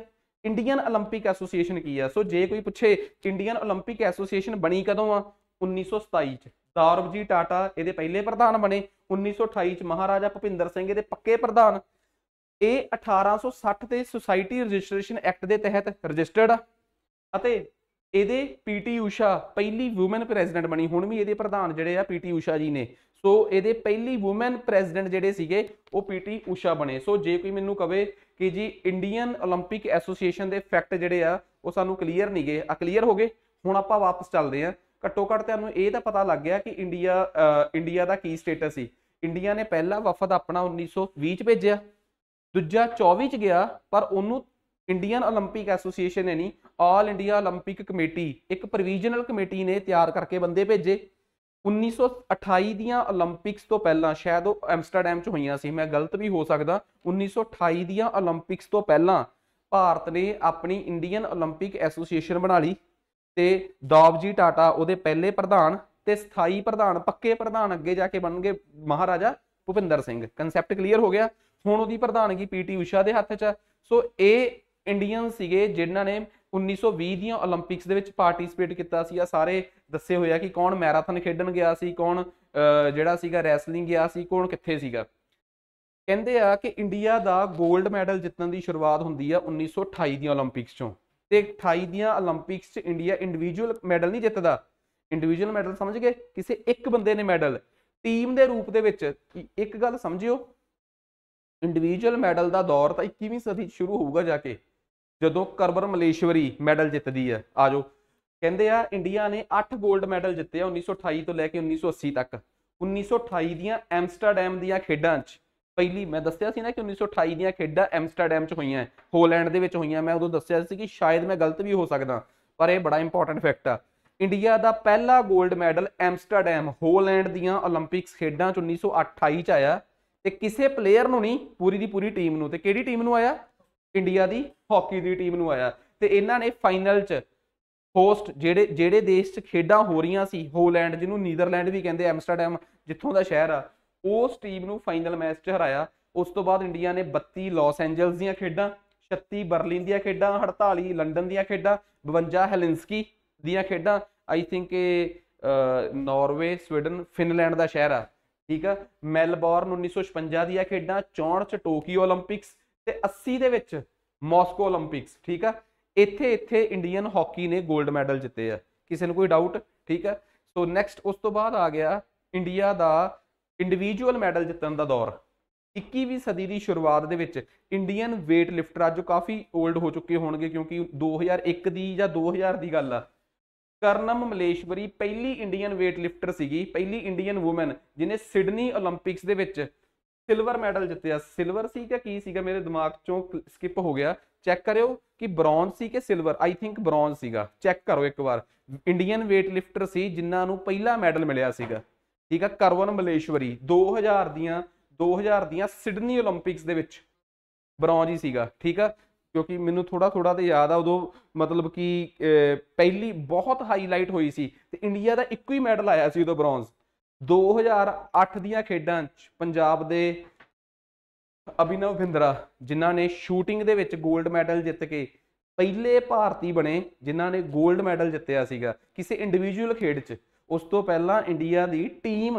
ਇੰਡੀਅਨ 올림픽 ਐਸੋਸੀਏਸ਼ਨ ਕੀ ਆ ਸੋ ਜੇ ਕੋਈ ਪੁੱਛੇ ਇੰਡੀਅਨ 올림픽 ਐਸੋਸੀਏਸ਼ਨ ਬਣੀ ਕਦੋਂ ਆ 1927 ਚ ਤਾਰਬ ਜੀ ਟਾਟਾ ਇਹਦੇ ਪਹਿਲੇ ਪ੍ਰਧਾਨ ਬਣੇ 1928 ਚ ਮਹਾਰਾਜਾ ਭੁਪਿੰਦਰ ਸਿੰਘ ਇਹਦੇ ਪੱਕੇ ਪ੍ਰਧਾਨ ਇਹ 1860 ਦੇ ਸੁਸਾਇਟੀ ਰਜਿਸਟ੍ਰੇਸ਼ਨ ਐਕਟ ਦੇ ਤਹਿਤ ਰਜਿਸਟਰਡ ਆ ਅਤੇ ਇਹਦੇ ਪੀਟੀ ਊਸ਼ਾ ਪਹਿਲੀ ਔਮਨ ਪ੍ਰੈਜ਼ੀਡੈਂਟ ਬਣੀ ਹੁਣ ਵੀ ਇਹਦੇ ਪ੍ਰਧਾਨ ਜਿਹੜੇ ਆ ਪੀਟੀ ਊਸ਼ਾ ਜੀ ਨੇ ਸੋ ਇਹਦੇ ਪਹਿਲੀ ਔਮਨ ਪ੍ਰੈਜ਼ੀਡੈਂਟ ਜਿਹੜੇ ਸੀਗੇ ਉਹ ਪੀਟੀ ਊਸ਼ਾ ਬਣੇ ਸੋ ਜੇ ਕੋਈ ਮੈਨੂੰ ਕਵੇ ਕਿ ਜੀ ਇੰਡੀਅਨ 올림픽 ਐਸੋਸੀਏਸ਼ਨ ਦੇ ਫੈਕਟ ਜਿਹੜੇ ਆ ਉਹ ਸਾਨੂੰ ਕਲੀਅਰ ਨਹੀਂਗੇ ਆ ਕਲੀਅਰ ਹੋ ਗਏ ਹੁਣ ਆਪਾਂ ਵਾਪਸ ਚੱਲਦੇ ਆ ਘੱਟੋ ਘੱਟ ਤੁਹਾਨੂੰ ਇਹ ਤਾਂ ਪਤਾ ਲੱਗ ਗਿਆ ਕਿ ਇੰਡੀਆ ਇੰਡੀਆ ਦਾ ਕੀ ਸਟੇਟਸ ਸੀ ਇੰਡੀਆ ਨੇ ਪਹਿਲਾ ਵਫਦ ਆਪਣਾ 1920 ਚ ਭੇਜਿਆ ਦੂਜਾ 24 ਚ ਗਿਆ ਪਰ ਉਹਨੂੰ ਇੰਡੀਅਨ 올림픽 ਐਸੋਸੀਏਸ਼ਨ ਨੇ ਨਹੀਂ ਆਲ ਇੰਡੀਆ 올림픽 ਕਮੇਟੀ ਇੱਕ ਪ੍ਰੋਵੀਜ਼ਨਲ ਕਮੇਟੀ ਨੇ ਤਿਆਰ ਕਰਕੇ ਬੰਦੇ ਭੇਜੇ 1928 ਦੀਆਂ 올림픽ਸ ਤੋਂ ਪਹਿਲਾਂ ਸ਼ਾਇਦ ਉਹ ਐਮਸਟਰਡਮ ਚ ਹੋਈਆਂ ਸੀ ਮੈਂ ਗਲਤ ਵੀ ਹੋ ਸਕਦਾ 1928 ਦੀਆਂ 올림픽ਸ ਤੋਂ ਪਹਿਲਾਂ ਭਾਰਤ ਨੇ ਆਪਣੀ ਇੰਡੀਅਨ 올림픽 ਐਸੋਸੀਏਸ਼ਨ ਬਣਾ ਲਈ ਤੇ ਦੌਬਜੀ ਜੀ ਟਾਟਾ ਉਹਦੇ ਪਹਿਲੇ ਪ੍ਰਧਾਨ ਤੇ ਸਥਾਈ ਪ੍ਰਧਾਨ ਪੱਕੇ ਪ੍ਰਧਾਨ ਅੱਗੇ ਜਾ ਕੇ ਬਣਨਗੇ ਮਹਾਰਾਜਾ ਭੁਪਿੰਦਰ ਸਿੰਘ ਕਨਸੈਪਟ ਕਲੀਅਰ ਹੋ ਗਿਆ ਹੁਣ ਉਹਦੀ ਪ੍ਰਧਾਨਗੀ ਪੀਟੀ ਊਸ਼ਾ ਦੇ ਹੱਥ 'ਚ ਸੋ ਇਹ ਇੰਡੀਅਨ ਸੀਗੇ ਜਿਨ੍ਹਾਂ ਨੇ 1920 ਦੀਆਂ 올림픽ਸ ਦੇ ਵਿੱਚ ਪਾਰਟਿਸਿਪੇਟ ਕੀਤਾ ਸੀ ਆ ਸਾਰੇ ਦੱਸੇ ਹੋਇਆ ਕਿ ਕੌਣ ਮੈਰਾਥਨ ਖੇਡਣ ਗਿਆ ਸੀ ਕੌਣ ਜਿਹੜਾ ਸੀਗਾ ਰੈਸਲਿੰਗ ਗਿਆ ਸੀ ਕੌਣ ਕਿੱਥੇ ਸੀਗਾ ਕਹਿੰਦੇ ਆ ਕਿ ਇੰਡੀਆ ਦਾ 골ਡ ਮੈਡਲ ਜਿੱਤਣ ਦੀ ਸ਼ੁਰੂਆਤ ਹੁੰਦੀ ਆ 1928 ਦੀਆਂ 올림픽ਸ ਚੋਂ ਤੇ 28 ਦੀਆਂ 올림픽ਸ 'ਚ ਇੰਡੀਆ ਇੰਡੀਵਿਜੂਅਲ ਮੈਡਲ ਨਹੀਂ ਜਿੱਤਦਾ ਇੰਡੀਵਿਜੂਅਲ ਮੈਡਲ ਸਮਝ ਗਏ ਕਿਸੇ ਇੱਕ ਬੰਦੇ ਨੇ ਮੈਡਲ ਟੀਮ ਦੇ ਰੂਪ ਦੇ ਵਿੱਚ ਇੱਕ ਗੱਲ ਸਮਝਿਓ ਇੰਡੀਵਿਜੂਅਲ ਮੈਡਲ ਦਾ ਦੌਰ ਤਾਂ 21ਵੀਂ ਸਦੀ ਸ਼ੁਰੂ ਹੋਊਗਾ ਜਾ ਕੇ ਜਦੋਂ ਕਰਬਰ ਮਲੇਸ਼ਵਰੀ ਮੈਡਲ ਜਿੱਤਦੀ ਹੈ ਆਜੋ ਕਹਿੰਦੇ ਆ ਇੰਡੀਆ ਨੇ 8 골ਡ ਮੈਡਲ ਜਿੱਤੇ ਆ 1928 ਤੋਂ ਲੈ ਕੇ 1980 ਤੱਕ 1928 ਦੀਆਂ ਐਮਸਟਰਡਮ ਦੀਆਂ ਖੇਡਾਂ 'ਚ ਪਹਿਲੀ ਮੈਂ ਦੱਸਿਆ ਸੀ ਨਾ ਕਿ 1928 ਦੀਆਂ ਖੇਡਾਂ ਐਮਸਟਰਡਮ 'ਚ ਹੋਈਆਂ ਹੋਲੈਂਡ ਦੇ ਵਿੱਚ ਹੋਈਆਂ ਮੈਂ ਉਦੋਂ ਦੱਸਿਆ ਸੀ ਕਿ ਸ਼ਾਇਦ ਮੈਂ ਗਲਤ ਵੀ ਹੋ ਸਕਦਾ ਪਰ ਇਹ ਬੜਾ ਇੰਪੋਰਟੈਂਟ ਫੈਕਟ ਆ ਇੰਡੀਆ ਦਾ ਪਹਿਲਾ 골ਡ ਮੈਡਲ ਐਮਸਟਰਡਮ ਹੋਲੈਂਡ ਦੀਆਂ 올림픽ਸ ਖੇਡਾਂ 'ਚ 1928 'ਚ ਆਇਆ ਤੇ ਕਿਸੇ ਪਲੇਅਰ ਨੂੰ ਨਹੀਂ ਪੂਰੀ ਦੀ ਪੂਰੀ ਟੀਮ ਨੂੰ ਤੇ ਕਿਹੜੀ ਟੀਮ ਨੂੰ ਆਇਆ ਇੰਡੀਆ ਦੀ ਹਾਕੀ ਦੀ ਟੀਮ ਨੂੰ ਆਇਆ ਤੇ ਇਹਨਾਂ ਨੇ ਫਾਈਨਲ 'ਚ ਹੋਸਟ ਜਿਹੜੇ ਜਿਹੜੇ ਦੇਸ਼ 'ਚ ਖੇਡਾਂ ਹੋ ਰਹੀਆਂ ਸੀ ਹੋਲੈਂਡ ਜਿਹਨੂੰ ਨੀਦਰਲੈਂਡ ਵੀ ਕਹਿੰਦੇ ਐਮਸਟਰਡਮ ਜਿੱਥੋਂ ਦਾ ਸ਼ਹਿਰ ਆ ਉਸ ਟੀਮ ਨੂੰ ਫਾਈਨਲ ਮੈਚ 'ਚ ਹਰਾਇਆ ਉਸ ਤੋਂ ਬਾਅਦ ਇੰਡੀਆ ਨੇ 32 ਲਾਸ ਐਂਜਲਸ ਦੀਆਂ ਖੇਡਾਂ 36 ਬਰਲਿਨ ਦੀਆਂ ਖੇਡਾਂ 48 ਲੰਡਨ ਦੀਆਂ ਖੇਡਾਂ 52 ਹੈਲਿੰਸਕੀ ਦੀਆਂ ਖੇਡਾਂ ਆਈ ਥਿੰਕ ਇਹ ਨਾਰਵੇ ਸਵੀਡਨ ਫਿਨਲੈਂਡ ਦਾ ਸ਼ਹਿਰ ਆ ਠੀਕ ਆ ਮੈਲਬੌਰਨ 1956 ਦੀਆਂ ਖੇਡਾਂ 64 ਚ ਟੋਕੀਓ 올림픽ਸ ਤੇ 80 ਦੇ ਵਿੱਚ ਮਾਸਕੋ 올림픽ਸ ਠੀਕ ਆ ਇੱਥੇ ਇੱਥੇ ਇੰਡੀਅਨ ਹਾਕੀ ਨੇ 골ਡ ਮੈਡਲ ਜਿੱਤੇ ਆ ਕਿਸੇ ਨੂੰ ਕੋਈ ਡਾਊਟ ਠੀਕ ਆ ਸੋ ਨੈਕਸਟ ਉਸ ਤੋਂ ਬਾਅਦ ਆ ਗਿਆ ਇੰਡੀਆ ਦਾ ਇੰਡੀਵਿਜੂਅਲ ਮੈਡਲ ਜਿੱਤਣ ਦਾ ਦੌਰ 21ਵੀਂ ਸਦੀ ਦੀ ਸ਼ੁਰੂਆਤ ਦੇ ਵਿੱਚ ਇੰਡੀਅਨ weight lifter ਅੱਜ ਕਾਫੀ 올ਡ ਹੋ ਚੁੱਕੇ ਹੋਣਗੇ ਕਿਉਂਕਿ 2001 ਦੀ ਜਾਂ 2000 ਦੀ ਗੱਲ ਆ ਕਰਨਮ ਮਲੇਸ਼ਵਰੀ ਪਹਿਲੀ ਇੰਡੀਅਨ weight lifter ਸੀਗੀ ਪਹਿਲੀ ਇੰਡੀਅਨ ਔਮਨ ਜਿਨੇ ਸਿਡਨੀ 올림픽ਸ ਦੇ ਵਿੱਚ ਸਿਲਵਰ ਮੈਡਲ ਜਿੱਤਿਆ ਸਿਲਵਰ ਸੀ ਕਿ ਕੀ ਸੀਗਾ ਮੇਰੇ ਦਿਮਾਗ ਚੋਂ ਸਕਿਪ ਹੋ ਗਿਆ ਚੈੱਕ ਕਰਿਓ ਕਿ ਬ੍ਰੌਂਜ਼ ਸੀ ਕਿ ਸਿਲਵਰ ਆਈ ਥਿੰਕ ਬ੍ਰੌਂਜ਼ ਸੀਗਾ ਚੈੱਕ ਕਰੋ ਇੱਕ ਵਾਰ ਇੰਡੀਅਨ weight lifter ਸੀ ਜਿਨ੍ਹਾਂ ਨੂੰ ਪਹਿਲਾ ਮੈਡਲ ਮਿਲਿਆ ਸੀਗਾ ਠੀਕ ਆ ਕਰਵਨ ਮਲੇਸ਼ਵਰੀ 2000 ਦੀਆਂ 2000 ਦੀਆਂ ਸਿਡਨੀ 올림픽ਸ ਦੇ ਵਿੱਚ ਬ੍ਰੌਂਜ ਹੀ ਸੀਗਾ ਠੀਕ ਆ ਕਿਉਂਕਿ ਮੈਨੂੰ ਥੋੜਾ ਥੋੜਾ ਤੇ ਯਾਦ ਆ ਉਦੋਂ ਮਤਲਬ ਕਿ ਪਹਿਲੀ ਬਹੁਤ ਹਾਈਲਾਈਟ ਹੋਈ ਸੀ ਤੇ ਇੰਡੀਆ ਦਾ ਇੱਕੋ ਹੀ ਮੈਡਲ ਆਇਆ ਸੀ ਉਦੋਂ ਬ੍ਰੌਂਜ 2008 ਦੀਆਂ ਖੇਡਾਂ 'ਚ ਪੰਜਾਬ ਦੇ ਅਭਿਨਵ ਭਿੰਦਰਾ ਜਿਨ੍ਹਾਂ ਨੇ ਸ਼ੂਟਿੰਗ ਦੇ ਵਿੱਚ 골ਡ ਮੈਡਲ ਜਿੱਤ ਕੇ ਪਹਿਲੇ ਭਾਰਤੀ ਬਣੇ ਜਿਨ੍ਹਾਂ ਨੇ 골ਡ ਮੈਡਲ ਜਿੱਤਿਆ ਸੀਗਾ ਕਿਸੇ ਇੰਡੀਵਿਜੂਅਲ ਖੇਡ 'ਚ ਉਸ ਤੋਂ ਪਹਿਲਾਂ ਇੰਡੀਆ ਦੀ ਟੀਮ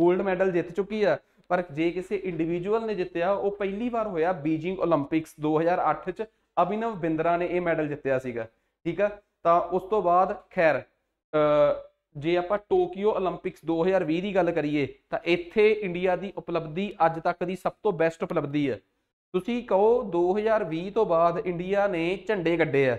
골ਡ ਮੈਡਲ ਜਿੱਤ ਚੁੱਕੀ ਆ ਪਰ ਜੇ ਕਿਸੇ ਇੰਡੀਵਿਜੂਅਲ ਨੇ ਜਿੱਤਿਆ ਉਹ ਪਹਿਲੀ ਵਾਰ ਹੋਇਆ ਬੀਜਿੰਗ 올림픽ਸ 2008 ਚ ਅਭਿਨਵ ਬਿੰਦਰਾ ਨੇ ਇਹ ਮੈਡਲ ਜਿੱਤਿਆ ਸੀਗਾ ਠੀਕ ਆ ਤਾਂ ਉਸ ਤੋਂ ਬਾਅਦ ਖੈਰ ਜੇ ਆਪਾਂ ਟੋਕੀਓ 올림픽ਸ 2020 ਦੀ ਗੱਲ ਕਰੀਏ ਤਾਂ ਇੱਥੇ ਇੰਡੀਆ ਦੀ ਉਪਲਬਧੀ ਅੱਜ ਤੱਕ ਦੀ ਸਭ ਤੋਂ ਬੈਸਟ ਉਪਲਬਧੀ ਹੈ ਤੁਸੀਂ ਕਹੋ 2020 ਤੋਂ ਬਾਅਦ ਇੰਡੀਆ ਨੇ ਝੰਡੇ ਗੱਡੇ ਆ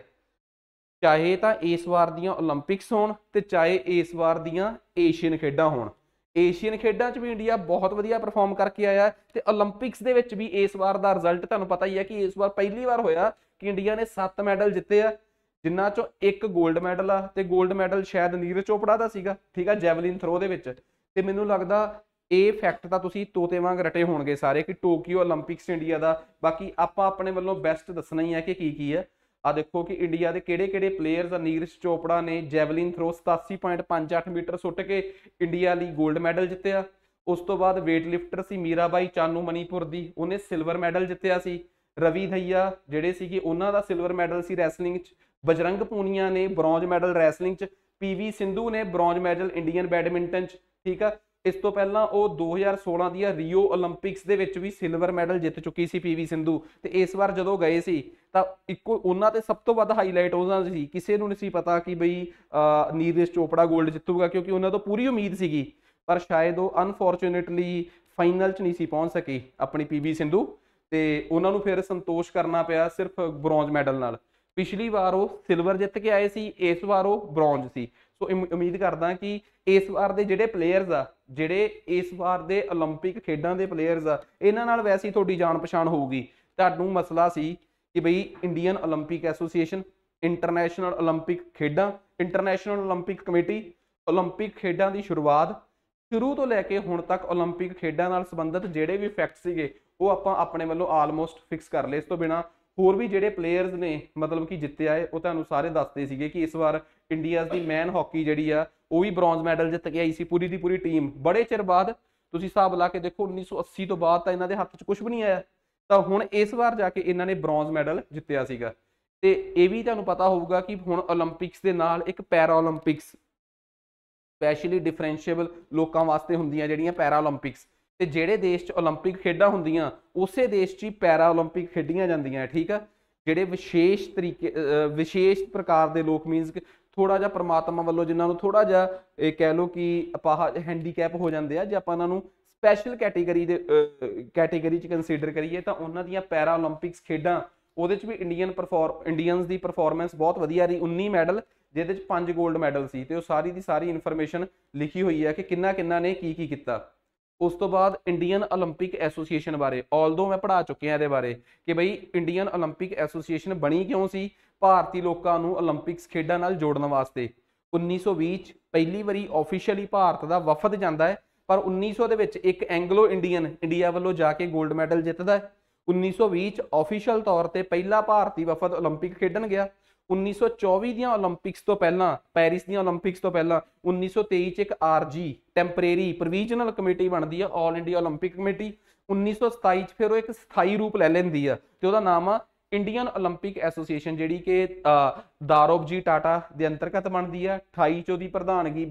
ਚਾਹੇ ਤਾਂ ਇਸ ਵਾਰ ਦੀਆਂ 올림픽ਸ ਹੋਣ ਤੇ ਚਾਹੇ ਇਸ ਵਾਰ ਦੀਆਂ ਏਸ਼ੀਅਨ ਖੇਡਾਂ ਹੋਣ ਏਸ਼ੀਅਨ ਖੇਡਾਂ 'ਚ ਵੀ ਇੰਡੀਆ ਬਹੁਤ ਵਧੀਆ ਪਰਫਾਰਮ ਕਰਕੇ ਆਇਆ ਤੇ 올림픽ਸ ਦੇ ਵਿੱਚ ਵੀ ਇਸ ਵਾਰ ਦਾ ਰਿਜ਼ਲਟ ਤੁਹਾਨੂੰ ਪਤਾ ਹੀ ਹੈ ਕਿ ਇਸ ਵਾਰ ਪਹਿਲੀ ਵਾਰ ਹੋਇਆ ਕਿ ਇੰਡੀਆ ਨੇ 7 ਮੈਡਲ ਜਿੱਤੇ ਆ ਜਿਨ੍ਹਾਂ ਚੋਂ ਇੱਕ 골ਡ ਮੈਡਲ ਆ ਤੇ 골ਡ ਮੈਡਲ ਸ਼ਾਇਦ ਨੀਰਜ ਚੋਪੜਾ ਦਾ ਸੀਗਾ ਠੀਕ ਆ ਜੈਵਲਿਨ ਥਰੋ ਦੇ ਵਿੱਚ ਤੇ ਮੈਨੂੰ ਲੱਗਦਾ ਇਹ ਫੈਕਟ ਤਾਂ ਤੁਸੀਂ ਤੋਤੇ ਵਾਂਗ ਰਟੇ ਹੋਣਗੇ ਸਾਰੇ ਕਿ ਟੋਕੀਓ 올림픽ਸ ਇੰਡੀਆ ਦਾ ਬਾਕੀ ਆਪਾਂ ਆਪਣੇ ਵੱਲੋਂ ਬੈਸਟ ਦੱਸਣਾ ਹੀ ਹੈ ਕਿ ਕੀ ਕੀ ਹੈ ਆ ਦੇਖੋ ਕਿ ਇੰਡੀਆ ਦੇ ਕਿਹੜੇ-ਕਿਹੜੇ ਪਲੇਅਰਸ ਨੀਰਜ ਚੋਪੜਾ ਨੇ ਜੈਵਲਿਨ ਥਰੋ 87.58 ਮੀਟਰ ਸੁੱਟ ਕੇ ਇੰਡੀਆ ਲਈ 골ਡ ਮੈਡਲ ਜਿੱਤਿਆ ਉਸ ਤੋਂ ਬਾਅਦ weight lifter ਸੀ ਮੀਰਾਬਾਈ ਚਾਨੂ ਮਨੀਪੁਰ ਦੀ ਉਹਨੇ ਸਿਲਵਰ ਮੈਡਲ ਜਿੱਤਿਆ ਸੀ ਰਵੀ ਧਈਆ ਜਿਹੜੇ ਸੀਗੇ ਉਹਨਾਂ ਦਾ ਸਿਲਵਰ ਮੈਡਲ ਸੀ ਰੈਸਲਿੰਗ 'ਚ ਬਜਰੰਗ ਪੂਨੀਆ ਨੇ ਬ੍ਰੌਂਜ ਮੈਡਲ ਰੈਸਲਿੰਗ 'ਚ ਪੀਵੀ ਸਿੰਧੂ ਨੇ ਬ੍ਰੌਂਜ ਮੈਡਲ ਇੰਡੀਅਨ ਬੈਡਮਿੰਟਨ 'ਚ ਠੀਕ ਆ ਇਸ ਤੋਂ ਪਹਿਲਾਂ ਉਹ 2016 ਦੀਆਂ ਰੀਓ 올림픽ਸ ਦੇ ਵਿੱਚ ਵੀ ਸਿਲਵਰ ਮੈਡਲ ਜਿੱਤ ਚੁੱਕੀ ਸੀ ਪੀਵੀ ਸਿੰਧੂ ਤੇ ਇਸ ਵਾਰ ਜਦੋਂ ਗਏ ਸੀ ਤਾਂ ਇੱਕੋ ਉਹਨਾਂ ਤੇ ਸਭ ਤੋਂ ਵੱਧ ਹਾਈਲਾਈਟ ਉਹਨਾਂ ਦੀ ਸੀ ਕਿਸੇ ਨੂੰ ਨਹੀਂ ਸੀ ਪਤਾ ਕਿ ਬਈ ਨੀਰਜ ਚੋਪੜਾ 골ਡ ਜਿੱਤੂਗਾ ਕਿਉਂਕਿ ਉਹਨਾਂ ਤੋਂ ਪੂਰੀ ਉਮੀਦ ਸੀਗੀ ਪਰ ਸ਼ਾਇਦ ਉਹ ਅਨਫੋਰਚੂਨੇਟਲੀ ਫਾਈਨਲ 'ਚ ਨਹੀਂ ਸੀ ਪਹੁੰਚ ਸਕੀ ਆਪਣੀ ਪੀਵੀ ਸਿੰਧੂ ਤੇ ਉਹਨਾਂ ਨੂੰ ਫਿਰ ਸੰਤੋਸ਼ ਕਰਨਾ ਪਿਆ ਸਿਰਫ ਬ੍ਰੌਂਜ ਮੈਡਲ ਨਾਲ ਪਿਛਲੀ ਵਾਰ ਉਹ ਸਿਲਵਰ ਜਿੱਤ ਕੇ ਆਏ ਸੀ ਇਸ ਵਾਰ ਉਹ ਬ੍ਰੌਂਜ ਸੀ ਸੋ ਉਮੀਦ ਕਰਦਾ ਕਿ ਇਸ ਵਾਰ ਦੇ ਜਿਹੜੇ ਪਲੇਅਰਸ ਆ ਜਿਹੜੇ ਇਸ ਵਾਰ ਦੇ 올림픽 ਖੇਡਾਂ ਦੇ ਪਲੇਅਰਸ ਆ ਇਹਨਾਂ ਨਾਲ ਵੈਸੀ ਤੁਹਾਡੀ ਜਾਣ ਪਛਾਣ ਹੋਊਗੀ ਤੁਹਾਨੂੰ ਮਸਲਾ ਸੀ ਕਿ ਬਈ ਇੰਡੀਅਨ 올림픽 ਐਸੋਸੀਏਸ਼ਨ ਇੰਟਰਨੈਸ਼ਨਲ 올림픽 ਖੇਡਾਂ ਇੰਟਰਨੈਸ਼ਨਲ 올림픽 ਕਮੇਟੀ 올림픽 ਖੇਡਾਂ ਦੀ ਸ਼ੁਰੂਆਤ ਸ਼ੁਰੂ ਤੋਂ ਲੈ ਕੇ ਹੁਣ ਤੱਕ 올림픽 ਖੇਡਾਂ ਨਾਲ ਸੰਬੰਧਿਤ ਜਿਹੜੇ ਵੀ ਫੈਕਟ ਸੀਗੇ ਉਹ ਆਪਾਂ ਆਪਣੇ ਵੱਲੋਂ ਆਲਮੋਸਟ ਫਿਕਸ ਕਰ ਲਏ ਇਸ ਤੋਂ ਬਿਨਾ ਹੋਰ ਵੀ ਜਿਹੜੇ ਪਲੇਅਰਸ ਨੇ ਮਤਲਬ ਕਿ ਜਿੱਤੇ ਆਏ ਉਹ ਤੁਹਾਨੂੰ ਸਾਰੇ ਦੱਸਦੇ ਸੀਗੇ ਕਿ ਇਸ ਵਾਰ ਇੰਡੀਆਸ ਦੀ ਮੈਨ ਹਾਕੀ ਜਿਹੜੀ ਆ ਉਹ ਵੀ ਬ੍ਰੌਂਜ਼ ਮੈਡਲ ਜਿੱਤ ਕੇ ਆਈ ਸੀ ਪੂਰੀ ਦੀ ਪੂਰੀ ਟੀਮ ਬੜੇ ਚਿਰ ਬਾਅਦ ਤੁਸੀਂ ਹਿਸਾਬ ਲਾ ਕੇ ਦੇਖੋ 1980 ਤੋਂ ਬਾਅਦ ਤਾਂ ਇਹਨਾਂ ਦੇ ਹੱਥ 'ਚ ਕੁਝ ਵੀ ਨਹੀਂ ਆਇਆ ਤਾਂ ਹੁਣ ਇਸ ਵਾਰ ਜਾ ਕੇ ਇਹਨਾਂ ਨੇ ਬ੍ਰੌਂਜ਼ ਮੈਡਲ ਜਿੱਤਿਆ ਸੀਗਾ ਤੇ ਇਹ ਵੀ ਤੁਹਾਨੂੰ ਪਤਾ ਹੋਊਗਾ ਕਿ ਹੁਣ 올림픽ਸ ਦੇ ਨਾਲ ਇੱਕ ਪੈਰਾ 올림픽ਸ ਸਪੈਸ਼ਲੀ ਡਿਫਰੈਂਸ਼ੀਏਬਲ ਲੋਕਾਂ ਵਾਸਤੇ ਹੁੰਦੀਆਂ ਜਿਹੜੀਆਂ ਪੈਰਾ 올림픽ਸ ਤੇ ਜਿਹੜੇ ਦੇਸ਼ 'ਚ 올림픽 ਖੇਡਾਂ ਹੁੰਦੀਆਂ ਉਸੇ ਦੇਸ਼ 'ਚ ਹੀ ਪੈਰਾ 올림픽 ਖੇਡੀਆਂ ਜਾਂਦੀਆਂ ਠੀਕ ਆ ਜਿਹੜੇ ਵਿਸ਼ੇਸ਼ ਤਰੀਕੇ ਵਿਸ਼ੇਸ਼ ਪ੍ਰਕਾਰ ਦੇ ਲੋਕ ਮੀਨਸ ਕਿ ਥੋੜਾ ਜਿਹਾ ਪ੍ਰਮਾਤਮਾ ਵੱਲੋਂ ਜਿਨ੍ਹਾਂ ਨੂੰ ਥੋੜਾ ਜਿਹਾ ਇਹ ਕਹਿ ਲਓ ਕਿ ਅਪਾਹ ਹੈਂਡੀਕੈਪ ਹੋ ਜਾਂਦੇ ਆ ਜੇ ਆਪਾਂ ਉਹਨਾਂ ਨੂੰ ਸਪੈਸ਼ਲ ਕੈਟਾਗਰੀ ਦੇ ਕੈਟਾਗਰੀ 'ਚ ਕੰਸੀਡਰ ਕਰੀਏ ਤਾਂ ਉਹਨਾਂ ਦੀਆਂ ਪੈਰਾ 올림픽ਸ ਖੇਡਾਂ ਉਹਦੇ 'ਚ ਵੀ ਇੰਡੀਅਨ ਪਰਫਾਰਮ ਇੰਡੀਅਨਸ ਦੀ ਪਰਫਾਰਮੈਂਸ ਬਹੁਤ ਵਧੀਆ ਰਹੀ 19 ਮੈਡਲ ਜਿਹਦੇ 'ਚ 5 골ਡ ਮੈਡਲ ਸੀ ਤੇ ਉਹ ਸਾਰੀ ਦੀ ਸਾਰੀ ਇਨਫੋਰਮੇਸ਼ਨ ਲਿਖੀ ਹੋਈ ਹੈ ਕਿ ਕਿੰਨਾ ਕਿੰਨਾ ਨੇ ਕੀ ਕੀ ਕੀਤਾ ਉਸ ਤੋਂ ਬਾਅਦ ਇੰਡੀਅਨ 올림픽 ਐਸੋਸੀਏਸ਼ਨ ਬਾਰੇ ਆਲਦੋ ਮੈਂ ਪੜਾ ਚੁੱਕਿਆ ਇਹਦੇ ਬਾਰੇ ਕਿ ਬਈ ਇੰਡੀਅਨ 올림픽 ਐਸੋਸੀਏਸ਼ਨ ਬਣੀ ਕਿਉਂ ਸੀ ਭਾਰਤੀ ਲੋਕਾਂ ਨੂੰ 올림픽ਸ ਖੇਡਾਂ ਨਾਲ ਜੋੜਨ ਵਾਸਤੇ 1920 ਚ ਪਹਿਲੀ ਵਾਰੀ ਆਫੀਸ਼ੀਅਲੀ ਭਾਰਤ ਦਾ ਵਫਦ ਜਾਂਦਾ ਹੈ ਪਰ 1900 ਦੇ ਵਿੱਚ ਇੱਕ ਐਂਗਲੋ ਇੰਡੀਅਨ ਇੰਡੀਆ ਵੱਲੋਂ ਜਾ ਕੇ 골ਡ ਮੈਡਲ ਜਿੱਤਦਾ ਹੈ 1920 ਚ ਆਫੀਸ਼ੀਅਲ ਤੌਰ ਤੇ ਪਹਿਲਾ ਭਾਰਤੀ ਵਫਦ 올림픽 ਖੇਡਣ ਗਿਆ 1924 ਦੀਆਂ 올림픽ਸ ਤੋਂ ਪਹਿਲਾਂ ਪੈਰਿਸ ਦੀਆਂ 올림픽ਸ ਤੋਂ ਪਹਿਲਾਂ 1923 ਚ ਇੱਕ ਆਰਜੀ ਟੈਂਪਰੇਰੀ ਪ੍ਰੋਵੀਜ਼ਨਲ ਕਮੇਟੀ ਬਣਦੀ ਆ 올 ਇੰਡੀਆ 올림픽 ਕਮੇਟੀ 1927 ਚ ਫਿਰ ਉਹ ਇੱਕ ਸਥਾਈ ਰੂਪ ਲੈ ਲੈਂਦੀ ਆ ਤੇ ਉਹਦਾ ਨਾਮ ਆ ਇੰਡੀਅਨ 올림픽 ਐਸੋਸੀਏਸ਼ਨ ਜਿਹੜੀ ਕਿ ਦਾਰੋਬ ਜੀ ਟਾਟਾ ਦੇ ਅੰਤਰਗਤ ਬਣਦੀ ਆ 28 ਚ ਉਹਦੀ ਪ੍ਰਧਾਨਗੀ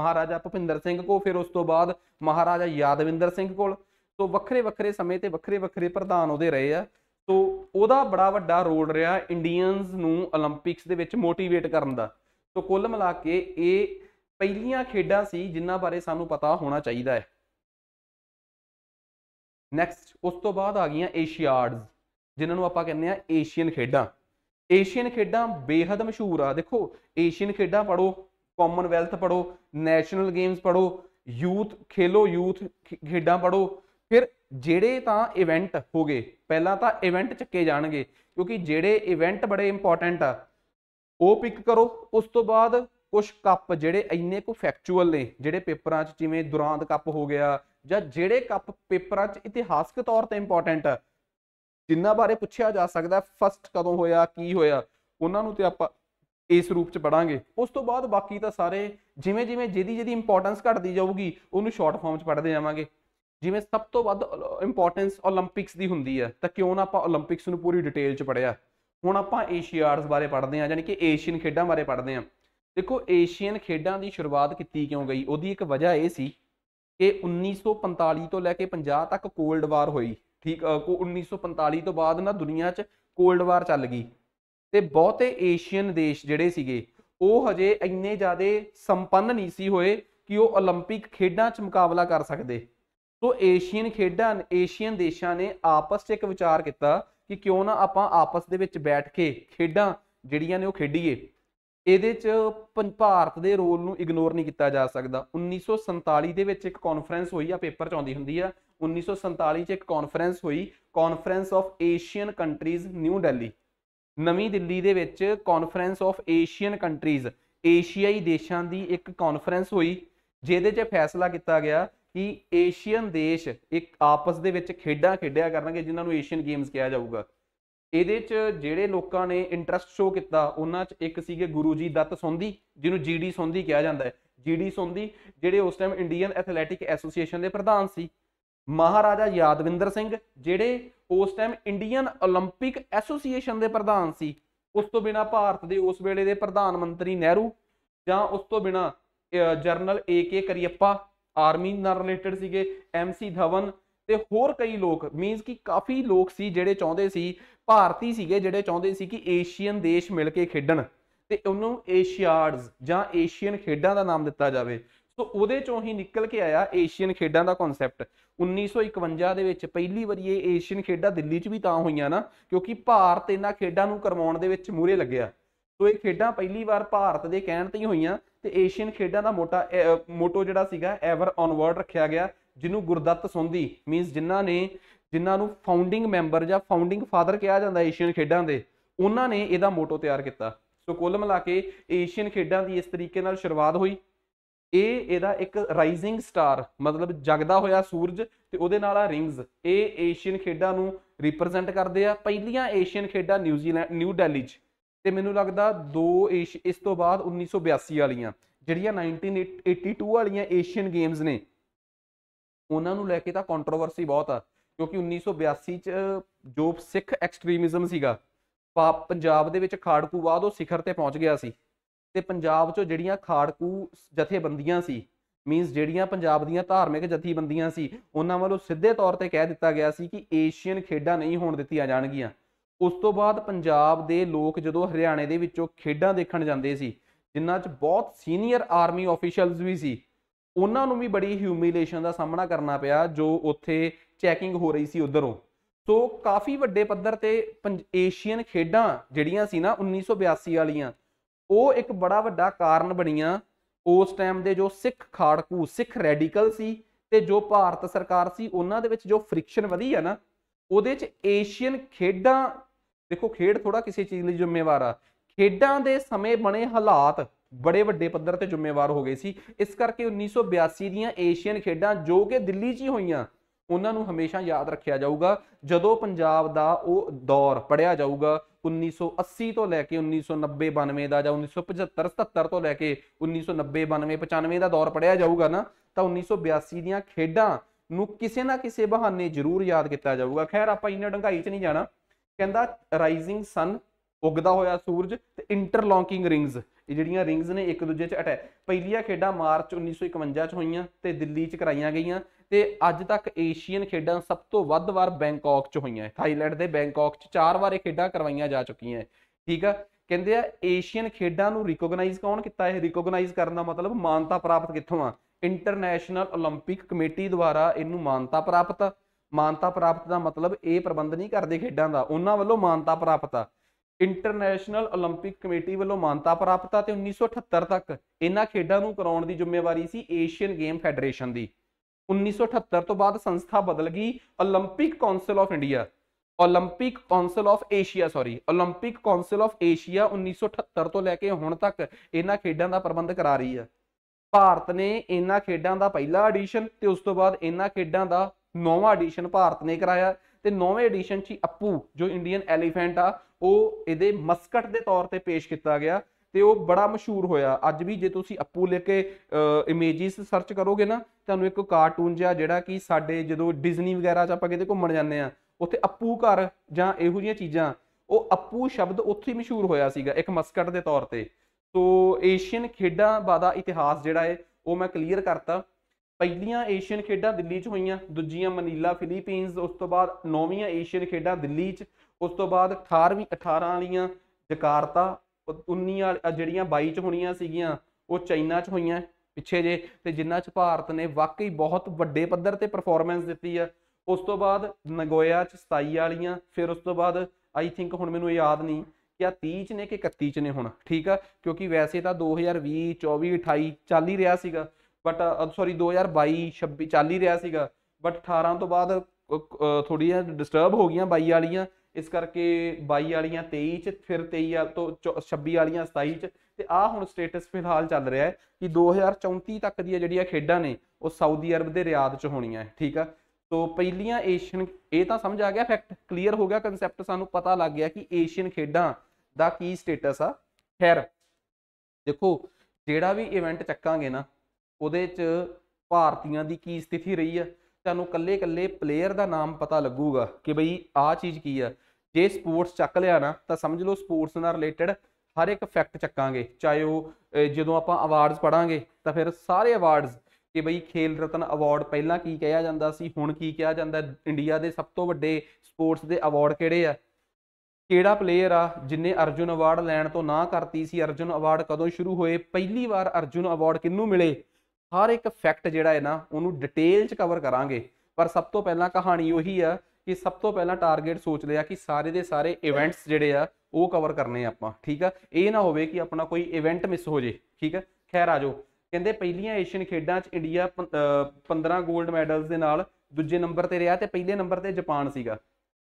ਮਹਾਰਾਜਾ ਭੁਪਿੰਦਰ ਸਿੰਘ ਕੋ ਫਿਰ ਉਸ ਤੋਂ ਬਾਅਦ ਮਹਾਰਾਜਾ ਯਾਦਵਿੰਦਰ ਸਿੰਘ ਕੋਲ ਤੋਂ ਵੱਖਰੇ ਵੱਖਰੇ ਸਮੇਂ ਤੇ ਵੱਖਰੇ ਵੱਖਰੇ ਪ੍ਰਧਾਨ ਉਹਦੇ ਰਹੇ ਆ ਸੋ ਉਹਦਾ ਬੜਾ ਵੱਡਾ ਰੋਲ ਰਿਹਾ ਇੰਡੀਅਨਸ ਨੂੰ 올림픽ਸ ਦੇ ਵਿੱਚ ਮੋਟੀਵੇਟ ਕਰਨ ਦਾ ਸੋ ਕੁੱਲ ਮਿਲਾ ਕੇ ਇਹ ਪਹਿਲੀਆਂ ਖੇਡਾਂ ਸੀ ਜਿਨ੍ਹਾਂ ਬਾਰੇ ਸਾਨੂੰ ਪਤਾ ਹੋਣਾ ਚਾਹੀਦਾ ਹੈ ਨੈਕਸਟ ਉਸ ਤੋਂ ਬਾਅਦ ਆ ਗਈਆਂ ਏਸ਼ੀਆਡਸ ਜਿਨ੍ਹਾਂ ਨੂੰ ਆਪਾਂ ਕਹਿੰਦੇ ਆ ਏਸ਼ੀਅਨ ਖੇਡਾਂ ਏਸ਼ੀਅਨ ਖੇਡਾਂ ਬੇਹੱਦ ਮਸ਼ਹੂਰ ਆ ਦੇਖੋ ਏਸ਼ੀਅਨ ਖੇਡਾਂ ਪੜੋ ਕਾਮਨਵੈਲਥ ਪੜੋ ਨੈਸ਼ਨਲ ਗੇਮਸ ਪੜੋ ਯੂਥ ਖੇਲੋ ਯੂਥ ਖੇਡਾਂ ਪੜੋ ਫਿਰ ਜਿਹੜੇ ਤਾਂ ਇਵੈਂਟ ਹੋਗੇ ਪਹਿਲਾਂ ਤਾਂ ਇਵੈਂਟ ਚੱਕੇ ਜਾਣਗੇ ਕਿਉਂਕਿ ਜਿਹੜੇ ਇਵੈਂਟ ਬੜੇ ਇੰਪੋਰਟੈਂਟ ਆ ਉਹ ਪਿਕ ਕਰੋ ਉਸ ਤੋਂ ਬਾਅਦ ਕੁਝ ਕੱਪ ਜਿਹੜੇ ਇੰਨੇ ਕੋ ਫੈਕਚੁਅਲ ਨੇ ਜਿਹੜੇ ਪੇਪਰਾਂ 'ਚ ਜਿਵੇਂ ਦੁਰਾਂਦ ਕੱਪ ਹੋ ਗਿਆ ਜਾਂ ਜਿਹੜੇ ਕੱਪ ਪੇਪਰਾਂ 'ਚ ਇਤਿਹਾਸਕ ਤੌਰ ਤੇ ਇੰਪੋਰਟੈਂਟ ਆ ਜਿੰਨਾ ਬਾਰੇ ਪੁੱਛਿਆ ਜਾ ਸਕਦਾ ਫਸਟ ਕਦੋਂ ਹੋਇਆ ਕੀ ਹੋਇਆ ਉਹਨਾਂ ਨੂੰ ਤੇ ਆਪਾਂ ਇਸ ਰੂਪ ਚ ਪੜਾਂਗੇ ਉਸ ਤੋਂ ਬਾਅਦ ਬਾਕੀ ਤਾਂ ਸਾਰੇ ਜਿਵੇਂ ਜਿਵੇਂ ਜਿਹਦੀ ਜਿਹਦੀ ਇੰਪੋਰਟੈਂਸ ਘਟਦੀ ਜਾਊਗੀ ਉਹਨੂੰ ਸ਼ਾਰਟ ਫਾਰਮ ਚ ਪੜਦੇ ਜਾਵਾਂਗੇ ਜਿਵੇਂ ਸਭ ਤੋਂ ਵੱਧ ਇੰਪੋਰਟੈਂਸ 올림픽ਸ ਦੀ ਹੁੰਦੀ ਹੈ ਤਾਂ ਕਿਉਂ ਨਾ ਆਪਾਂ 올림픽ਸ ਨੂੰ ਪੂਰੀ ਡਿਟੇਲ ਚ ਪੜਿਆ ਹੁਣ ਆਪਾਂ ਏਸ਼ੀਆਡਸ ਬਾਰੇ ਪੜਦੇ ਆ ਯਾਨੀ ਕਿ ਏਸ਼ੀਅਨ ਖੇਡਾਂ ਬਾਰੇ ਪੜਦੇ ਆ ਦੇਖੋ ਏਸ਼ੀਅਨ ਖੇਡਾਂ ਦੀ ਸ਼ੁਰੂਆਤ ਕੀਤੀ ਕਿਉਂ ਗਈ ਉਹਦੀ ਇੱਕ ਵਜ੍ਹਾ ਇਹ ਸੀ ਕਿ 1945 ਤੋਂ ਲੈ ਕੇ 50 ਤੱਕ ਕੋਲਡ ਵਾਰ ਹੋਈ ਠੀਕ 1945 ਤੋਂ ਬਾਅਦ ਨਾ ਦੁਨੀਆ 'ਚ ਕੋਲਡ ਵਾਰ ਚੱਲ ਗਈ ਤੇ ਬਹੁਤੇ ਏਸ਼ੀਅਨ ਦੇਸ਼ ਜਿਹੜੇ ਸੀਗੇ ਉਹ ਹਜੇ ਇੰਨੇ ਜ਼ਿਆਦੇ ਸੰਪੰਨ ਨਹੀਂ ਸੀ ਹੋਏ ਕਿ ਉਹ 올림픽 ਖੇਡਾਂ 'ਚ ਮੁਕਾਬਲਾ ਕਰ ਸਕਦੇ ਸੋ ਏਸ਼ੀਅਨ ਖੇਡਾਂ ਏਸ਼ੀਅਨ ਦੇਸ਼ਾਂ ਨੇ ਆਪਸ 'ਚ ਇੱਕ ਵਿਚਾਰ ਕੀਤਾ ਕਿ ਕਿਉਂ ਨਾ ਆਪਾਂ ਆਪਸ ਦੇ ਵਿੱਚ ਬੈਠ ਕੇ ਖੇਡਾਂ ਜਿਹੜੀਆਂ ਨੇ ਉਹ ਖੇਡੀਏ ਇਹਦੇ 'ਚ ਭਾਰਤ ਦੇ ਰੋਲ ਨੂੰ ਇਗਨੋਰ ਨਹੀਂ ਕੀਤਾ ਜਾ ਸਕਦਾ 1947 ਦੇ ਵਿੱਚ ਇੱਕ ਕਾਨਫਰੰਸ ਹੋਈ ਆ ਪੇਪਰ 'ਚ ਆਉਂਦੀ ਹੁੰਦੀ ਆ 1947 'ਚ ਇੱਕ ਕਾਨਫਰੰਸ ਹੋਈ conference of Asian countries new Delhi ਨਵੀਂ ਦਿੱਲੀ ਦੇ ਵਿੱਚ ਕਾਨਫਰੰਸ ਆਫ ਏਸ਼ੀਅਨ ਕੰਟਰੀਜ਼ ਏਸ਼ੀਆਈ ਦੇਸ਼ਾਂ ਦੀ ਇੱਕ ਕਾਨਫਰੰਸ ਹੋਈ ਜਿਹਦੇ 'ਚ ਫੈਸਲਾ ਕੀਤਾ ਗਿਆ ਕਿ ਏਸ਼ੀਅਨ ਦੇਸ਼ ਇੱਕ ਆਪਸ ਦੇ ਵਿੱਚ ਖੇਡਾਂ ਖੇਡਿਆ ਕਰਨਗੇ ਜਿਨ੍ਹਾਂ ਨੂੰ ਏਸ਼ੀਅਨ ਗੇਮਸ ਕਿਹਾ ਜਾਊਗਾ ਇਹਦੇ 'ਚ ਜਿਹੜੇ ਲੋਕਾਂ ਨੇ ਇੰਟਰਸਟ ਸ਼ੋ ਕੀਤਾ ਉਹਨਾਂ 'ਚ ਇੱਕ ਸੀਗੇ ਗੁਰੂ ਜੀ ਦੱਤ ਸੌਂਧੀ ਜਿਹਨੂੰ ਜੀਡੀ ਸੌਂਦੀ ਕਿਹਾ ਜਾਂਦਾ ਹੈ ਜੀਡੀ ਸੌਂਦੀ ਜਿਹੜੇ ਉਸ ਟਾਈਮ ਇੰਡੀਅਨ ਐਥਲੈਟਿਕ ਐਸੋਸੀਏਸ਼ਨ ਦੇ ਪ੍ਰਧਾਨ ਸੀ ਮਹਾਰਾਜਾ ਯਾਦਵਿੰਦਰ ਸਿੰਘ ਜਿਹੜੇ ਉਸ ਟਾਈਮ ਇੰਡੀਅਨ 올림픽 ਐਸੋਸੀਏਸ਼ਨ ਦੇ ਪ੍ਰਧਾਨ ਸੀ ਉਸ ਤੋਂ ਬਿਨਾ ਭਾਰਤ ਦੇ ਉਸ ਵੇਲੇ ਦੇ ਪ੍ਰਧਾਨ ਮੰਤਰੀ ਨਹਿਰੂ ਜਾਂ ਉਸ ਤੋਂ ਬਿਨਾ general A K Cariappa army ਨਾਲ ਰਿਲੇਟਡ ਸੀਗੇ ਐਮਸੀ ਧਵਨ ਤੇ ਹੋਰ ਕਈ ਲੋਕ ਮੀਨਸ ਕਿ ਕਾਫੀ ਲੋਕ ਸੀ ਜਿਹੜੇ ਚਾਹੁੰਦੇ ਸੀ ਭਾਰਤੀ ਸੀਗੇ ਜਿਹੜੇ ਚਾਹੁੰਦੇ ਸੀ ਕਿ ਏਸ਼ੀਅਨ ਦੇਸ਼ ਮਿਲ ਕੇ ਖੇਡਣ ਤੇ ਉਹਨੂੰ ਏਸ਼ੀਆਡਸ ਜਾਂ ਏਸ਼ੀਅਨ ਖੇਡਾਂ ਦਾ ਨਾਮ ਦਿੱਤਾ ਜਾਵੇ ਸੋ ਉਹਦੇ ਚੋਂ ਹੀ ਨਿਕਲ ਕੇ ਆਇਆ ਏਸ਼ੀਅਨ ਖੇਡਾਂ ਦਾ ਕਨਸੈਪਟ 1951 ਦੇ ਵਿੱਚ ਪਹਿਲੀ ਵਾਰੀ ਇਹ ਏਸ਼ੀਅਨ ਖੇਡਾਂ ਦਿੱਲੀ 'ਚ ਵੀ ਤਾਂ ਹੋਈਆਂ ਨਾ ਕਿਉਂਕਿ ਭਾਰਤ ਇਹਨਾਂ ਖੇਡਾਂ ਨੂੰ ਕਰਵਾਉਣ ਦੇ ਵਿੱਚ ਮੂਰੇ ਲੱਗਿਆ ਸੋ ਇਹ ਖੇਡਾਂ ਪਹਿਲੀ ਵਾਰ ਭਾਰਤ ਦੇ ਕਹਿਣ ਤੇ ਹੀ ਹੋਈਆਂ ਤੇ ਏਸ਼ੀਅਨ ਖੇਡਾਂ ਦਾ ਮੋਟਾ ਮੋਟੋ ਜਿਹੜਾ ਸੀਗਾ ਐਵਰ ਔਨਵਰਡ ਰੱਖਿਆ ਗਿਆ ਜਿਹਨੂੰ ਗੁਰਦੱਤ ਸੋਂਧੀ ਮੀਨਸ ਜਿਨ੍ਹਾਂ ਨੇ ਜਿਨ੍ਹਾਂ ਨੂੰ ਫਾਊਂਡਿੰਗ ਮੈਂਬਰ ਜਾਂ ਫਾਊਂਡਿੰਗ ਫਾਦਰ ਕਿਹਾ ਜਾਂਦਾ ਏਸ਼ੀਅਨ ਖੇਡਾਂ ਦੇ ਉਹਨਾਂ ਨੇ ਇਹਦਾ ਮੋਟੋ ਤਿਆਰ ਕੀਤਾ ਸੋ ਕੁੱਲ ਮਿਲਾ ਕੇ ਏਸ਼ੀਅਨ ਖੇਡਾਂ ਦੀ ਇਸ ਤਰੀਕੇ ਨਾਲ ਸ਼ੁਰੂਆਤ ਹੋਈ ਇਹ ਇਹਦਾ ਇੱਕ ਰਾਈਜ਼ਿੰਗ ਸਟਾਰ ਮਤਲਬ ਜਗਦਾ ਹੋਇਆ ਸੂਰਜ ਤੇ ਉਹਦੇ ਨਾਲ ਆ ਰਿੰਗਸ ਇਹ ਏਸ਼ੀਅਨ ਖੇਡਾਂ ਨੂੰ ਰਿਪਰੈਜ਼ੈਂਟ ਕਰਦੇ ਆ ਪਹਿਲੀਆਂ ਏਸ਼ੀਅਨ ਖੇਡਾਂ ਨਿਊਜ਼ੀਲੈਂਡ ਨਿਊ ਦਿੱਲੀ 'ਚ ਤੇ ਮੈਨੂੰ ਲੱਗਦਾ ਦੋ ਇਸ ਤੋਂ ਬਾਅਦ 1982 ਵਾਲੀਆਂ ਜਿਹੜੀਆਂ 1982 ਵਾਲੀਆਂ ਏਸ਼ੀਅਨ ਗੇਮਸ ਨੇ ਉਹਨਾਂ ਨੂੰ ਲੈ ਕੇ ਤਾਂ ਕੰਟਰੋਵਰਸੀ ਬਹੁਤ ਆ ਕਿਉਂਕਿ 1982 ਚ ਜੋ ਸਿੱਖ ਐਕਸਟ੍ਰੀਮਿਜ਼ਮ ਸੀਗਾ ਪੰਜਾਬ ਦੇ ਵਿੱਚ ਖਾੜਕੂ ਬਾਅਦ ਉਹ ਸਿਖਰ ਤੇ ਪਹੁੰਚ ਗਿਆ ਸੀ ਤੇ ਪੰਜਾਬ 'ਚੋਂ ਜਿਹੜੀਆਂ ਖਾੜਕੂ ਜਥੇਬੰਦੀਆਂ ਸੀ ਮੀਨਸ ਜਿਹੜੀਆਂ ਪੰਜਾਬ ਦੀਆਂ ਧਾਰਮਿਕ ਜਥੇਬੰਦੀਆਂ ਸੀ ਉਹਨਾਂ ਵੱਲੋਂ ਸਿੱਧੇ ਤੌਰ ਤੇ ਕਹਿ ਦਿੱਤਾ ਗਿਆ ਸੀ ਕਿ ਏਸ਼ੀਅਨ ਖੇਡਾਂ ਨਹੀਂ ਹੋਣ ਦਿੱਤੀਆਂ ਜਾਣਗੀਆਂ ਉਸ ਤੋਂ ਬਾਅਦ ਪੰਜਾਬ ਦੇ ਲੋਕ ਜਦੋਂ ਹਰਿਆਣੇ ਦੇ ਵਿੱਚੋਂ ਖੇਡਾਂ ਦੇਖਣ ਜਾਂਦੇ ਸੀ ਜਿਨ੍ਹਾਂ 'ਚ ਬਹੁਤ ਸੀਨੀਅਰ ਆਰਮੀ ਆਫੀਸ਼ੀਅਲਸ ਵੀ ਸੀ ਉਹਨਾਂ ਨੂੰ ਵੀ ਬੜੀ ਹਿਊਮਿਲੇਸ਼ਨ ਦਾ ਸਾਹਮਣਾ ਕਰਨਾ ਪਿਆ ਜੋ ਉੱਥੇ ਚੈਕਿੰਗ ਹੋ ਰਹੀ ਸੀ ਉਧਰੋਂ ਸੋ ਕਾਫੀ ਵੱਡੇ ਪੱਧਰ ਤੇ ਏਸ਼ੀਅਨ ਖੇਡਾਂ ਜਿਹੜੀਆਂ ਸੀ ਨਾ 1982 ਵਾਲੀਆਂ ਉਹ ਇੱਕ ਬੜਾ ਵੱਡਾ ਕਾਰਨ ਬਣੀਆਂ ਉਸ ਟਾਈਮ ਦੇ ਜੋ ਸਿੱਖ ਖਾੜਕੂ ਸਿੱਖ ਰੈਡੀਕਲ ਸੀ ਤੇ ਜੋ ਭਾਰਤ ਸਰਕਾਰ ਸੀ ਉਹਨਾਂ ਦੇ ਵਿੱਚ ਜੋ ਫ੍ਰਿਕਸ਼ਨ ਵਧੀ ਆ ਨਾ ਉਹਦੇ 'ਚ ਏਸ਼ੀਅਨ ਖੇਡਾਂ ਦੇਖੋ ਖੇਡ ਥੋੜਾ ਕਿਸੇ ਚੀਜ਼ ਲਈ ਜ਼ਿੰਮੇਵਾਰ ਆ ਖੇਡਾਂ ਦੇ ਸਮੇਂ ਬਣੇ ਹਾਲਾਤ ਬੜੇ ਵੱਡੇ ਪੱਧਰ ਤੇ ਜ਼ਿੰਮੇਵਾਰ ਹੋ ਗਏ ਸੀ ਇਸ ਕਰਕੇ 1982 ਦੀਆਂ ਏਸ਼ੀਅਨ ਖੇਡਾਂ ਜੋ ਕਿ ਦਿੱਲੀ 'ਚ ਹੀ ਹੋਈਆਂ ਉਹਨਾਂ ਨੂੰ ਹਮੇਸ਼ਾ ਯਾਦ ਰੱਖਿਆ ਜਾਊਗਾ ਜਦੋਂ ਪੰਜਾਬ ਦਾ ਉਹ ਦੌਰ ਪੜਿਆ ਜਾਊਗਾ 1980 ਤੋਂ ਲੈ ਕੇ 1990 92 ਦਾ ਜਾਂ 1975 77 ਤੋਂ ਲੈ ਕੇ 1990 92 95 ਦਾ ਦੌਰ ਪੜਿਆ ਜਾਊਗਾ ਨਾ ਤਾਂ 1982 ਦੀਆਂ ਖੇਡਾਂ ਨੂੰ ਕਿਸੇ ਨਾ ਕਿਸੇ ਬਹਾਨੇ ਜ਼ਰੂਰ ਯਾਦ ਕੀਤਾ ਜਾਊਗਾ ਖੈਰ ਆਪਾਂ ਇੰਨੇ ਡੰਗਾਈ 'ਚ ਨਹੀਂ ਜਾਣਾ ਕਹਿੰਦਾ ਰਾਈਜ਼ਿੰਗ ਸਨ ਉੱਗਦਾ ਹੋਇਆ ਸੂਰਜ ਤੇ ਇੰਟਰਲੋਕਿੰਗ ਰਿੰਗਸ ਇਹ ਜਿਹੜੀਆਂ ਰਿੰਗਸ ਨੇ ਇੱਕ ਦੂਜੇ 'ਚ ਅਟੈ ਪਹਿਲੀਆਂ ਖੇਡਾਂ ਮਾਰਚ 1951 'ਚ ਹੋਈਆਂ ਤੇ ਦਿੱਲੀ 'ਚ ਕਰਾਈਆਂ ਗਈਆਂ ਤੇ ਅੱਜ ਤੱਕ ਏਸ਼ੀਅਨ ਖੇਡਾਂ ਸਭ ਤੋਂ ਵੱਧ ਵਾਰ ਬੈਂਕਾਕ 'ਚ ਹੋਈਆਂ ਥਾਈਲੈਂਡ ਦੇ ਬੈਂਕਾਕ 'ਚ ਚਾਰ ਵਾਰ ਇਹ ਖੇਡਾਂ ਕਰਵਾਈਆਂ ਜਾ ਚੁੱਕੀਆਂ ਹੈ ਠੀਕ ਆ ਕਹਿੰਦੇ ਆ ਏਸ਼ੀਅਨ ਖੇਡਾਂ ਨੂੰ ਰਿਕੋਗਨਾਈਜ਼ ਕੌਣ ਕੀਤਾ ਇਹ ਰਿਕੋਗਨਾਈਜ਼ ਕਰਨ ਦਾ ਮਤਲਬ ਮਾਨਤਾ ਪ੍ਰਾਪਤ ਕਿੱਥੋਂ ਆ ਇੰਟਰਨੈਸ਼ਨਲ 올림픽 ਕਮੇਟੀ ਦੁਆਰਾ ਇਹਨੂੰ ਮਾਨਤਾ ਪ੍ਰਾਪਤ ਮਾਨਤਾ ਪ੍ਰਾਪਤ ਦਾ ਮਤਲਬ ਇਹ ਪ੍ਰਬੰਧ ਨਹੀਂ ਕਰਦੇ ਖੇਡਾਂ ਦਾ ਉਹਨਾਂ ਵੱਲੋਂ ਮਾਨਤਾ ਪ੍ਰਾਪਤ ਆ ਇੰਟਰਨੈਸ਼ਨਲ 올림픽 ਕਮੇਟੀ ਵੱਲੋਂ ਮਾਨਤਾ ਪ੍ਰਾਪਤ ਆ ਤੇ 1978 ਤੱਕ ਇਹਨਾਂ ਖੇਡਾਂ ਨੂੰ ਕਰਾਉਣ ਦੀ ਜ਼ਿੰਮੇਵਾਰੀ ਸੀ ਏਸ਼ੀਅਨ ਗੇਮ ਫੈਡਰੇਸ਼ਨ ਦੀ 1978 ਤੋਂ ਬਾਅਦ ਸੰਸਥਾ ਬਦਲ ਗਈ 올림픽 council of India 올림픽 council of Asia sorry 올림픽 council of Asia 1978 ਤੋਂ ਲੈ ਕੇ ਹੁਣ ਤੱਕ ਇਹਨਾਂ ਖੇਡਾਂ ਦਾ ਪ੍ਰਬੰਧ ਕਰਾ ਰਹੀ ਹੈ ਭਾਰਤ ਨੇ ਇਹਨਾਂ ਖੇਡਾਂ ਦਾ ਪਹਿਲਾ ਐਡੀਸ਼ਨ ਤੇ ਉਸ ਤੋਂ ਬਾਅਦ ਇਹਨਾਂ ਖੇਡਾਂ ਦਾ ਨੌਵਾਂ ਐਡੀਸ਼ਨ ਭਾਰਤ ਨੇ ਕਰਾਇਆ ਤੇ ਨੌਵੇਂ ਐਡੀਸ਼ਨ 'ਚ ਅੱਪੂ ਜੋ ਇੰਡੀਅਨ ਐਲੀਫੈਂਟ ਆ ਉਹ ਇਹਦੇ ਮਸਕਟ ਦੇ ਤੌਰ ਤੇ ਪੇਸ਼ ਕੀਤਾ ਗਿਆ ਤੇ ਉਹ ਬੜਾ ਮਸ਼ਹੂਰ ਹੋਇਆ ਅੱਜ ਵੀ ਜੇ ਤੁਸੀਂ ਅੱਪੂ ਲਿਖ ਕੇ ਇਮੇਜਸ ਸਰਚ ਕਰੋਗੇ ਨਾ ਤੁਹਾਨੂੰ ਇੱਕ ਕਾਰਟੂਨ ਜਿਹਾ ਜਿਹੜਾ ਕਿ ਸਾਡੇ ਜਦੋਂ ਡਿਜ਼ਨੀ ਵਗੈਰਾ 'ਚ ਆਪਾਂ ਕਿਤੇ ਘੁੰਮਣ ਜਾਂਦੇ ਆ ਉੱਥੇ ਅੱਪੂ ਘਰ ਜਾਂ ਇਹੋ ਜਿਹੀਆਂ ਚੀਜ਼ਾਂ ਉਹ ਅੱਪੂ ਸ਼ਬਦ ਉੱਥੇ ਹੀ ਮਸ਼ਹੂਰ ਹੋਇਆ ਸੀਗਾ ਇੱਕ ਮਸਕਟ ਦੇ ਤੌਰ ਤੇ ਸੋ ਏਸ਼ੀਅਨ ਖੇਡਾਂ ਦਾ ਇਤਿਹਾਸ ਜਿਹੜਾ ਹੈ ਉਹ ਮੈਂ ਕਲੀਅਰ ਕਰਤਾ ਪਹਿਲੀਆਂ ਏਸ਼ੀਅਨ ਖੇਡਾਂ ਦਿੱਲੀ 'ਚ ਹੋਈਆਂ ਦੂਜੀਆਂ ਮਨੀਲਾ ਫਿਲੀਪੀਨਸ ਉਸ ਤੋਂ ਬਾਅਦ ਨੌਵੀਆਂ ਏਸ਼ੀਅਨ ਖੇਡਾਂ ਦਿੱਲੀ 'ਚ ਉਸ ਤੋਂ ਬਾਅਦ 18ਵੀਂ 18 ਵਾਲੀਆਂ ਜਕਾਰਤਾ 19 ਜਿਹੜੀਆਂ 22 'ਚ ਹੋਣੀਆਂ ਸੀਗੀਆਂ ਉਹ ਚਾਈਨਾ 'ਚ ਹੋਈਆਂ ਪਿੱਛੇ ਜੇ ਤੇ ਜਿੰਨਾ 'ਚ ਭਾਰਤ ਨੇ ਵਾਕਈ ਬਹੁਤ ਵੱਡੇ ਪੱਧਰ ਤੇ ਪਰਫਾਰਮੈਂਸ ਦਿੱਤੀ ਆ ਉਸ ਤੋਂ ਬਾਅਦ ਨਗੋਇਆ 'ਚ 27 ਵਾਲੀਆਂ ਫਿਰ ਉਸ ਤੋਂ ਬਾਅਦ ਆਈ ਥਿੰਕ ਹੁਣ ਮੈਨੂੰ ਯਾਦ ਨਹੀਂ ਜਾਂ 30 ਚ ਨੇ ਕਿ 31 ਚ ਨੇ ਹੁਣ ਠੀਕ ਆ ਕਿਉਂਕਿ ਵੈਸੇ ਤਾਂ 2020 24 28 ਚੱਲ ਹੀ ਰਿਹਾ ਸੀਗਾ ਬਟ ਸੌਰੀ 2022 26 ਚੱਲ ਹੀ ਰਿਹਾ ਸੀਗਾ ਬਟ 18 ਤੋਂ ਬਾਅਦ ਥੋੜੀਆਂ ਡਿਸਟਰਬ ਹੋ ਗਈਆਂ 22 ਵਾਲੀਆਂ ਇਸ ਕਰਕੇ 22 ਵਾਲੀਆਂ 23 ਚ ਫਿਰ 23 ਤੋਂ 26 ਵਾਲੀਆਂ 27 ਚ ਤੇ ਆ ਹੁਣ ਸਟੇਟਸ ਫਿਲਹਾਲ ਚੱਲ ਰਿਹਾ ਹੈ ਕਿ 2034 ਤੱਕ ਦੀਆਂ ਜਿਹੜੀਆਂ ਖੇਡਾਂ ਨੇ ਉਹ ਸਾਊਦੀ ਅਰਬ ਦੇ ਰਿਆਦ ਚ ਹੋਣੀਆਂ ਠੀਕ ਆ ਤੋ ਪਹਿਲੀਆਂ ਏਸ਼ੀਅਨ ਇਹ ਤਾਂ ਸਮਝ ਆ ਗਿਆ ਫੈਕਟ ਕਲੀਅਰ ਹੋ ਗਿਆ ਕਨਸੈਪਟ ਸਾਨੂੰ ਪਤਾ ਲੱਗ ਗਿਆ ਕਿ ਏਸ਼ੀਅਨ ਖੇਡਾਂ ਦਾ ਕੀ ਸਟੇਟਸ ਆ ਖੈਰ ਦੇਖੋ ਜਿਹੜਾ ਵੀ ਇਵੈਂਟ ਚੱਕਾਂਗੇ ਨਾ ਉਹਦੇ 'ਚ ਭਾਰਤੀਆਂ ਦੀ ਕੀ ਸਥਿਤੀ ਰਹੀ ਆ ਤੁਹਾਨੂੰ ਕੱਲੇ-ਕੱਲੇ ਪਲੇਅਰ ਦਾ ਨਾਮ ਪਤਾ ਲੱਗੂਗਾ ਕਿ ਬਈ ਆ ਚੀਜ਼ ਕੀ ਆ ਜੇ ਸਪੋਰਟਸ ਚੱਕ ਲਿਆ ਨਾ ਤਾਂ ਸਮਝ ਲਓ ਸਪੋਰਟਸ ਨਾਲ ਰਿਲੇਟਡ ਹਰ ਇੱਕ ਫੈਕਟ ਚੱਕਾਂਗੇ ਚਾਹੇ ਉਹ ਜਦੋਂ ਆਪਾਂ ਅਵਾਰਡਸ ਪੜਾਂਗੇ ਤਾਂ ਫਿਰ ਸਾਰੇ ਅਵਾਰਡਸ ਕਿ ਬਈ ਖੇਲ ਰਤਨ ਅਵਾਰਡ ਪਹਿਲਾਂ ਕੀ ਕਿਹਾ ਜਾਂਦਾ ਸੀ ਹੁਣ ਕੀ ਕਿਹਾ ਜਾਂਦਾ ਇੰਡੀਆ ਦੇ ਸਭ ਤੋਂ ਵੱਡੇ ਸਪੋਰਟਸ ਦੇ ਅਵਾਰਡ ਕਿਹੜੇ ਆ ਕਿਹੜਾ ਪਲੇਅਰ ਆ ਜਿਨੇ ਅਰਜੁਨ ਅਵਾਰਡ ਲੈਣ ਤੋਂ ਨਾ ਕਰਤੀ ਸੀ ਅਰਜੁਨ ਅਵਾਰਡ ਕਦੋਂ ਸ਼ੁਰੂ ਹੋਏ ਪਹਿਲੀ ਵਾਰ ਅਰਜੁਨ ਅਵਾਰਡ ਕਿੰਨੂੰ ਮਿਲੇ ਹਰ ਇੱਕ ਫੈਕਟ ਜਿਹੜਾ ਹੈ ਨਾ ਉਹਨੂੰ ਡਿਟੇਲ ਚ ਕਵਰ ਕਰਾਂਗੇ ਪਰ ਸਭ ਤੋਂ ਪਹਿਲਾਂ ਕਹਾਣੀ ਉਹੀ ਆ ਕਿ ਸਭ ਤੋਂ ਪਹਿਲਾਂ ਟਾਰਗੇਟ ਸੋਚ ਲਿਆ ਕਿ ਸਾਰੇ ਦੇ ਸਾਰੇ ਇਵੈਂਟਸ ਜਿਹੜੇ ਆ ਉਹ ਕਵਰ ਕਰਨੇ ਆਪਾਂ ਠੀਕ ਆ ਇਹ ਨਾ ਹੋਵੇ ਕਿ ਆਪਣਾ ਕੋਈ ਇਵੈਂਟ ਮਿਸ ਹੋ ਜੇ ਠੀਕ ਆ ਖੈਰ ਆਜੋ ਕਹਿੰਦੇ ਪਹਿਲੀਆਂ ਏਸ਼ੀਅਨ ਖੇਡਾਂ 'ਚ ਇੰਡੀਆ 15 골ਡ ਮੈਡਲਸ ਦੇ ਨਾਲ ਦੂਜੇ ਨੰਬਰ ਤੇ ਰਿਹਾ ਤੇ ਪਹਿਲੇ ਨੰਬਰ ਤੇ ਜਾਪਾਨ ਸੀਗਾ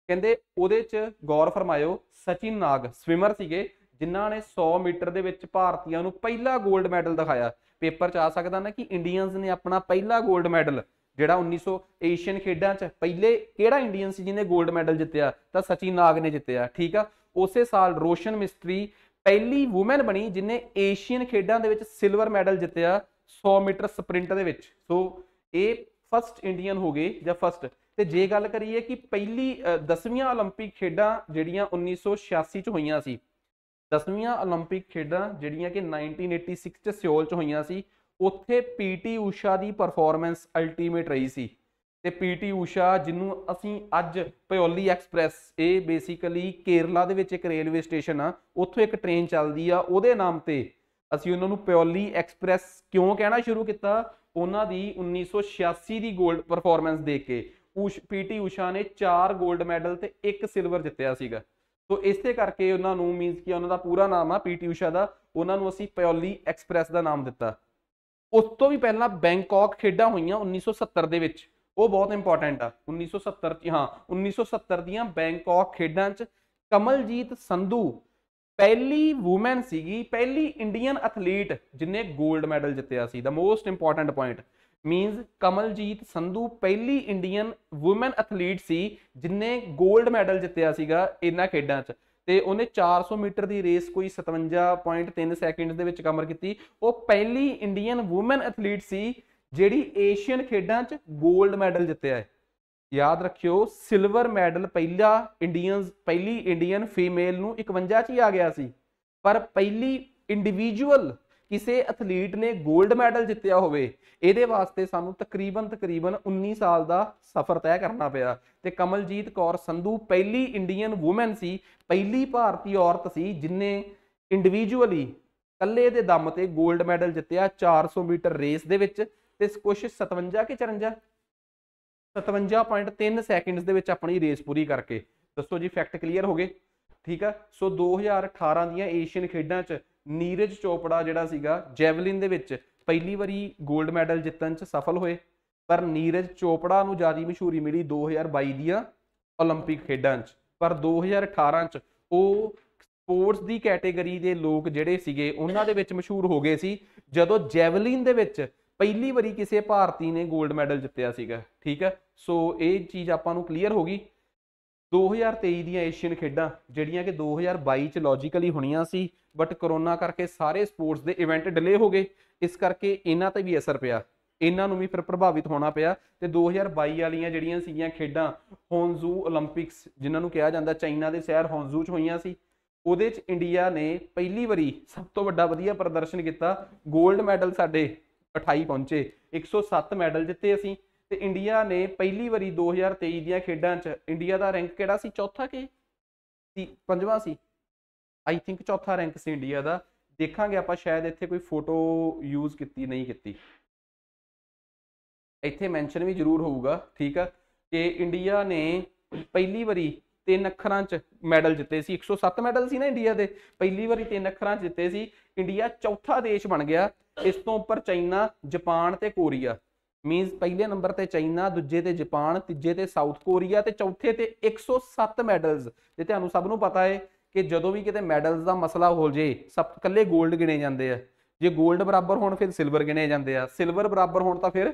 ਕਹਿੰਦੇ ਉਹਦੇ 'ਚ ਗੌਰ ਫਰਮਾਇਓ ਸਚਿਨ ਨਾਗ ਸਵਿਮਰ ਸੀਗੇ ਜਿਨ੍ਹਾਂ ਨੇ 100 ਮੀਟਰ ਦੇ ਵਿੱਚ ਭਾਰਤੀਆਂ ਨੂੰ ਪਹਿਲਾ 골ਡ ਮੈਡਲ ਦਿਖਾਇਆ ਪੇਪਰ 'ਚ ਆ ਸਕਦਾ ਨਾ ਕਿ ਇੰਡੀਅਨਸ ਨੇ ਆਪਣਾ ਪਹਿਲਾ 골ਡ ਮੈਡਲ ਜਿਹੜਾ 1900 ਏਸ਼ੀਅਨ ਖੇਡਾਂ 'ਚ ਪਹਿਲੇ ਕਿਹੜਾ ਇੰਡੀਅਨ ਸੀ ਜਿਹਨੇ 골ਡ ਮੈਡਲ ਜਿੱਤਿਆ ਤਾਂ ਸਚਿਨ ਨਾਗ ਨੇ ਜਿੱਤਿਆ ਠੀਕ ਆ ਉਸੇ ਸਾਲ ਰੋਸ਼ਨ ਮਿਸਤਰੀ ਪਹਿਲੀ ਔਮਨ ਬਣੀ ਜਿਨੇ ਏਸ਼ੀਅਨ ਖੇਡਾਂ ਦੇ ਵਿੱਚ ਸਿਲਵਰ ਮੈਡਲ ਜਿੱਤਿਆ 100 ਮੀਟਰ ਸਪ੍ਰਿੰਟ ਦੇ ਵਿੱਚ ਸੋ ਇਹ ਫਰਸਟ ਇੰਡੀਅਨ ਹੋ ਗਏ ਜਾਂ ਫਰਸਟ ਤੇ ਜੇ ਗੱਲ ਕਰੀਏ ਕਿ ਪਹਿਲੀ 10ਵੀਂ 올림픽 ਖੇਡਾਂ ਜਿਹੜੀਆਂ 1986 ਚ ਹੋਈਆਂ ਸੀ 10ਵੀਂ 올림픽 ਖੇਡਾਂ ਜਿਹੜੀਆਂ ਕਿ 1986 ਚ ਸਿਓਲ ਚ ਹੋਈਆਂ ਸੀ ਉੱਥੇ ਪੀਟੀ ਊਸ਼ਾ ਦੀ ਪਰਫਾਰਮੈਂਸ ਅਲਟੀਮੇਟ ਰਹੀ ਸੀ ਤੇ ਪੀਟੀ ਊਸ਼ਾ ਜਿਹਨੂੰ ਅਸੀਂ ਅੱਜ ਪਯੋਲੀ ਐਕਸਪ੍ਰੈਸ ਇਹ ਬੇਸਿਕਲੀ ਕੇਰਲਾ ਦੇ ਵਿੱਚ ਇੱਕ ਰੇਲਵੇ ਸਟੇਸ਼ਨ ਆ ਉੱਥੋਂ ਇੱਕ ਟ੍ਰੇਨ ਚੱਲਦੀ ਆ ਉਹਦੇ ਨਾਮ ਤੇ ਅਸੀਂ ਉਹਨਾਂ ਨੂੰ ਪਯੋਲੀ ਐਕਸਪ੍ਰੈਸ ਕਿਉਂ ਕਹਿਣਾ ਸ਼ੁਰੂ ਕੀਤਾ ਉਹਨਾਂ ਦੀ 1986 ਦੀ 골ਡ ਪਰਫਾਰਮੈਂਸ ਦੇਖ ਕੇ ਊਸ਼ ਪੀਟੀ ਊਸ਼ਾ ਨੇ 4 골ਡ ਮੈਡਲ ਤੇ 1 ਸਿਲਵਰ ਜਿੱਤਿਆ ਸੀਗਾ ਸੋ ਇਸੇ ਕਰਕੇ ਉਹਨਾਂ ਨੂੰ ਮੀਨਸ ਕਿ ਉਹਨਾਂ ਦਾ ਪੂਰਾ ਨਾਮ ਆ ਪੀਟੀ ਊਸ਼ਾ ਦਾ ਉਹਨਾਂ ਨੂੰ ਅਸੀਂ ਪਯੋਲੀ ਐਕਸਪ੍ਰੈਸ ਦਾ ਨਾਮ ਦਿੱਤਾ ਉਸ ਤੋਂ ਵੀ ਪਹਿਲਾਂ ਬੈਂਕਾਕ ਖੇਡਾਂ ਹੋਈਆਂ 1970 ਦੇ ਵਿੱਚ ਉਹ ਬਹੁਤ ਇੰਪੋਰਟੈਂਟ ਆ 1970 ਚ ਹਾਂ 1970 ਦੀਆਂ ਬੈਂਕਾਕ ਖੇਡਾਂ ਚ ਕਮਲਜੀਤ ਸੰਧੂ ਪਹਿਲੀ ਔਮਨ ਸੀਗੀ ਪਹਿਲੀ ਇੰਡੀਅਨ ਐਥਲੀਟ ਜਿਨੇ 골ਡ ਮੈਡਲ ਜਿੱਤਿਆ ਸੀ ਦਾ most important point means Kamaljeet Sandhu ਪਹਿਲੀ ਇੰਡੀਅਨ ਔਮਨ ਐਥਲੀਟ ਸੀ ਜਿਨੇ 골ਡ ਮੈਡਲ ਜਿੱਤਿਆ ਸੀਗਾ ਇਹਨਾਂ ਖੇਡਾਂ 'ਚ ਤੇ ਉਹਨੇ 400 ਮੀਟਰ ਦੀ ਰੇਸ ਕੋਈ 57.3 ਸੈਕਿੰਡ ਦੇ ਵਿੱਚ ਕਮਰ ਕੀਤੀ ਉਹ ਪਹਿਲੀ ਇੰਡੀਅਨ ਔਮਨ ਐਥਲੀਟ ਸੀ ਜਿਹੜੀ ਏਸ਼ੀਅਨ ਖੇਡਾਂ 'ਚ 골ਡ ਮੈਡਲ ਜਿੱਤਿਆ ਹੈ ਯਾਦ ਰੱਖਿਓ ਸਿਲਵਰ ਮੈਡਲ ਪਹਿਲਾ ਇੰਡੀਅਨਸ ਪਹਿਲੀ ਇੰਡੀਅਨ ਫੀਮੇਲ ਨੂੰ 51 'ਚ ਹੀ ਆ ਗਿਆ ਸੀ ਪਰ ਪਹਿਲੀ ਇੰਡੀਵਿਜੂਅਲ ਕਿਸੇ ਐਥਲੀਟ ਨੇ 골ਡ ਮੈਡਲ ਜਿੱਤਿਆ ਹੋਵੇ ਇਹਦੇ ਵਾਸਤੇ ਸਾਨੂੰ ਤਕਰੀਬਨ ਤਕਰੀਬਨ 19 ਸਾਲ ਦਾ ਸਫ਼ਰ ਤੈਅ ਕਰਨਾ ਪਿਆ ਤੇ ਕਮਲਜੀਤ ਕੌਰ ਸੰਧੂ ਪਹਿਲੀ ਇੰਡੀਅਨ ਔਮਨ ਸੀ ਪਹਿਲੀ ਭਾਰਤੀ ਔਰਤ ਸੀ ਜਿਨੇ ਇੰਡੀਵਿਜੂਅਲੀ ਇਕੱਲੇ ਦੇ ਦਮ ਤੇ 골ਡ ਮੈਡਲ ਜਿੱਤਿਆ 400 ਮੀਟਰ ਰੇਸ ਦੇ ਵਿੱਚ ਤੇ ਕੋਸ਼ਿਸ਼ 57 ਕਿ 54 57.3 ਸੈਕਿੰਡਸ ਦੇ ਵਿੱਚ ਆਪਣੀ ਰੇਸ ਪੂਰੀ ਕਰਕੇ ਦੱਸੋ ਜੀ ਫੈਕਟ ਕਲੀਅਰ ਹੋ ਗਏ ਠੀਕ ਆ ਸੋ 2018 ਦੀਆਂ ਏਸ਼ੀਅਨ ਖੇਡਾਂ 'ਚ ਨੀਰਜ ਚੋਪੜਾ ਜਿਹੜਾ ਸੀਗਾ ਜੈਵਲਿਨ ਦੇ ਵਿੱਚ ਪਹਿਲੀ ਵਾਰੀ 골ਡ ਮੈਡਲ ਜਿੱਤਣ 'ਚ ਸਫਲ ਹੋਏ ਪਰ ਨੀਰਜ ਚੋਪੜਾ ਨੂੰ ਜਿਆਦਾ ਮਸ਼ਹੂਰੀ ਮਿਲੀ 2022 ਦੀਆਂ 올림픽 ਖੇਡਾਂ 'ਚ ਪਰ 2018 'ਚ ਉਹ ਸਪੋਰਟਸ ਦੀ ਕੈਟਾਗਰੀ ਦੇ ਲੋਕ ਜਿਹੜੇ ਸੀਗੇ ਉਹਨਾਂ ਦੇ ਵਿੱਚ ਮਸ਼ਹੂਰ ਹੋ ਗਏ ਸੀ ਜਦੋਂ ਜੈਵਲਿਨ ਦੇ ਵਿੱਚ ਪਹਿਲੀ ਵਾਰੀ ਕਿਸੇ ਭਾਰਤੀ ਨੇ 골ਡ ਮੈਡਲ ਜਿੱਤਿਆ ਸੀਗਾ ਠੀਕ ਹੈ ਸੋ ਇਹ ਚੀਜ਼ ਆਪਾਂ ਨੂੰ ਕਲੀਅਰ ਹੋ ਗਈ 2023 ਦੀਆਂ ਏਸ਼ੀਅਨ ਖੇਡਾਂ ਜਿਹੜੀਆਂ ਕਿ 2022 ਚ ਲੌਜੀਕਲੀ ਹੋਣੀਆਂ ਸੀ ਬਟ ਕਰੋਨਾ ਕਰਕੇ ਸਾਰੇ ਸਪੋਰਟਸ ਦੇ ਇਵੈਂਟ ਡਿਲੇ ਹੋ ਗਏ ਇਸ ਕਰਕੇ ਇਹਨਾਂ ਤੇ ਵੀ ਅਸਰ ਪਿਆ ਇਹਨਾਂ ਨੂੰ ਵੀ ਫਿਰ ਪ੍ਰਭਾਵਿਤ ਹੋਣਾ ਪਿਆ ਤੇ 2022 ਵਾਲੀਆਂ ਜਿਹੜੀਆਂ ਸੀਗੀਆਂ ਖੇਡਾਂ ਹੋਂਜ਼ੂ 올림픽ਸ ਜਿਨ੍ਹਾਂ ਨੂੰ ਕਿਹਾ ਜਾਂਦਾ ਚਾਈਨਾ ਦੇ ਸ਼ਹਿਰ ਹੋਂਜ਼ੂ 'ਚ ਹੋਈਆਂ ਸੀ ਉਹਦੇ 'ਚ ਇੰਡੀਆ ਨੇ ਪਹਿਲੀ ਵਾਰੀ ਸਭ ਤੋਂ ਵੱਡਾ ਵਧੀਆ ਪ੍ਰਦਰਸ਼ਨ ਕੀਤਾ 골ਡ ਮੈਡਲ ਸਾਡੇ 28 ਪਹੁੰਚੇ 107 ਮੈਡਲ ਜਿੱਤੇ ਅਸੀਂ ਤੇ ਇੰਡੀਆ ਨੇ ਪਹਿਲੀ ਵਾਰੀ 2023 ਦੀਆਂ ਖੇਡਾਂ 'ਚ ਇੰਡੀਆ ਦਾ ਰੈਂਕ ਕਿਹੜਾ ਸੀ ਚੌਥਾ ਕਿ ਸੀ ਪੰਜਵਾਂ ਸੀ ਆਈ ਥਿੰਕ ਚੌਥਾ ਰੈਂਕ ਸੀ ਇੰਡੀਆ ਦਾ ਦੇਖਾਂਗੇ ਆਪਾਂ ਸ਼ਾਇਦ ਇੱਥੇ ਕੋਈ ਫੋਟੋ ਯੂਜ਼ ਕੀਤੀ ਨਹੀਂ ਕੀਤੀ ਇੱਥੇ ਮੈਂਸ਼ਨ ਵੀ ਜ਼ਰੂਰ ਹੋਊਗਾ ਠੀਕ ਆ ਕਿ ਇੰਡੀਆ ਨੇ ਪਹਿਲੀ ਵਾਰੀ ਤਿੰਨ ਅੱਖਰਾਂ 'ਚ ਮੈਡਲ ਜਿੱਤੇ ਸੀ 107 ਮੈਡਲ ਸੀ ਨਾ ਇੰਡੀਆ ਦੇ ਪਹਿਲੀ ਵਾਰੀ ਤਿੰਨ ਅੱਖਰਾਂ 'ਚ ਜਿੱਤੇ ਸੀ ਇੰਡੀਆ ਚੌਥਾ ਦੇਸ਼ ਬਣ ਗਿਆ ਇਸ ਤੋਂ ਉੱਪਰ ਚਾਈਨਾ ਜਾਪਾਨ ਤੇ ਕੋਰੀਆ ਮੀਨਸ ਪਹਿਲੇ ਨੰਬਰ ਤੇ ਚਾਈਨਾ ਦੂਜੇ ਤੇ ਜਾਪਾਨ ਤੀਜੇ ਤੇ ਸਾਊਥ ਕੋਰੀਆ ਤੇ ਚੌਥੇ ਤੇ 107 ਮੈਡਲਸ ਜੇ ਤੁਹਾਨੂੰ ਸਭ ਨੂੰ ਪਤਾ ਹੈ ਕਿ ਜਦੋਂ ਵੀ ਕਿਤੇ ਮੈਡਲਸ ਦਾ ਮਸਲਾ ਹੋ ਜੇ ਸਭ ਇਕੱਲੇ 골ਡ ਗਿਣੇ ਜਾਂਦੇ ਆ ਜੇ 골ਡ ਬਰਾਬਰ ਹੋਣ ਫਿਰ ਸਿਲਵਰ ਗਿਣੇ ਜਾਂਦੇ ਆ ਸਿਲਵਰ ਬਰਾਬਰ ਹੋਣ ਤਾਂ ਫਿਰ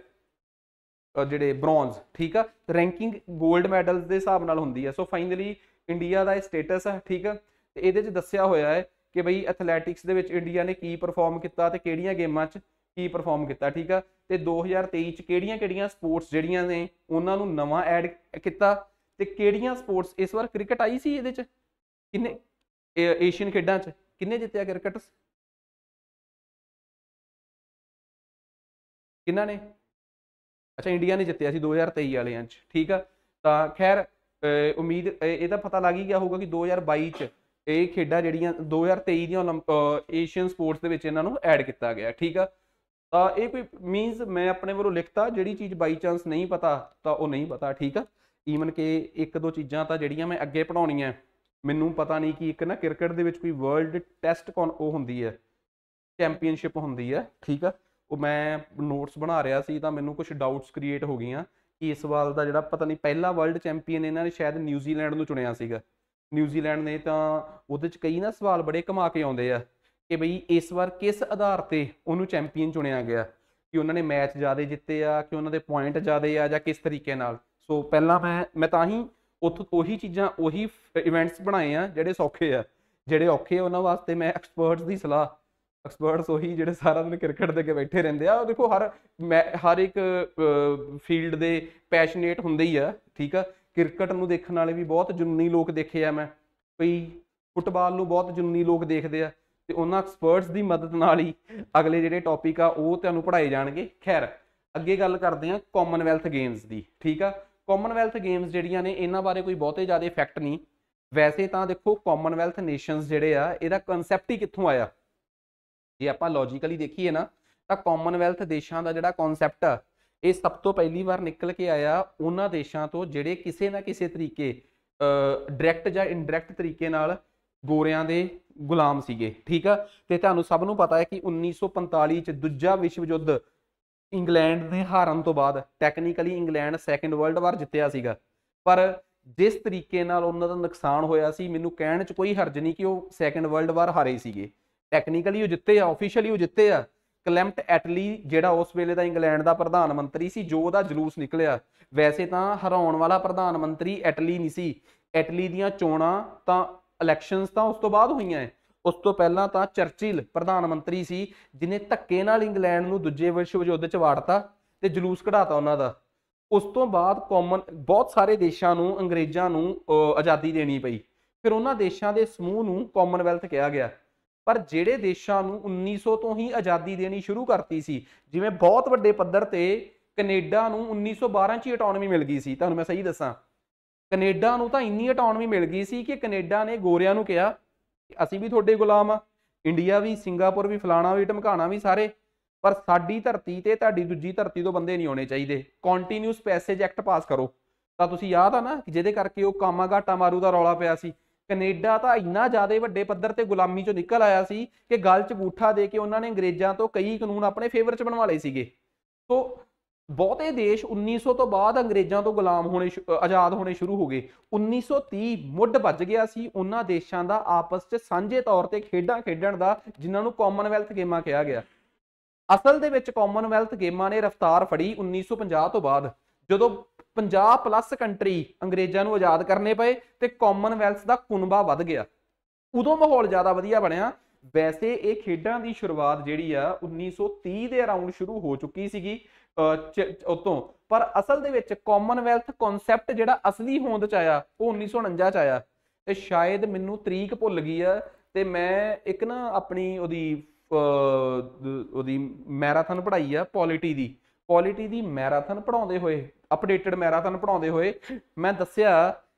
ਜਿਹੜੇ ਬ੍ਰੌਂਜ਼ ਠੀਕ ਆ ਰੈਂਕਿੰਗ 골ਡ ਮੈਡਲਸ ਦੇ ਹਿਸਾਬ ਨਾਲ ਹੁੰਦੀ ਹੈ ਸੋ ਫਾਈਨਲੀ ਇੰਡੀਆ ਦਾ ਇਹ ਸਟੇਟਸ ਹੈ ਠੀਕ ਆ ਤੇ ਇਹਦੇ 'ਚ ਦੱਸਿਆ ਹੋਇਆ ਹੈ ਕਿ ਬਈ ਐਥਲੈਟਿਕਸ ਦੇ ਵਿੱਚ ਇੰਡੀਆ ਨੇ ਕੀ ਪਰਫਾਰਮ ਕੀਤਾ ਤੇ ਕਿਹੜੀਆਂ ਗੇਮਾਂ 'ਚ ਕੀ ਪਰਫਾਰਮ ਕੀਤਾ ਠੀਕ ਆ ਤੇ 2023 'ਚ ਕਿਹੜੀਆਂ-ਕਿਹੜੀਆਂ ਸਪੋਰਟਸ ਜਿਹੜੀਆਂ ਨੇ ਉਹਨਾਂ ਨੂੰ ਨਵਾਂ ਐਡ ਕੀਤਾ ਤੇ ਕਿਹੜੀਆਂ ਸਪੋਰਟਸ ਇਸ ਵਾਰ ਕ੍ਰਿਕਟ ਆਈ ਸੀ ਇਹਦੇ 'ਚ ਕਿੰਨੇ ਏਸ਼ੀਅਨ ਖੇਡਾਂ 'ਚ ਕਿੰਨੇ ਜਿੱਤਿਆ ਕ੍ਰਿਕਟ ਕਿੰਨਾ ਨੇ ਅੱਛਾ ਇੰਡੀਆ ਨੇ ਜਿੱਤਿਆ ਸੀ 2023 ਵਾਲਿਆਂ 'ਚ ਠੀਕ ਆ ਤਾਂ ਖੈਰ ਉਮੀਦ ਇਹ ਤਾਂ ਪਤਾ ਲੱਗ ਹੀ ਗਿਆ ਹੋਊਗਾ ਕਿ 2022 'ਚ ਇਹ ਖੇਡਾਂ ਜਿਹੜੀਆਂ 2023 ਦੀਆਂ ਏਸ਼ੀਅਨ ਸਪੋਰਟਸ ਦੇ ਵਿੱਚ ਇਹਨਾਂ ਨੂੰ ਐਡ ਕੀਤਾ ਗਿਆ ਠੀਕ ਆ ਤਾਂ ਇਹ ਕੋਈ ਮੀਨਸ ਮੈਂ ਆਪਣੇ ਵੱਲੋਂ ਲਿਖਤਾ ਜਿਹੜੀ ਚੀਜ਼ ਬਾਈ ਚਾਂਸ ਨਹੀਂ ਪਤਾ ਤਾਂ ਉਹ ਨਹੀਂ ਪਤਾ ਠੀਕ ਆ ਈਵਨ ਕਿ ਇੱਕ ਦੋ ਚੀਜ਼ਾਂ ਤਾਂ ਜਿਹੜੀਆਂ ਮੈਂ ਅੱਗੇ ਪੜਾਉਣੀਆਂ ਮੈਨੂੰ ਪਤਾ ਨਹੀਂ ਕਿ ਇੱਕ ਨਾ ਕ੍ਰਿਕਟ ਦੇ ਵਿੱਚ ਕੋਈ ਵਰਲਡ ਟੈਸਟ ਕੌਣ ਉਹ ਹੁੰਦੀ ਹੈ ਚੈਂਪੀਅਨਸ਼ਿਪ ਹੁੰਦੀ ਹੈ ਠੀਕ ਆ ਉਹ ਮੈਂ ਨੋਟਸ ਬਣਾ ਰਿਹਾ ਸੀ ਤਾਂ ਮੈਨੂੰ ਕੁਝ ਡਾਊਟਸ ਕ੍ਰੀਏਟ ਹੋ ਗਈਆਂ ਕਿ ਇਸ ਵਾਰ ਦਾ ਜਿਹੜਾ ਪਤਾ ਨਹੀਂ ਪਹਿਲਾ ਵਰਲਡ ਚੈਂਪੀਅਨ ਇਹਨਾਂ ਨੇ ਸ਼ਾਇਦ ਨਿਊਜ਼ੀਲੈਂਡ ਨੂੰ ਚੁਣਿਆ ਸੀਗਾ ਨਿਊਜ਼ੀਲੈਂਡ ਨੇ ਤਾਂ ਉਹਦੇ ਚ ਕਈ ਨਾ ਸਵਾਲ ਬੜੇ ਕਮਾ ਕੇ ਆਉਂਦੇ ਆ ਕਿ ਬਈ ਇਸ ਵਾਰ ਕਿਸ ਆਧਾਰ ਤੇ ਉਹਨੂੰ ਚੈਂਪੀਅਨ ਚੁਣਿਆ ਗਿਆ ਕਿ ਉਹਨਾਂ ਨੇ ਮੈਚ ਜ਼ਿਆਦਾ ਜਿੱਤੇ ਆ ਕਿ ਉਹਨਾਂ ਦੇ ਪੁਆਇੰਟ ਜ਼ਿਆਦਾ ਆ ਜਾਂ ਕਿਸ ਤਰੀਕੇ ਨਾਲ ਸੋ ਪਹਿਲਾਂ ਮੈਂ ਮੈਂ ਤਾਂ ਹੀ ਉਥੋਂ ਉਹੀ ਚੀਜ਼ਾਂ ਉਹੀ ਇਵੈਂਟਸ ਬਣਾਏ ਆ ਜਿਹੜੇ ਸੌਖੇ ਆ ਜਿਹੜੇ ਔਖੇ ਉਹਨਾਂ ਵਾਸਤੇ ਮੈਂ ਐਕਸਪਰਟਸ ਦੀ ਸਲਾਹ ਐਕਸਪਰਟਸ ਉਹੀ ਜਿਹੜੇ ਸਾਰਾ ਦਿਨ ਕ੍ਰਿਕਟ ਦੇ ਕੇ ਬੈਠੇ ਰਹਿੰਦੇ ਆ ਦੇਖੋ ਹਰ ਹਰ ਇੱਕ ਫੀਲਡ ਦੇ ਪੈਸ਼ਨੇਟ ਹੁੰਦੇ ਹੀ ਆ ਠੀਕ ਆ ਕ੍ਰਿਕਟ ਨੂੰ ਦੇਖਣ ਵਾਲੇ ਵੀ ਬਹੁਤ ਜੁਨੂਨੀ ਲੋਕ ਦੇਖੇ ਆ ਮੈਂ ਭਈ ਫੁੱਟਬਾਲ ਨੂੰ ਬਹੁਤ ਜੁਨੂਨੀ ਲੋਕ ਦੇਖਦੇ ਆ ਤੇ ਉਹਨਾਂ ਐਕਸਪਰਟਸ ਦੀ ਮਦਦ ਨਾਲ ਹੀ ਅਗਲੇ ਜਿਹੜੇ ਟੌਪਿਕ ਆ ਉਹ ਤੁਹਾਨੂੰ ਪੜਾਏ ਜਾਣਗੇ ਖੈਰ ਅੱਗੇ ਗੱਲ ਕਰਦੇ ਆ ਕਾਮਨਵੈਲਥ ਗੇਮਸ ਦੀ ਠੀਕ ਆ ਕਾਮਨਵੈਲਥ ਗੇਮਸ ਜਿਹੜੀਆਂ ਨੇ ਇਹਨਾਂ ਬਾਰੇ ਕੋਈ ਬਹੁਤੇ ਜ਼ਿਆਦਾ ਫੈਕਟ ਨਹੀਂ ਵੈਸੇ ਤਾਂ ਦੇਖੋ ਕਾਮਨਵੈਲਥ ਨੇਸ਼ਨਸ ਜਿਹੜੇ ਆ ਇਹਦਾ ਕਨਸੈਪਟ ਹੀ ਕਿੱਥੋਂ ਆਇਆ ਜੇ ਆਪਾਂ ਲੌਜੀਕਲੀ ਦੇਖੀਏ ਨਾ ਤਾਂ ਕਾਮਨਵੈਲਥ ਦੇਸ਼ਾਂ ਦਾ ਜਿਹੜਾ ਕਨਸੈਪਟ ਆ ਇਹ ਸਭ ਤੋਂ ਪਹਿਲੀ ਵਾਰ ਨਿਕਲ ਕੇ ਆਇਆ ਉਹਨਾਂ ਦੇਸ਼ਾਂ ਤੋਂ ਜਿਹੜੇ ਕਿਸੇ ਨਾ ਕਿਸੇ ਤਰੀਕੇ ਡਾਇਰੈਕਟ ਜਾਂ ਇਨਡਾਇਰੈਕਟ ਤਰੀਕੇ ਨਾਲ ਗੋਰਿਆਂ ਦੇ ਗੁਲਾਮ ਸੀਗੇ ਠੀਕ ਆ ਤੇ ਤੁਹਾਨੂੰ ਸਭ ਨੂੰ ਪਤਾ ਹੈ ਕਿ 1945 ਚ ਦੂਜਾ ਵਿਸ਼ਵ ਯੁੱਧ ਇੰਗਲੈਂਡ ਦੇ ਹਾਰਨ ਤੋਂ ਬਾਅਦ technically England second world war ਜਿੱਤਿਆ ਸੀਗਾ ਪਰ ਜਿਸ ਤਰੀਕੇ ਨਾਲ ਉਹਨਾਂ ਦਾ ਨੁਕਸਾਨ ਹੋਇਆ ਸੀ ਮੈਨੂੰ ਕਹਿਣ 'ਚ ਕੋਈ ਹਰਜ ਨਹੀਂ ਕਿ ਉਹ ਸੈਕੰਡ ਵਰਲਡ ਵਾਰ ਹਾਰੇ ਸੀਗੇ ਟੈਕਨੀਕਲੀ ਉਹ ਜਿੱਤੇ ਆ ਆਫੀਸ਼ੀਅਲੀ ਉਹ ਜਿੱਤੇ ਆ ਕਲੈਮਟ ਐਟਲੀ ਜਿਹੜਾ ਉਸ ਵੇਲੇ ਦਾ ਇੰਗਲੈਂਡ ਦਾ ਪ੍ਰਧਾਨ ਮੰਤਰੀ ਸੀ ਜੋ ਉਹਦਾ ਜਲੂਸ ਨਿਕਲਿਆ ਵੈਸੇ ਤਾਂ ਹਰਾਉਣ ਵਾਲਾ ਪ੍ਰਧਾਨ ਮੰਤਰੀ ਐਟਲੀ ਨਹੀਂ ਸੀ ਐਟਲੀ ਦੀਆਂ ਚੋਣਾਂ ਤਾਂ ਇਲੈਕਸ਼ਨਸ ਤਾਂ ਉਸ ਤੋਂ ਬਾਅਦ ਹੋਈਆਂ ਉਸ ਤੋਂ ਪਹਿਲਾਂ ਤਾਂ ਚਰਚਿਲ ਪ੍ਰਧਾਨ ਮੰਤਰੀ ਸੀ ਜਿਨੇ ਧੱਕੇ ਨਾਲ ਇੰਗਲੈਂਡ ਨੂੰ ਦੂਜੇ ਵਿਸ਼ਵ ਯੁੱਧ 'ਚ ਵਾੜਤਾ ਤੇ ਜਲੂਸ ਕਢਾਤਾ ਉਹਨਾਂ ਦਾ ਉਸ ਤੋਂ ਬਾਅਦ ਕਾਮਨ ਬਹੁਤ ਸਾਰੇ ਦੇਸ਼ਾਂ ਨੂੰ ਅੰਗਰੇਜ਼ਾਂ ਨੂੰ ਆਜ਼ਾਦੀ ਦੇਣੀ ਪਈ ਫਿਰ ਉਹਨਾਂ ਦੇਸ਼ਾਂ ਦੇ ਸਮੂਹ ਨੂੰ ਕਾਮਨਵੈਲਥ ਕਿਹਾ ਗਿਆ ਪਰ ਜਿਹੜੇ ਦੇਸ਼ਾਂ ਨੂੰ 1900 ਤੋਂ ਹੀ ਆਜ਼ਾਦੀ ਦੇਣੀ ਸ਼ੁਰੂ ਕਰਤੀ ਸੀ ਜਿਵੇਂ ਬਹੁਤ ਵੱਡੇ ਪੱਧਰ ਤੇ ਕੈਨੇਡਾ ਨੂੰ 1912 ਚ ਹੀ ਆਟੋਨੋਮੀ ਮਿਲ ਗਈ ਸੀ ਤੁਹਾਨੂੰ ਮੈਂ ਸਹੀ ਦੱਸਾਂ ਕੈਨੇਡਾ ਨੂੰ ਤਾਂ ਇੰਨੀ ਆਟੋਨੋਮੀ ਮਿਲ ਗਈ ਸੀ ਕਿ ਕੈਨੇਡਾ ਨੇ ਗੋਰਿਆਂ ਨੂੰ ਕਿਹਾ ਅਸੀਂ ਵੀ ਤੁਹਾਡੇ ਗੁਲਾਮ ਆ ਇੰਡੀਆ ਵੀ ਸਿੰਗਾਪੁਰ ਵੀ ਫਲਾਣਾ ਵੀ ਢਮਕਾਣਾ ਵੀ ਸਾਰੇ ਪਰ ਸਾਡੀ ਧਰਤੀ ਤੇ ਤੁਹਾਡੀ ਦੂਜੀ ਧਰਤੀ ਤੋਂ ਬੰਦੇ ਨਹੀਂ ਆਉਣੇ ਚਾਹੀਦੇ ਕੰਟੀਨਿਊਸ ਪੈਸੇਜ ਐਕਟ ਪਾਸ ਕਰੋ ਤਾਂ ਤੁਸੀਂ ਯਾਦ ਆ ਨਾ ਕਿ ਜਿਹਦੇ ਕਰਕੇ ਉਹ ਕਾਮਾਗਾਟਾ ਮਾਰੂ ਦਾ ਰੌਲਾ ਪਿਆ ਸੀ ਕੈਨੇਡਾ ਤਾਂ ਇੰਨਾ ਜ਼ਿਆਦਾ ਵੱਡੇ ਪੱਧਰ ਤੇ ਗੁਲਾਮੀ ਚੋਂ ਨਿਕਲ ਆਇਆ ਸੀ ਕਿ ਗਲ 'ਚ ਬੂਠਾ ਦੇ ਕੇ ਉਹਨਾਂ ਨੇ ਅੰਗਰੇਜ਼ਾਂ ਤੋਂ ਕਈ ਕਾਨੂੰਨ ਆਪਣੇ ਫੇਵਰ 'ਚ ਬਣਵਾ ਲਏ ਸੀਗੇ ਸੋ ਬਹੁਤੇ ਦੇਸ਼ 1900 ਤੋਂ ਬਾਅਦ ਅੰਗਰੇਜ਼ਾਂ ਤੋਂ ਗੁਲਾਮ ਹੋਣੇ ਆਜ਼ਾਦ ਹੋਣੇ ਸ਼ੁਰੂ ਹੋ ਗਏ 1930 ਮੁੱਢ ਵੱਜ ਗਿਆ ਸੀ ਉਹਨਾਂ ਦੇਸ਼ਾਂ ਦਾ ਆਪਸ 'ਚ ਸਾਂਝੇ ਤੌਰ ਤੇ ਖੇਡਾਂ ਖੇਡਣ ਦਾ ਜਿਨ੍ਹਾਂ ਨੂੰ ਕਾਮਨਵੈਲਥ ਗੇਮਾਂ ਕਿਹਾ ਗਿਆ ਅਸਲ ਦੇ ਵਿੱਚ ਕਾਮਨਵੈਲਥ ਗੇਮਾਂ ਨੇ ਰਫ਼ਤਾਰ ਫੜੀ 1950 ਤੋਂ ਬਾਅਦ ਜਦੋਂ 50 ਪਲੱਸ ਕੰਟਰੀ ਅੰਗਰੇਜ਼ਾਂ ਨੂੰ ਆਜ਼ਾਦ ਕਰਨੇ ਪਏ ਤੇ ਕਾਮਨਵੈਲਥ ਦਾ ਕੁਨਬਾ ਵੱਧ ਗਿਆ ਉਦੋਂ ਮਾਹੌਲ ਜ਼ਿਆਦਾ ਵਧੀਆ ਬਣਿਆ ਵੈਸੇ ਇਹ ਖੇਡਾਂ ਦੀ ਸ਼ੁਰੂਆਤ ਜਿਹੜੀ ਆ 1930 ਦੇ ਅਰਾਊਂਡ ਸ਼ੁਰੂ ਹੋ ਚੁੱਕੀ ਸੀਗੀ ਉਤੋਂ ਪਰ ਅਸਲ ਦੇ ਵਿੱਚ ਕਾਮਨਵੈਲਥ ਕਨਸੈਪਟ ਜਿਹੜਾ ਅਸਲੀ ਹੋਂਦ ਚ ਆਇਆ ਉਹ 1949 ਚ ਆਇਆ ਤੇ ਸ਼ਾਇਦ ਮੈਨੂੰ ਤਰੀਕ ਭੁੱਲ ਗਈ ਆ ਤੇ ਮੈਂ ਇੱਕ ਨਾ ਆਪਣੀ ਉਹਦੀ ਉਹਦੀ ਮੈਰਾਥਨ ਪੜਾਈ ਆ ਪੋਲਿਟੀ ਦੀ ਕੁਆਲਿਟੀ ਦੀ ਮੈਰਾਥਨ ਪੜਾਉਂਦੇ ਹੋਏ ਅਪਡੇਟਡ ਮੈਰਾਥਨ ਪੜਾਉਂਦੇ ਹੋਏ ਮੈਂ ਦੱਸਿਆ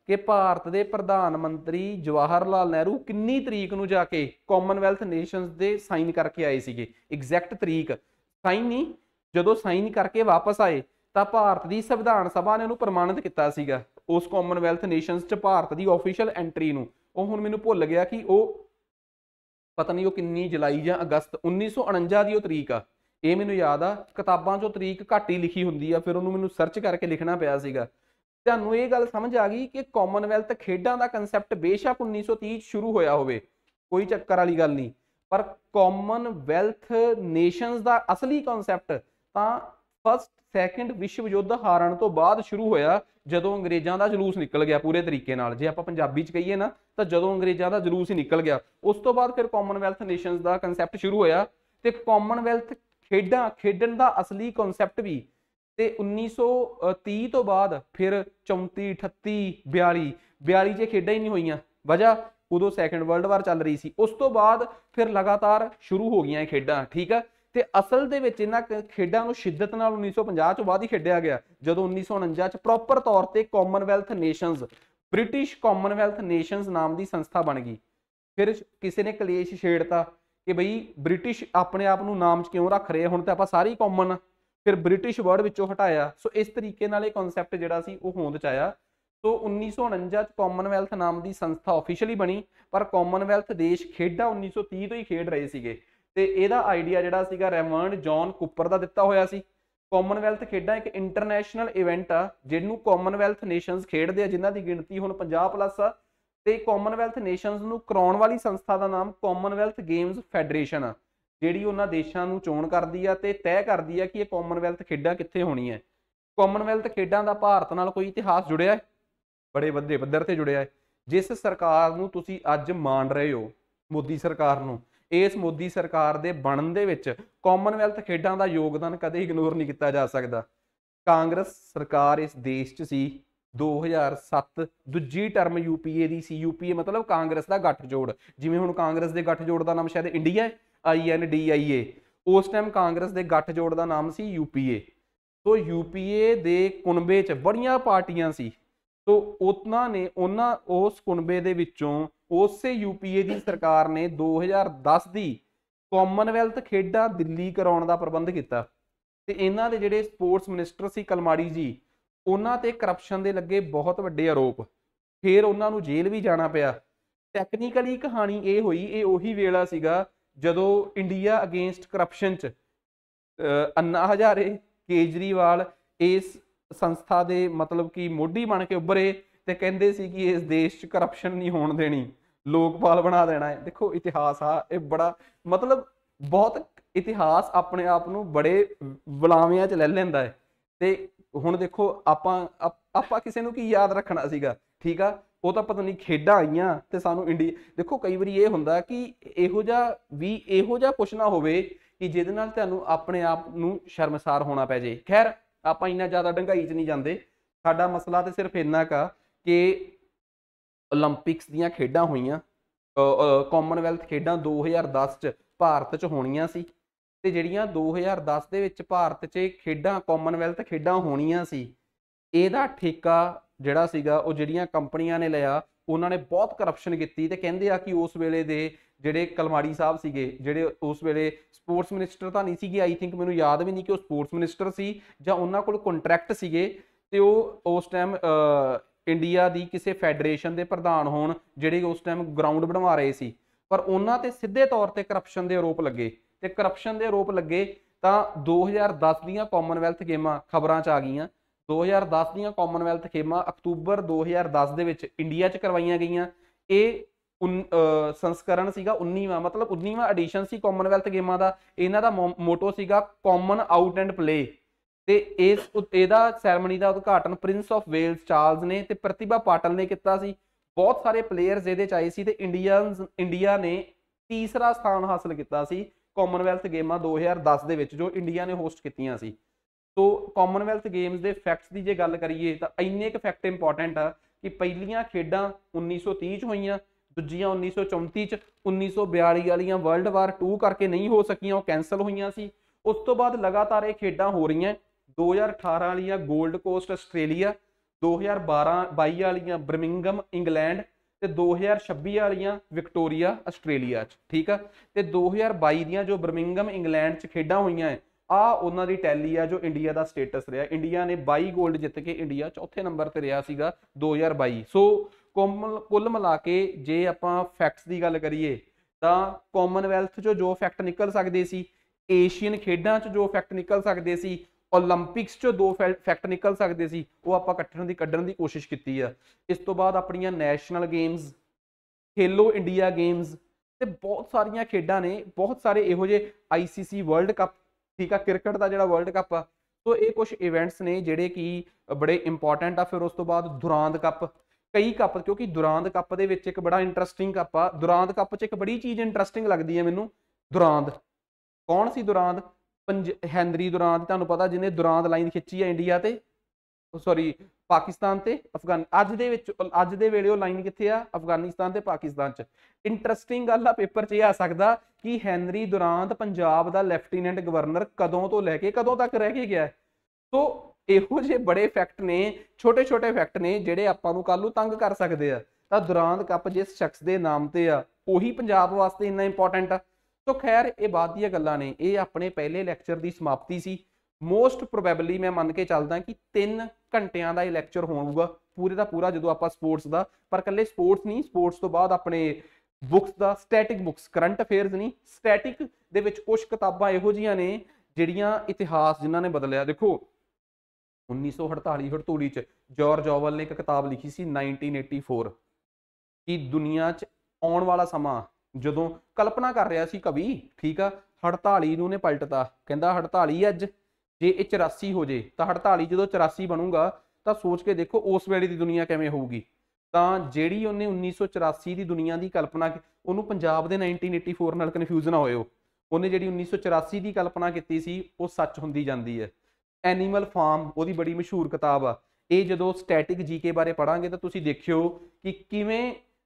ਕਿ ਭਾਰਤ ਦੇ ਪ੍ਰਧਾਨ ਮੰਤਰੀ ਜਵਾਹਰ ਲਾਲ ਨਹਿਰੂ ਕਿੰਨੀ ਤਰੀਕ ਨੂੰ ਜਾ ਕੇ ਕਾਮਨਵੈਲਥ ਨੇਸ਼ਨਸ ਦੇ ਸਾਈਨ ਕਰਕੇ ਆਏ ਸੀਗੇ ਐਗਜ਼ੈਕਟ ਤਰੀਕ ਸਾਈਨ ਨਹੀਂ ਜਦੋਂ ਸਾਈਨ ਕਰਕੇ ਵਾਪਸ ਆਏ ਤਾਂ ਭਾਰਤ ਦੀ ਸੰਵਿਧਾਨ ਸਭਾ ਨੇ ਉਹਨੂੰ ਪ੍ਰਮਾਣਿਤ ਕੀਤਾ ਸੀਗਾ ਉਸ ਕਾਮਨਵੈਲਥ ਨੇਸ਼ਨਸ 'ਚ ਭਾਰਤ ਦੀ ਆਫੀਸ਼ੀਅਲ ਐਂਟਰੀ ਨੂੰ ਉਹ ਹੁਣ ਮੈਨੂੰ ਭੁੱਲ ਗਿਆ ਕਿ ਉਹ ਪਤਾ ਨਹੀਂ ਉਹ ਕਿੰਨੀ ਜੁਲਾਈ ਜਾਂ ਅਗਸਤ 1949 ਦੀ ਉਹ ਤਰੀਕ ਆ ਇਹ ਮੈਨੂੰ ਯਾਦ ਆ ਕਿਤਾਬਾਂ 'ਚੋਂ ਤਰੀਕ ਘੱਟ ਹੀ ਲਿਖੀ ਹੁੰਦੀ ਆ ਫਿਰ ਉਹਨੂੰ ਮੈਨੂੰ ਸਰਚ ਕਰਕੇ ਲਿਖਣਾ ਪਿਆ ਸੀਗਾ ਤੁਹਾਨੂੰ ਇਹ ਗੱਲ ਸਮਝ ਆ ਗਈ ਕਿ ਕਾਮਨਵੈਲਥ ਖੇਡਾਂ ਦਾ ਕਨਸੈਪਟ ਬੇਸ਼ੱਕ 1930 ਸ਼ੁਰੂ ਹੋਇਆ ਹੋਵੇ ਕੋਈ ਚੱਕਰ ਵਾਲੀ ਗੱਲ ਨਹੀਂ ਪਰ ਕਾਮਨਵੈਲਥ ਨੇਸ਼ਨਸ ਦਾ ਅਸਲੀ ਕਨਸੈਪਟ ਤਾਂ ਫਸਟ ਸੈਕੰਡ ਵਿਸ਼ਵ ਯੁੱਧ ਹਾਰਨ ਤੋਂ ਬਾਅਦ ਸ਼ੁਰੂ ਹੋਇਆ ਜਦੋਂ ਅੰਗਰੇਜ਼ਾਂ ਦਾ ਜਲੂਸ ਨਿਕਲ ਗਿਆ ਪੂਰੇ ਤਰੀਕੇ ਨਾਲ ਜੇ ਆਪਾਂ ਪੰਜਾਬੀ ਚ ਕਹੀਏ ਨਾ ਤਾਂ ਜਦੋਂ ਅੰਗਰੇਜ਼ਾਂ ਦਾ ਜਲੂਸ ਹੀ ਨਿਕਲ ਗਿਆ ਉਸ ਤੋਂ ਬਾਅਦ ਫਿਰ ਕਾਮਨਵੈਲਥ ਨੇਸ਼ਨਸ ਦਾ ਕਨਸੈਪਟ ਸ਼ੁਰੂ ਹੋਇਆ ਤੇ ਕਾਮਨਵੈਲਥ ਖੇਡਾਂ ਖੇਡਣ ਦਾ ਅਸਲੀ ਕਨਸੈਪਟ ਵੀ ਤੇ 1930 ਤੋਂ ਬਾਅਦ ਫਿਰ 34 38 42 42 ਜੇ ਖੇਡਾਂ ਹੀ ਨਹੀਂ ਹੋਈਆਂ ਵਜਾ ਉਦੋਂ ਸੈਕੰਡ ਵਰਲਡ ਵਾਰ ਚੱਲ ਰਹੀ ਸੀ ਉਸ ਤੋਂ ਬਾਅਦ ਫਿਰ ਲਗਾਤਾਰ ਸ਼ੁਰੂ ਹੋ ਗਈਆਂ ਇਹ ਖੇਡਾਂ ਠੀਕ ਆ ਤੇ ਅਸਲ ਦੇ ਵਿੱਚ ਇਹਨਾਂ ਖੇਡਾਂ ਨੂੰ ਸ਼ਿੱਦਤ ਨਾਲ 1950 ਤੋਂ ਬਾਅਦ ਹੀ ਖੇਡਿਆ ਗਿਆ ਜਦੋਂ 1949 ਚ ਪ੍ਰੋਪਰ ਤੌਰ ਤੇ Commonwealth nations British Commonwealth nations ਨਾਮ ਦੀ ਸੰਸਥਾ ਬਣ ਗਈ ਫਿਰ ਕਿਸੇ ਨੇ ਕਲੇਸ਼ ਛੇੜਤਾ ਕਿ ਬਈ ਬ੍ਰਿਟਿਸ਼ ਆਪਣੇ ਆਪ ਨੂੰ ਨਾਮ 'ਚ ਕਿਉਂ ਰੱਖ ਰਹੇ ਹੁਣ ਤਾਂ ਆਪਾਂ ਸਾਰੇ ਕਾਮਨ ਫਿਰ ਬ੍ਰਿਟਿਸ਼ ਵਰਡ ਵਿੱਚੋਂ ਹਟਾਇਆ ਸੋ ਇਸ ਤਰੀਕੇ ਨਾਲ ਇਹ ਕਨਸੈਪਟ ਜਿਹੜਾ ਸੀ ਉਹ ਹੋਂਦ 'ਚ ਆਇਆ ਸੋ 1949 ਚ ਕਾਮਨਵੈਲਥ ਨਾਮ ਦੀ ਸੰਸਥਾ ਆਫੀਸ਼ੀਅਲੀ ਬਣੀ ਪਰ ਕਾਮਨਵੈਲਥ ਦੇਸ਼ ਖੇਡਾਂ 1930 ਤੋਂ ਹੀ ਖੇਡ ਰਹੇ ਸੀਗੇ ਤੇ ਇਹਦਾ ਆਈਡੀਆ ਜਿਹੜਾ ਸੀਗਾ ਰੈਮੰਡ ਜੌਨ ਕੁੱਪਰ ਦਾ ਦਿੱਤਾ ਹੋਇਆ ਸੀ ਕਾਮਨਵੈਲਥ ਖੇਡਾਂ ਇੱਕ ਇੰਟਰਨੈਸ਼ਨਲ ਇਵੈਂਟ ਆ ਜਿਹਨੂੰ ਕਾਮਨਵੈਲਥ ਨੇਸ਼ਨਸ ਖੇਡਦੇ ਆ ਜਿਨ੍ਹਾਂ ਦੀ ਗਿਣਤੀ ਹੁਣ 50 ਪਲੱਸ ਆ ਤੇ ਕਾਮਨਵੈਲਥ ਨੇਸ਼ਨਸ ਨੂੰ ਕਰਾਉਣ ਵਾਲੀ ਸੰਸਥਾ ਦਾ ਨਾਮ ਕਾਮਨਵੈਲਥ ਗੇਮਸ ਫੈਡਰੇਸ਼ਨ ਆ ਜਿਹੜੀ ਉਹਨਾਂ ਦੇਸ਼ਾਂ ਨੂੰ ਚੋਣ ਕਰਦੀ ਆ ਤੇ ਤੈਅ ਕਰਦੀ ਆ ਕਿ ਇਹ ਕਾਮਨਵੈਲਥ ਖੇਡਾਂ ਕਿੱਥੇ ਹੋਣੀ ਆ ਕਾਮਨਵੈਲਥ ਖੇਡਾਂ ਦਾ ਭਾਰਤ ਨਾਲ ਕੋਈ ਇਤਿਹਾਸ ਜੁੜਿਆ ਹੈ ਬੜੇ ਵੱਡੇ ਪੱਧਰ ਤੇ ਜੁੜਿਆ ਹੈ ਜਿਸ ਸਰਕਾਰ ਨੂੰ ਤੁਸੀਂ ਅੱਜ ਮਾਣ ਰਹੇ ਹੋ ਮੋਦੀ ਸਰਕਾਰ ਨੂੰ ਇਸ ਮੋਦੀ ਸਰਕਾਰ ਦੇ ਬਣਨ ਦੇ ਵਿੱਚ ਕਾਮਨਵੈਲਥ ਖੇਡਾਂ ਦਾ ਯੋਗਦਾਨ ਕਦੇ ਇਗਨੋਰ ਨਹੀਂ ਕੀਤਾ ਜਾ ਸਕਦਾ ਕਾਂਗਰਸ ਸਰਕਾਰ ਇਸ ਦੇਸ਼ 'ਚ ਸੀ 2007 ਦੂਜੀ ਟਰਮ ਯੂਪੀਏ ਦੀ ਸੀ ਯੂਪੀਏ ਮਤਲਬ ਕਾਂਗਰਸ ਦਾ ਗੱਠਜੋੜ ਜਿਵੇਂ ਹੁਣ ਕਾਂਗਰਸ ਦੇ ਗੱਠਜੋੜ ਦਾ ਨਾਮ ਸ਼ਾਇਦ ਇੰਡੀਆ ਹੈ ਆਈਐਨਡੀਆਈਏ ਉਸ ਟਾਈਮ ਕਾਂਗਰਸ ਦੇ ਗੱਠਜੋੜ ਦਾ ਨਾਮ ਸੀ ਯੂਪੀਏ ਸੋ ਯੂਪੀਏ ਦੇ ਕੁਨਬੇ 'ਚ ਬੜੀਆਂ ਪਾਰਟੀਆਂ ਸੀ ਸੋ ਉਹਨਾਂ ਨੇ ਉਹਨਾਂ ਉਸ ਕੁਨਬੇ ਦੇ ਵਿੱਚੋਂ ਉਸੇ ਯੂਪੀਏ ਦੀ ਸਰਕਾਰ ਨੇ 2010 ਦੀ ਕਾਮਨਵੈਲਥ ਖੇਡਾਂ ਦਿੱਲੀ ਕਰਾਉਣ ਦਾ ਪ੍ਰਬੰਧ ਕੀਤਾ ਤੇ ਇਹਨਾਂ ਦੇ ਜਿਹੜੇ ਸਪੋਰਟਸ ਮਿਨਿਸਟਰ ਸੀ ਕਲਮਾੜੀ ਜੀ ਉਹਨਾਂ ਤੇ ਕਰਪਸ਼ਨ ਦੇ ਲੱਗੇ ਬਹੁਤ ਵੱਡੇ ਆਰੋਪ ਫਿਰ ਉਹਨਾਂ ਨੂੰ ਜੇਲ੍ਹ ਵੀ ਜਾਣਾ ਪਿਆ ਟੈਕਨੀਕਲੀ ਕਹਾਣੀ ਇਹ ਹੋਈ ਇਹ ਉਹੀ ਵੇਲਾ ਸੀਗਾ ਜਦੋਂ ਇੰਡੀਆ ਅਗੇਂਸਟ ਕਰਪਸ਼ਨ ਚ ਅੰਨਾ ਹਜ਼ਾਰੇ ਕੇਜਰੀਵਾਲ ਇਸ ਸੰਸਥਾ ਦੇ ਮਤਲਬ ਕਿ ਮੋਢੀ ਬਣ ਕੇ ਉੱਭਰੇ ਤੇ ਕਹਿੰਦੇ ਸੀ ਕਿ ਇਸ ਦੇਸ਼ 'ਚ ਕਰਪਸ਼ਨ ਨਹੀਂ ਹੋਣ ਦੇਣੀ ਲੋਕਪਾਲ ਬਣਾ ਦੇਣਾ ਹੈ ਦੇਖੋ ਇਤਿਹਾਸ ਆ ਇਹ ਬੜਾ ਮਤਲਬ ਬਹੁਤ ਇਤਿਹਾਸ ਆਪਣੇ ਆਪ ਨੂੰ ਬੜੇ ਬੁਲਾਵਿਆਂ 'ਚ ਲੈ ਲੈਂਦਾ ਹੈ ਤੇ ਹੁਣ ਦੇਖੋ ਆਪਾਂ ਆਪਾਂ ਕਿਸੇ ਨੂੰ ਕੀ ਯਾਦ ਰੱਖਣਾ ਸੀਗਾ ਠੀਕ ਆ ਉਹ ਤਾਂ ਪਤਾ ਨਹੀਂ ਖੇਡਾਂ ਆਈਆਂ ਤੇ ਸਾਨੂੰ ਇੰਡੀਆ ਦੇਖੋ ਕਈ ਵਾਰੀ ਇਹ ਹੁੰਦਾ ਕਿ ਇਹੋ ਜਿਹਾ ਵੀ ਇਹੋ ਜਿਹਾ ਕੁਛ ਨਾ ਹੋਵੇ ਕਿ ਜਿਹਦੇ ਨਾਲ ਤੁਹਾਨੂੰ ਆਪਣੇ ਆਪ ਨੂੰ ਸ਼ਰਮਸਾਰ ਹੋਣਾ ਪੈ ਜੇ ਖੈਰ ਆਪਾਂ ਇੰਨਾ ਜ਼ਿਆਦਾ ਡੰਗਾਈ 'ਚ ਨਹੀਂ ਜਾਂਦੇ ਸਾਡਾ ਮਸਲਾ ਤੇ ਸਿਰਫ ਇੰਨਾ ਕਾ ਕਿ 올림픽ਸ ਦੀਆਂ ਖੇਡਾਂ ਹੋਈਆਂ ਕਾਮਨਵੈਲਥ ਖੇਡਾਂ 2010 'ਚ ਭਾਰਤ 'ਚ ਹੋਣੀਆਂ ਸੀ ਤੇ ਜਿਹੜੀਆਂ 2010 ਦੇ ਵਿੱਚ ਭਾਰਤ 'ਚ ਖੇਡਾਂ ਕਾਮਨਵੈਲਥ ਖੇਡਾਂ ਹੋਣੀਆਂ ਸੀ ਇਹਦਾ ਠੇਕਾ ਜਿਹੜਾ ਸੀਗਾ ਉਹ ਜਿਹੜੀਆਂ ਕੰਪਨੀਆਂ ਨੇ ਲਿਆ ਉਹਨਾਂ ਨੇ ਬਹੁਤ ਕਰਪਸ਼ਨ ਕੀਤੀ ਤੇ ਕਹਿੰਦੇ ਆ ਕਿ ਉਸ ਵੇਲੇ ਦੇ ਜਿਹੜੇ ਕਲਮਾੜੀ ਸਾਹਿਬ ਸੀਗੇ ਜਿਹੜੇ ਉਸ ਵੇਲੇ ਸਪੋਰਟਸ ਮਿਨਿਸਟਰ ਤਾਂ ਨਹੀਂ ਸੀਗੇ ਆਈ ਥਿੰਕ ਮੈਨੂੰ ਯਾਦ ਵੀ ਨਹੀਂ ਕਿ ਉਹ ਸਪੋਰਟਸ ਮਿਨਿਸਟਰ ਸੀ ਜਾਂ ਉਹਨਾਂ ਕੋਲ ਕੰਟਰੈਕਟ ਸੀਗੇ ਤੇ ਉਹ ਉਸ ਟਾਈਮ ਇੰਡੀਆ ਦੀ ਕਿਸੇ ਫੈਡਰੇਸ਼ਨ ਦੇ ਪ੍ਰਧਾਨ ਹੋਣ ਜਿਹੜੇ ਉਸ ਟਾਈਮ ਗਰਾਊਂਡ ਬਣਵਾ ਰਹੇ ਸੀ ਪਰ ਉਹਨਾਂ ਤੇ ਸਿੱਧੇ ਤੌਰ ਤੇ ਕਰਪਸ਼ਨ ਦੇ ਆਰੋਪ ਲੱਗੇ ਤੇ ਕਰਪਸ਼ਨ ਦੇ ਆਰੋਪ ਲੱਗੇ ਤਾਂ 2010 ਦੀਆਂ ਕਾਮਨਵੈਲਥ ਗੇਮਾਂ ਖਬਰਾਂ 'ਚ ਆ ਗਈਆਂ 2010 ਦੀਆਂ ਕਾਮਨਵੈਲਥ ਗੇਮਾਂ ਅਕਤੂਬਰ 2010 ਦੇ ਵਿੱਚ ਇੰਡੀਆ 'ਚ ਕਰਵਾਈਆਂ ਗਈਆਂ ਇਹ ਸੰਸਕਰਣ ਸੀਗਾ 19ਵਾਂ ਮਤਲਬ 19ਵਾਂ ਐਡੀਸ਼ਨ ਸੀ ਕਾਮਨਵੈਲਥ ਗੇਮਾਂ ਦਾ ਇਹਨਾਂ ਦਾ ਮੋਟੋ ਸੀਗਾ ਕਾਮਨ ਆਊਟ ਐਂਡ ਪਲੇ ਤੇ ਇਸ ਇਹਦਾ ਸੈਰਮਨੀ ਦਾ ਉਦਘਾਟਨ ਪ੍ਰਿੰਸ ਆਫ ਵੇਲਸ ਚਾਰਲਸ ਨੇ ਤੇ ਪ੍ਰਤਿਭਾ ਪਾਟਲ ਨੇ ਕੀਤਾ ਸੀ ਬਹੁਤ ਸਾਰੇ ਪਲੇਅਰਸ ਇਹਦੇ ਚ ਆਏ ਸੀ ਤੇ ਇੰਡੀਅਨਸ ਇੰਡੀਆ ਨੇ ਤੀਸਰਾ ਸਥਾਨ ਹਾਸਲ ਕੀਤਾ ਸੀ ਕਾਮਨਵੈਲਥ ਗੇਮਾਂ 2010 ਦੇ ਵਿੱਚ ਜੋ ਇੰਡੀਆ ਨੇ ਹੋਸਟ ਕੀਤੀਆਂ ਸੀ ਸੋ ਕਾਮਨਵੈਲਥ ਗੇਮਸ ਦੇ ਫੈਕਟਸ ਦੀ ਜੇ ਗੱਲ ਕਰੀਏ ਤਾਂ ਇੰਨੇ ਕੁ ਫੈਕਟ ਇੰਪੋਰਟੈਂਟ ਆ ਕਿ ਪਹਿਲੀਆਂ ਖੇਡਾਂ 1930 ਚ ਹੋਈਆਂ ਦੂਜੀਆਂ 1934 ਚ 1942 ਵਾਲੀਆਂ ਵਰਲਡ ਵਾਰ 2 ਕਰਕੇ ਨਹੀਂ ਹੋ ਸਕੀਆਂ ਉਹ ਕੈਨਸਲ ਹੋਈਆਂ ਸੀ ਉਸ ਤੋਂ ਬਾਅਦ ਲਗਾਤਾਰ ਇਹ ਖੇਡਾਂ ਹੋ ਰਹੀਆਂ 2018 ਵਾਲੀਆਂ 골ਡ ਕੋਸਟ ਆਸਟ੍ਰੇਲੀਆ 2012 22 ਵਾਲੀਆਂ ਬਰਮਿੰਗਮ ਇੰਗਲੈਂਡ ਤੇ 2026 ਵਾਲੀਆਂ ਵਿਕਟੋਰੀਆ ਆਸਟ੍ਰੇਲੀਆ 'ਚ ਠੀਕ ਆ ਤੇ 2022 ਦੀਆਂ ਜੋ ਬਰਮਿੰਗਮ ਇੰਗਲੈਂਡ 'ਚ ਖੇਡਾਂ ਹੋਈਆਂ ਐ ਆ ਉਹਨਾਂ ਦੀ ਟੈਲੀ ਆ ਜੋ ਇੰਡੀਆ ਦਾ ਸਟੇਟਸ ਰਿਹਾ ਇੰਡੀਆ ਨੇ 22 골ਡ ਜਿੱਤ ਕੇ ਇੰਡੀਆ ਚੌਥੇ ਨੰਬਰ ਤੇ ਰਿਹਾ ਸੀਗਾ 2022 ਸੋ ਕੁੱਲ ਮਿਲਾ ਕੇ ਜੇ ਆਪਾਂ ਫੈਕਟਸ ਦੀ ਗੱਲ ਕਰੀਏ ਤਾਂ ਕਾਮਨਵੈਲਥ 'ਚੋਂ ਜੋ ਫੈਕਟ ਨਿਕਲ ਸਕਦੇ ਸੀ ਏਸ਼ੀਅਨ ਖੇਡਾਂ 'ਚ ਜੋ ਫੈਕਟ ਨਿਕਲ ਸਕਦੇ ਸੀ ਓਲੰਪਿਕਸ ਚੋਂ ਦੋ ਫੈਕਟ ਨਿਕਲ ਸਕਦੇ ਸੀ ਉਹ ਆਪਾਂ ਇਕੱਠੇ ਦੀ ਕੱਢਣ ਦੀ ਕੋਸ਼ਿਸ਼ ਕੀਤੀ ਆ ਇਸ ਤੋਂ ਬਾਅਦ ਆਪਣੀਆਂ national games Khelo India games ਤੇ ਬਹੁਤ ਸਾਰੀਆਂ ਖੇਡਾਂ ਨੇ ਬਹੁਤ ਸਾਰੇ ਇਹੋ ਜਿਹੇ ICC ਵਰਲਡ ਕੱਪ ਠੀਕ ਆ ਕ੍ਰਿਕਟ ਦਾ ਜਿਹੜਾ ਵਰਲਡ ਕੱਪ ਆ ਸੋ ਇਹ ਕੁਝ ਇਵੈਂਟਸ ਨੇ ਜਿਹੜੇ ਕਿ ਬੜੇ ਇੰਪੋਰਟੈਂਟ ਆ ਫਿਰ ਉਸ ਤੋਂ ਬਾਅਦ ਦੁਰਾਂਦ ਕੱਪ ਕਈ ਕੱਪ ਕਿਉਂਕਿ ਦੁਰਾਂਦ ਕੱਪ ਦੇ ਵਿੱਚ ਇੱਕ ਬੜਾ ਇੰਟਰਸਟਿੰਗ ਕੱਪ ਆ ਦੁਰਾਂਦ ਕੱਪ 'ਚ ਇੱਕ ਬੜੀ ਚੀਜ਼ ਇੰਟਰਸਟਿੰਗ ਲੱਗਦੀ ਹੈ ਮੈਨੂੰ ਦੁਰਾਂਦ ਕੌਣ ਸੀ ਦੁਰਾਂਦ ਹੈਨਰੀ ਦੁਰਾਂਦ ਤੁਹਾਨੂੰ ਪਤਾ ਜਿਹਨੇ ਦੁਰਾਂਦ ਲਾਈਨ ਖਿੱਚੀ ਹੈ ਇੰਡੀਆ ਤੇ ਸੌਰੀ ਪਾਕਿਸਤਾਨ ਤੇ ਅਫਗਾਨ ਅੱਜ ਦੇ ਵਿੱਚ ਅੱਜ ਦੇ ਵੇਲੇ ਉਹ ਲਾਈਨ ਕਿੱਥੇ ਆ ਅਫਗਾਨਿਸਤਾਨ ਤੇ ਪਾਕਿਸਤਾਨ ਚ ਇੰਟਰਸਟਿੰਗ ਗੱਲ ਆ ਪੇਪਰ 'ਚ ਇਹ ਆ ਸਕਦਾ ਕਿ ਹੈਨਰੀ ਦੁਰਾਂਦ ਪੰਜਾਬ ਦਾ ਲੈਫਟੀਨੈਂਟ ਗਵਰਨਰ ਕਦੋਂ ਤੋਂ ਲੈ ਕੇ ਕਦੋਂ ਤੱਕ ਰਹਿ ਕੇ ਗਿਆ ਸੋ ਇਹੋ ਜਿਹੇ ਬੜੇ ਫੈਕਟ ਨੇ ਛੋਟੇ ਛੋਟੇ ਫੈਕਟ ਨੇ ਜਿਹੜੇ ਆਪਾਂ ਨੂੰ ਕੱਲ ਨੂੰ ਤੰਗ ਕਰ ਸਕਦੇ ਆ ਤਾਂ ਦੁਰਾਂਦ ਕੱਪ ਜਿਸ ਸ਼ਖਸ ਦੇ ਨਾਮ ਤੇ ਆ ਉਹੀ ਪੰਜਾਬ ਵਾਸਤੇ ਇੰਨਾ ਇੰਪੋਰਟੈਂਟ ਆ ਸੋ ਖੈਰ ਇਹ ਬਾਤ ਦੀਆਂ ਗੱਲਾਂ ਨੇ ਇਹ ਆਪਣੇ ਪਹਿਲੇ ਲੈਕਚਰ ਦੀ ਸਮਾਪਤੀ ਸੀ ਮੋਸਟ ਪ੍ਰੋਬੇਬਲੀ ਮੈਂ ਮੰਨ ਕੇ ਚੱਲਦਾ ਕਿ 3 ਘੰਟਿਆਂ ਦਾ ਇਹ ਲੈਕਚਰ ਹੋਊਗਾ ਪੂਰੇ ਦਾ ਪੂਰਾ ਜਦੋਂ ਆਪਾਂ ਸਪੋਰਟਸ ਦਾ ਪਰ ਕੱਲੇ ਸਪੋਰਟਸ ਨਹੀਂ ਸਪੋਰਟਸ ਤੋਂ ਬਾਅਦ ਆਪਣੇ ਬੁੱਕਸ ਦਾ ਸਟੈਟਿਕ ਬੁੱਕਸ ਕਰੰਟ ਅਫੇਅਰਸ ਨਹੀਂ ਸਟੈਟਿਕ ਦੇ ਵਿੱਚ ਕੁਝ ਕਿਤਾਬਾਂ ਇਹੋ ਜੀਆਂ ਨੇ ਜਿਹੜੀਆਂ ਇਤਿਹਾਸ ਜਿਨ੍ਹਾਂ ਨੇ ਬਦਲਿਆ ਦੇਖੋ 1948-49 ਚ ਜਾਰਜ ਓਵਲ ਨੇ ਇੱਕ ਕਿਤਾਬ ਲਿਖੀ ਸੀ 1984 ਕਿ ਦੁਨੀਆ 'ਚ ਆਉਣ ਵਾਲਾ ਸਮਾਂ ਜਦੋਂ ਕਲਪਨਾ ਕਰ ਰਿਹਾ ਸੀ ਕਵੀ ਠੀਕ ਆ 48 ਨੂੰ ਨੇ ਪਲਟਤਾ ਕਹਿੰਦਾ 48 ਅੱਜ ਜੇ ਇਹ 84 ਹੋ ਜੇ ਤਾਂ 48 ਜਦੋਂ 84 ਬਣੂਗਾ ਤਾਂ ਸੋਚ ਕੇ ਦੇਖੋ ਉਸ ਵੇਲੇ ਦੀ ਦੁਨੀਆ ਕਿਵੇਂ ਹੋਊਗੀ ਤਾਂ ਜਿਹੜੀ ਉਹਨੇ 1984 ਦੀ ਦੁਨੀਆ ਦੀ ਕਲਪਨਾ ਉਹਨੂੰ ਪੰਜਾਬ ਦੇ 1984 ਨਾਲ ਕਨਫਿਊਜ਼ ਨਾ ਹੋਇਓ ਉਹਨੇ ਜਿਹੜੀ 1984 ਦੀ ਕਲਪਨਾ ਕੀਤੀ ਸੀ ਉਹ ਸੱਚ ਹੁੰਦੀ ਜਾਂਦੀ ਹੈ ਐਨੀਮਲ ਫਾਰਮ ਉਹਦੀ ਬੜੀ ਮਸ਼ਹੂਰ ਕਿਤਾਬ ਆ ਇਹ ਜਦੋਂ ਸਟੈਟਿਕ ਜੀਕੇ ਬਾਰੇ ਪੜਾਂਗੇ ਤਾਂ ਤੁਸੀਂ ਦੇਖਿਓ ਕਿ ਕਿਵੇਂ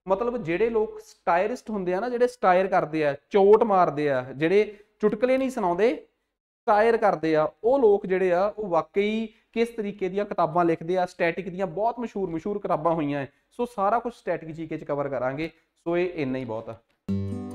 ਮਤਲਬ ਜਿਹੜੇ ਲੋਕ ਸਟਾਇਰਿਸਟ ਹੁੰਦੇ ਆ ਨਾ ਜਿਹੜੇ ਸਟਾਇਰ ਕਰਦੇ ਆ ਚੋਟ ਮਾਰਦੇ ਆ ਜਿਹੜੇ ਚੁਟਕਲੇ ਨਹੀਂ ਸੁਣਾਉਂਦੇ ਸਟਾਇਰ ਕਰਦੇ ਆ ਉਹ ਲੋਕ ਜਿਹੜੇ ਆ ਉਹ ਵਾਕਈ ਕਿਸ ਤਰੀਕੇ ਦੀਆਂ ਕਿਤਾਬਾਂ ਲਿਖਦੇ ਆ ਸਟੈਟਿਕ ਦੀਆਂ ਬਹੁਤ ਮਸ਼ਹੂਰ ਮਸ਼ਹੂਰ ਕਿਤਾਬਾਂ ਹੋਈਆਂ ਸੋ ਸਾਰਾ ਕੁਝ ਸਟੈਟਿਕ ਜੀਕੇ ਚ ਕਵਰ ਕਰਾਂਗੇ ਸੋ ਇਹ ਇੰਨਾ ਹੀ ਬਹੁਤ ਆ